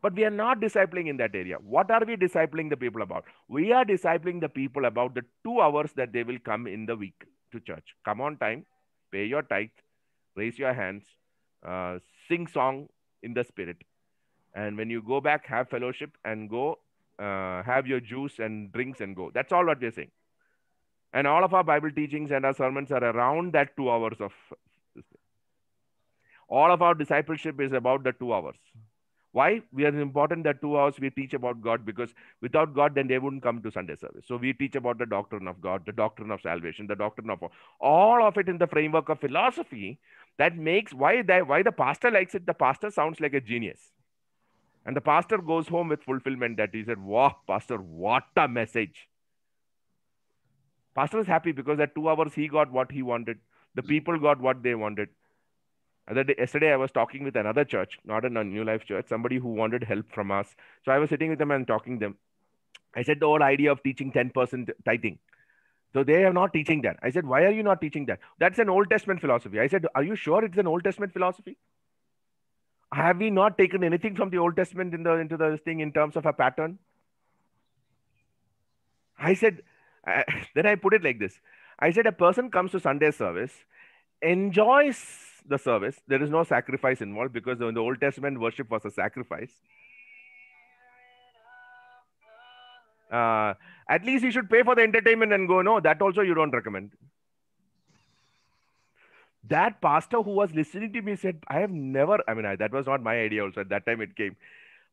But we are not discipling in that area. What are we discipling the people about? We are discipling the people about the two hours that they will come in the week to church. Come on time, pay your tithe, raise your hands, uh, sing song in the spirit. And when you go back, have fellowship and go uh, have your juice and drinks and go. That's all what we're saying. And all of our Bible teachings and our sermons are around that two hours of. All of our discipleship is about the two hours. Why? We are important that two hours we teach about God because without God, then they wouldn't come to Sunday service. So we teach about the doctrine of God, the doctrine of salvation, the doctrine of all of it in the framework of philosophy that makes why that why the pastor likes it. The pastor sounds like a genius. And the pastor goes home with fulfillment that he said, Wow, Pastor, what a message. Pastor is happy because at two hours he got what he wanted. The people got what they wanted. Other day, yesterday I was talking with another church, not a New Life church, somebody who wanted help from us. So I was sitting with them and talking them. I said the whole idea of teaching 10% tithing. So they are not teaching that. I said, why are you not teaching that? That's an Old Testament philosophy. I said, are you sure it's an Old Testament philosophy? Have we not taken anything from the Old Testament in the, into the thing in terms of a pattern? I said, I, then I put it like this I said, a person comes to Sunday service, enjoys the service. There is no sacrifice involved because in the Old Testament, worship was a sacrifice. Uh, at least he should pay for the entertainment and go, no, that also you don't recommend. That pastor who was listening to me said, I have never, I mean, I, that was not my idea also. At that time it came.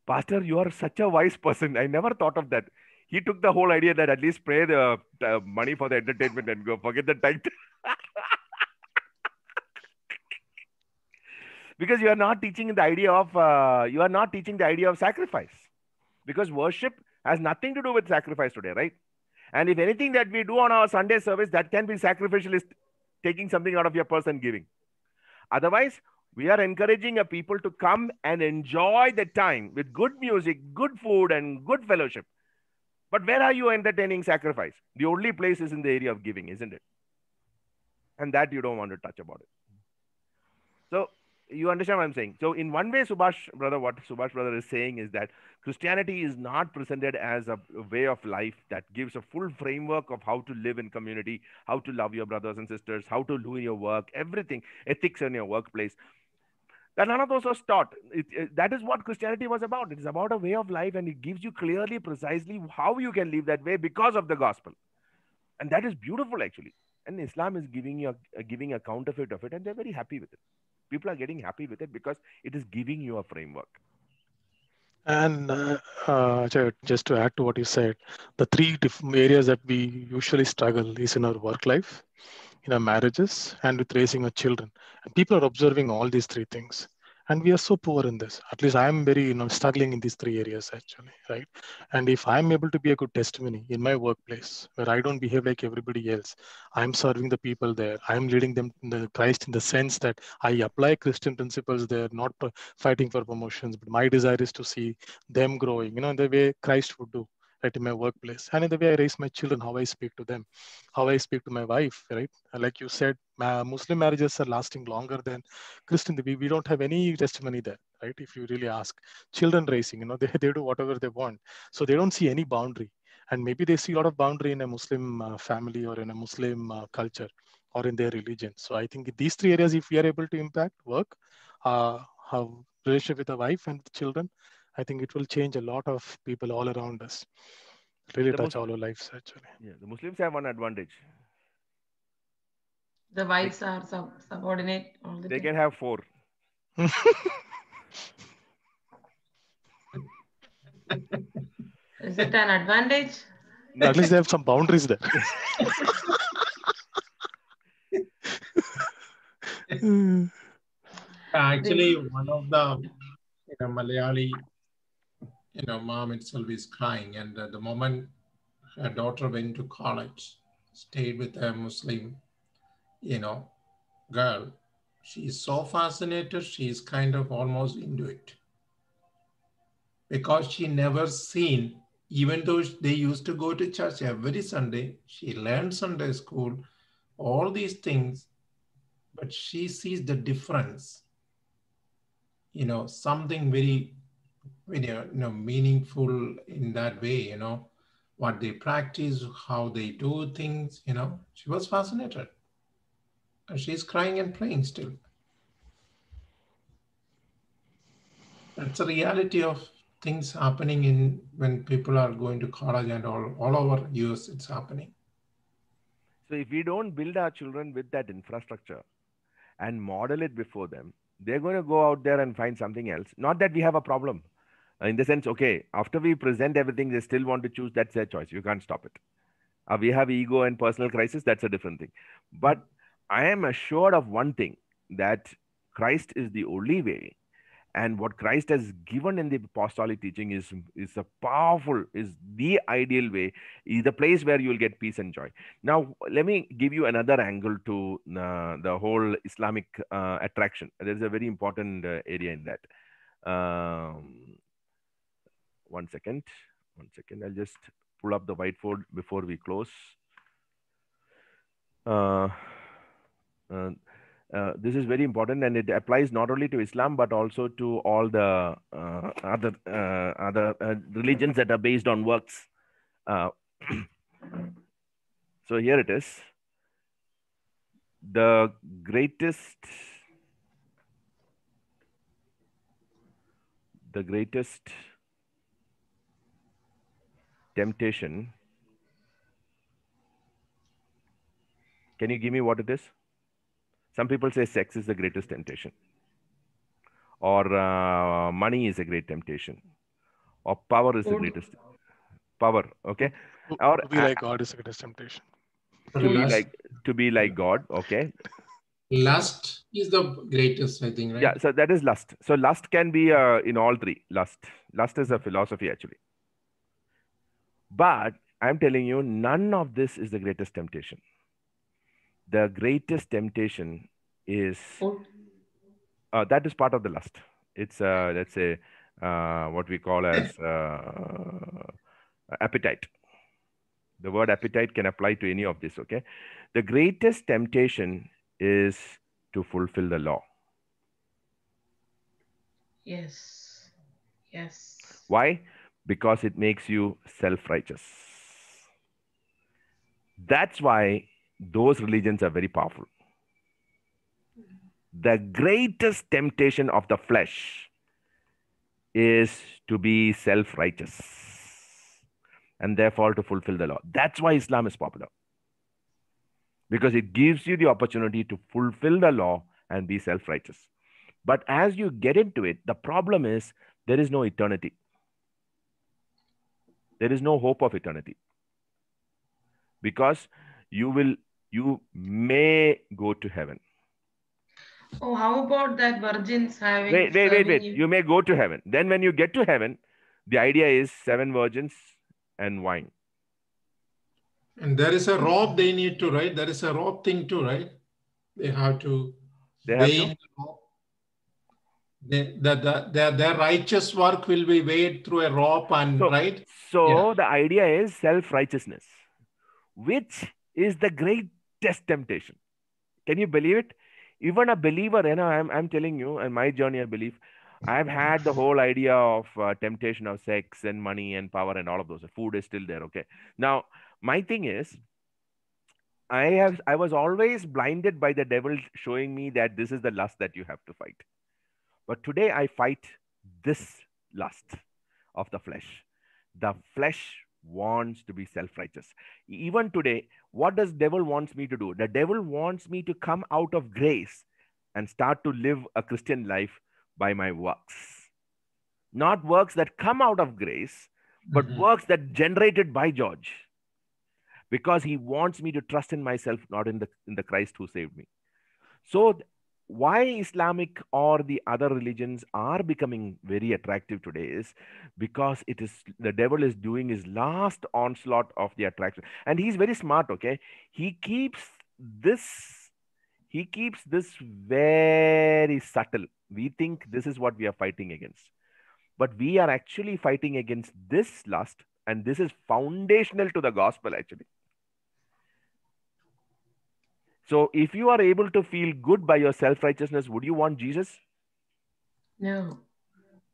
Pastor, you are such a wise person. I never thought of that he took the whole idea that at least pay the uh, money for the entertainment and go forget the title. because you are not teaching the idea of uh, you are not teaching the idea of sacrifice because worship has nothing to do with sacrifice today right and if anything that we do on our sunday service that can be sacrificial is taking something out of your purse and giving otherwise we are encouraging a people to come and enjoy the time with good music good food and good fellowship but where are you entertaining sacrifice? The only place is in the area of giving, isn't it? And that you don't want to touch about it. So you understand what I'm saying. So in one way, Subhash brother, what Subhash brother is saying is that Christianity is not presented as a way of life that gives a full framework of how to live in community, how to love your brothers and sisters, how to do your work, everything, ethics in your workplace that none of those was taught. It, it, that is what Christianity was about. It is about a way of life, and it gives you clearly, precisely how you can live that way because of the gospel, and that is beautiful actually. And Islam is giving you a, uh, giving a counterfeit of it, and they're very happy with it. People are getting happy with it because it is giving you a framework. And uh, uh, just to add to what you said, the three diff- areas that we usually struggle is in our work life, you know, marriages and with raising of children. And people are observing all these three things. And we are so poor in this. At least I am very, you know, struggling in these three areas actually, right? And if I'm able to be a good testimony in my workplace where I don't behave like everybody else, I'm serving the people there. I'm leading them in the Christ in the sense that I apply Christian principles there, not fighting for promotions, but my desire is to see them growing, you know, the way Christ would do right in my workplace and in the way i raise my children how i speak to them how i speak to my wife right like you said muslim marriages are lasting longer than christian we, we don't have any testimony there right if you really ask children raising you know they, they do whatever they want so they don't see any boundary and maybe they see a lot of boundary in a muslim uh, family or in a muslim uh, culture or in their religion so i think these three areas if we are able to impact work uh, how relationship with the wife and the children I think it will change a lot of people all around us. Really the touch all our lives actually. Yeah, the Muslims have one advantage. The wives they, are sub- subordinate. All the they time. can have four. Is it an advantage? No, at least they have some boundaries there. Actually, one of the you know, Malayali you know, mom itself is crying. And uh, the moment her daughter went to college, stayed with a Muslim, you know, girl, she's so fascinated, she's kind of almost into it. Because she never seen, even though they used to go to church every Sunday, she learned Sunday school, all these things, but she sees the difference. You know, something very you know, meaningful in that way, you know, what they practice, how they do things, you know. She was fascinated. And she's crying and praying still. That's the reality of things happening in when people are going to college and all, all over US it's happening. So if we don't build our children with that infrastructure and model it before them, they're going to go out there and find something else. Not that we have a problem. Uh, in the sense, okay, after we present everything, they still want to choose. That's their choice. You can't stop it. Uh, we have ego and personal crisis. That's a different thing. But I am assured of one thing that Christ is the only way. And what Christ has given in the apostolic teaching is, is a powerful, is the ideal way, is the place where you'll get peace and joy. Now, let me give you another angle to uh, the whole Islamic uh, attraction. There's a very important uh, area in that. Um, one second, one second. I'll just pull up the whiteboard before we close. Uh, uh, uh, this is very important and it applies not only to Islam, but also to all the uh, other, uh, other uh, religions that are based on works. so here it is. The greatest the greatest temptation. Can you give me what it is? Some people say sex is the greatest temptation, or uh, money is a great temptation, or power is the greatest power. Okay, to, or to be uh, like God is the greatest temptation. To be like to be like God. Okay. Lust is the greatest, I think. Right? Yeah. So that is lust. So lust can be uh, in all three. Lust. Lust is a philosophy actually. But I'm telling you, none of this is the greatest temptation. The greatest temptation is uh, that is part of the lust. It's, uh, let's say, uh, what we call as uh, appetite. The word appetite can apply to any of this, okay? The greatest temptation is to fulfill the law. Yes. Yes. Why? because it makes you self righteous. That's why those religions are very powerful. The greatest temptation of the flesh is to be self righteous and therefore to fulfill the law. That's why Islam is popular because it gives you the opportunity to fulfill the law and be self righteous. But as you get into it, the problem is there is no eternity there is no hope of eternity because you will you may go to heaven oh how about that virgins having wait wait wait, wait. You... may go to heaven then when you get to heaven the idea is seven virgins and wine and there is a robe they need to write. there is a robe thing too right they have to they have to? the, the, the, their, their righteous work will be weighed through a rope and so, right so yeah. the idea is self-righteousness which is the greatest temptation can you believe it even a believer you know i'm, I'm telling you and my journey i believe i've had the whole idea of uh, temptation of sex and money and power and all of those food is still there okay now my thing is i have i was always blinded by the devil showing me that this is the lust that you have to fight but today I fight this lust of the flesh. The flesh wants to be self-righteous. Even today, what does devil wants me to do? The devil wants me to come out of grace and start to live a Christian life by my works. Not works that come out of grace, but mm-hmm. works that generated by George. Because he wants me to trust in myself, not in the in the Christ who saved me. So why islamic or the other religions are becoming very attractive today is because it is the devil is doing his last onslaught of the attraction and he's very smart okay he keeps this he keeps this very subtle we think this is what we are fighting against but we are actually fighting against this lust and this is foundational to the gospel actually so if you are able to feel good by your self righteousness, would you want Jesus? No.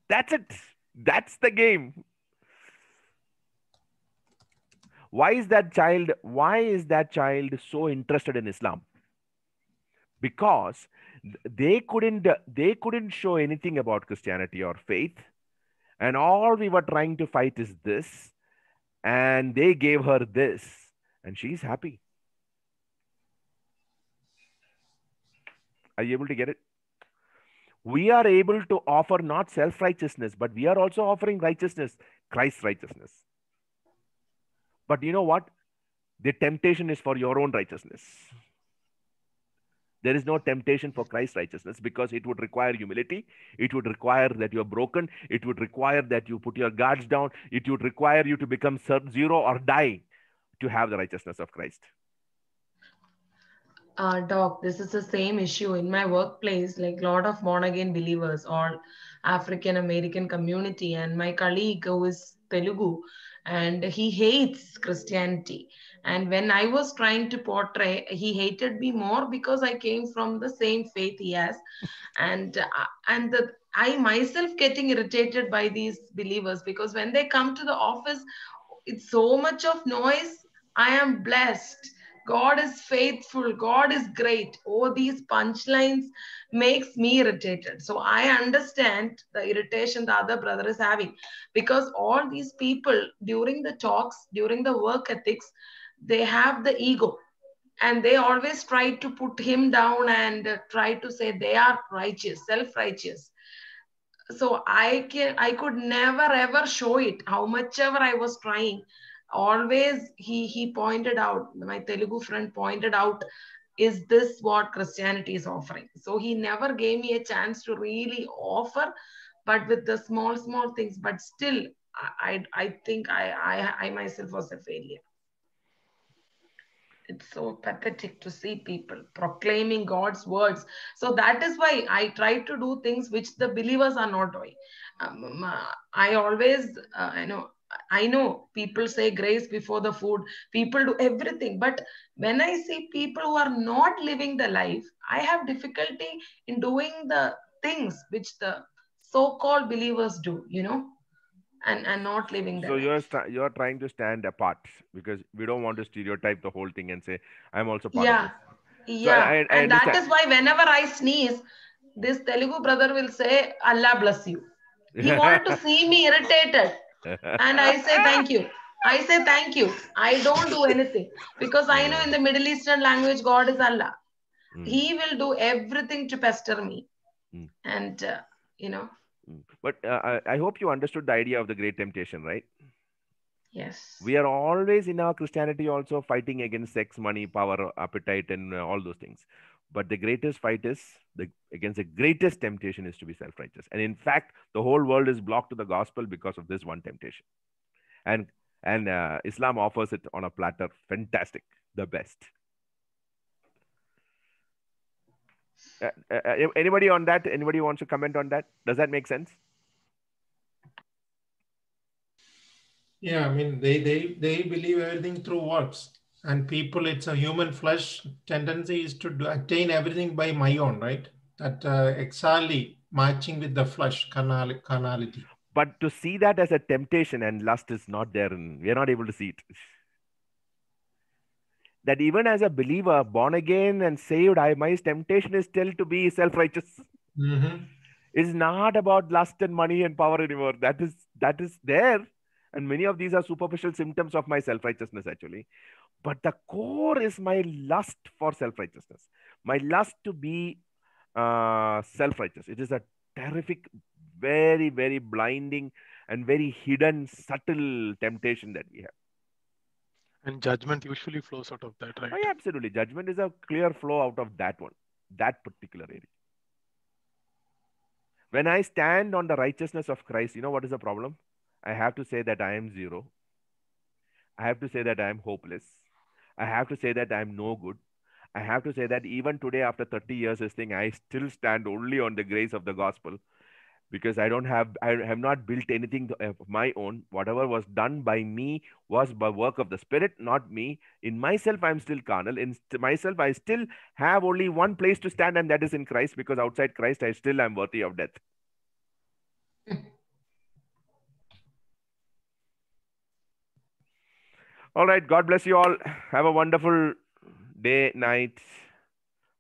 That's it. That's the game. Why is that child? Why is that child so interested in Islam? Because they couldn't they couldn't show anything about Christianity or faith, and all we were trying to fight is this, and they gave her this, and she's happy. Are you able to get it? We are able to offer not self righteousness, but we are also offering righteousness, Christ's righteousness. But you know what? The temptation is for your own righteousness. There is no temptation for Christ's righteousness because it would require humility. It would require that you're broken. It would require that you put your guards down. It would require you to become zero or die to have the righteousness of Christ uh, doc, this is the same issue in my workplace, like a lot of born again believers or African American community. And my colleague who is Telugu and he hates Christianity. And when I was trying to portray, he hated me more because I came from the same faith he has. And, uh, and the, I myself getting irritated by these believers because when they come to the office, it's so much of noise. I am blessed God is faithful. God is great. Oh, these punchlines makes me irritated. So I understand the irritation the other brother is having because all these people during the talks, during the work ethics, they have the ego and they always try to put him down and try to say they are righteous, self-righteous so i can i could never ever show it how much ever i was trying always he he pointed out my Telugu friend pointed out is this what Christianity is offering? So he never gave me a chance to really offer, but with the small small things. But still, I I think I I, I myself was a failure. It's so pathetic to see people proclaiming God's words. So that is why I try to do things which the believers are not doing. Um, um uh, I always, uh, you know, I know people say grace before the food, people do everything. But when I see people who are not living the life, I have difficulty in doing the things which the so called believers do, you know, and, and not living the. So you're, st- you're trying to stand apart because we don't want to stereotype the whole thing and say, I'm also part yeah. of it. Yeah. So I, I, and that is why whenever I sneeze, this Telugu brother will say, Allah bless you. He wanted to see me irritated and I say thank you. I say thank you. I don't do anything because I know in the Middle Eastern language, God is Allah. Mm. He will do everything to pester me. Mm. And, uh, you know. Hmm. But uh, I, I hope you understood the idea of the great temptation, right? Yes. We are always in our Christianity also fighting against sex, money, power, appetite, and uh, all those things but the greatest fight is the against the greatest temptation is to be self-righteous and in fact the whole world is blocked to the gospel because of this one temptation and and uh, islam offers it on a platter fantastic the best uh, uh, uh anybody on that anybody wants to comment on that does that make sense yeah i mean they they they believe everything through works and people it's a human flesh tendency is to do, attain everything by my own right that uh, exactly matching with the flesh carnal, carnality but to see that as a temptation and lust is not there and we are not able to see it that even as a believer born again and saved i my temptation is still to be self-righteous mm-hmm. it's not about lust and money and power anymore that is that is there and many of these are superficial symptoms of my self-righteousness actually but the core is my lust for self righteousness, my lust to be uh, self righteous. It is a terrific, very, very blinding and very hidden, subtle temptation that we have. And judgment usually flows out of that, right? Oh, yeah, absolutely. Judgment is a clear flow out of that one, that particular area. When I stand on the righteousness of Christ, you know what is the problem? I have to say that I am zero. I have to say that I am hopeless. I have to say that I'm no good. I have to say that even today, after 30 years, this thing, I still stand only on the grace of the gospel because I don't have, I have not built anything of my own. Whatever was done by me was by work of the Spirit, not me. In myself, I'm still carnal. In myself, I still have only one place to stand, and that is in Christ, because outside Christ, I still am worthy of death. All right. God bless you all. Have a wonderful day, night.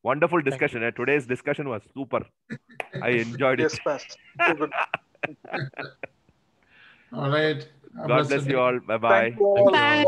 Wonderful discussion. Eh? Today's discussion was super. I enjoyed yes, it. Yes, Pastor. all right. God bless you all. Bye-bye. Bye bye.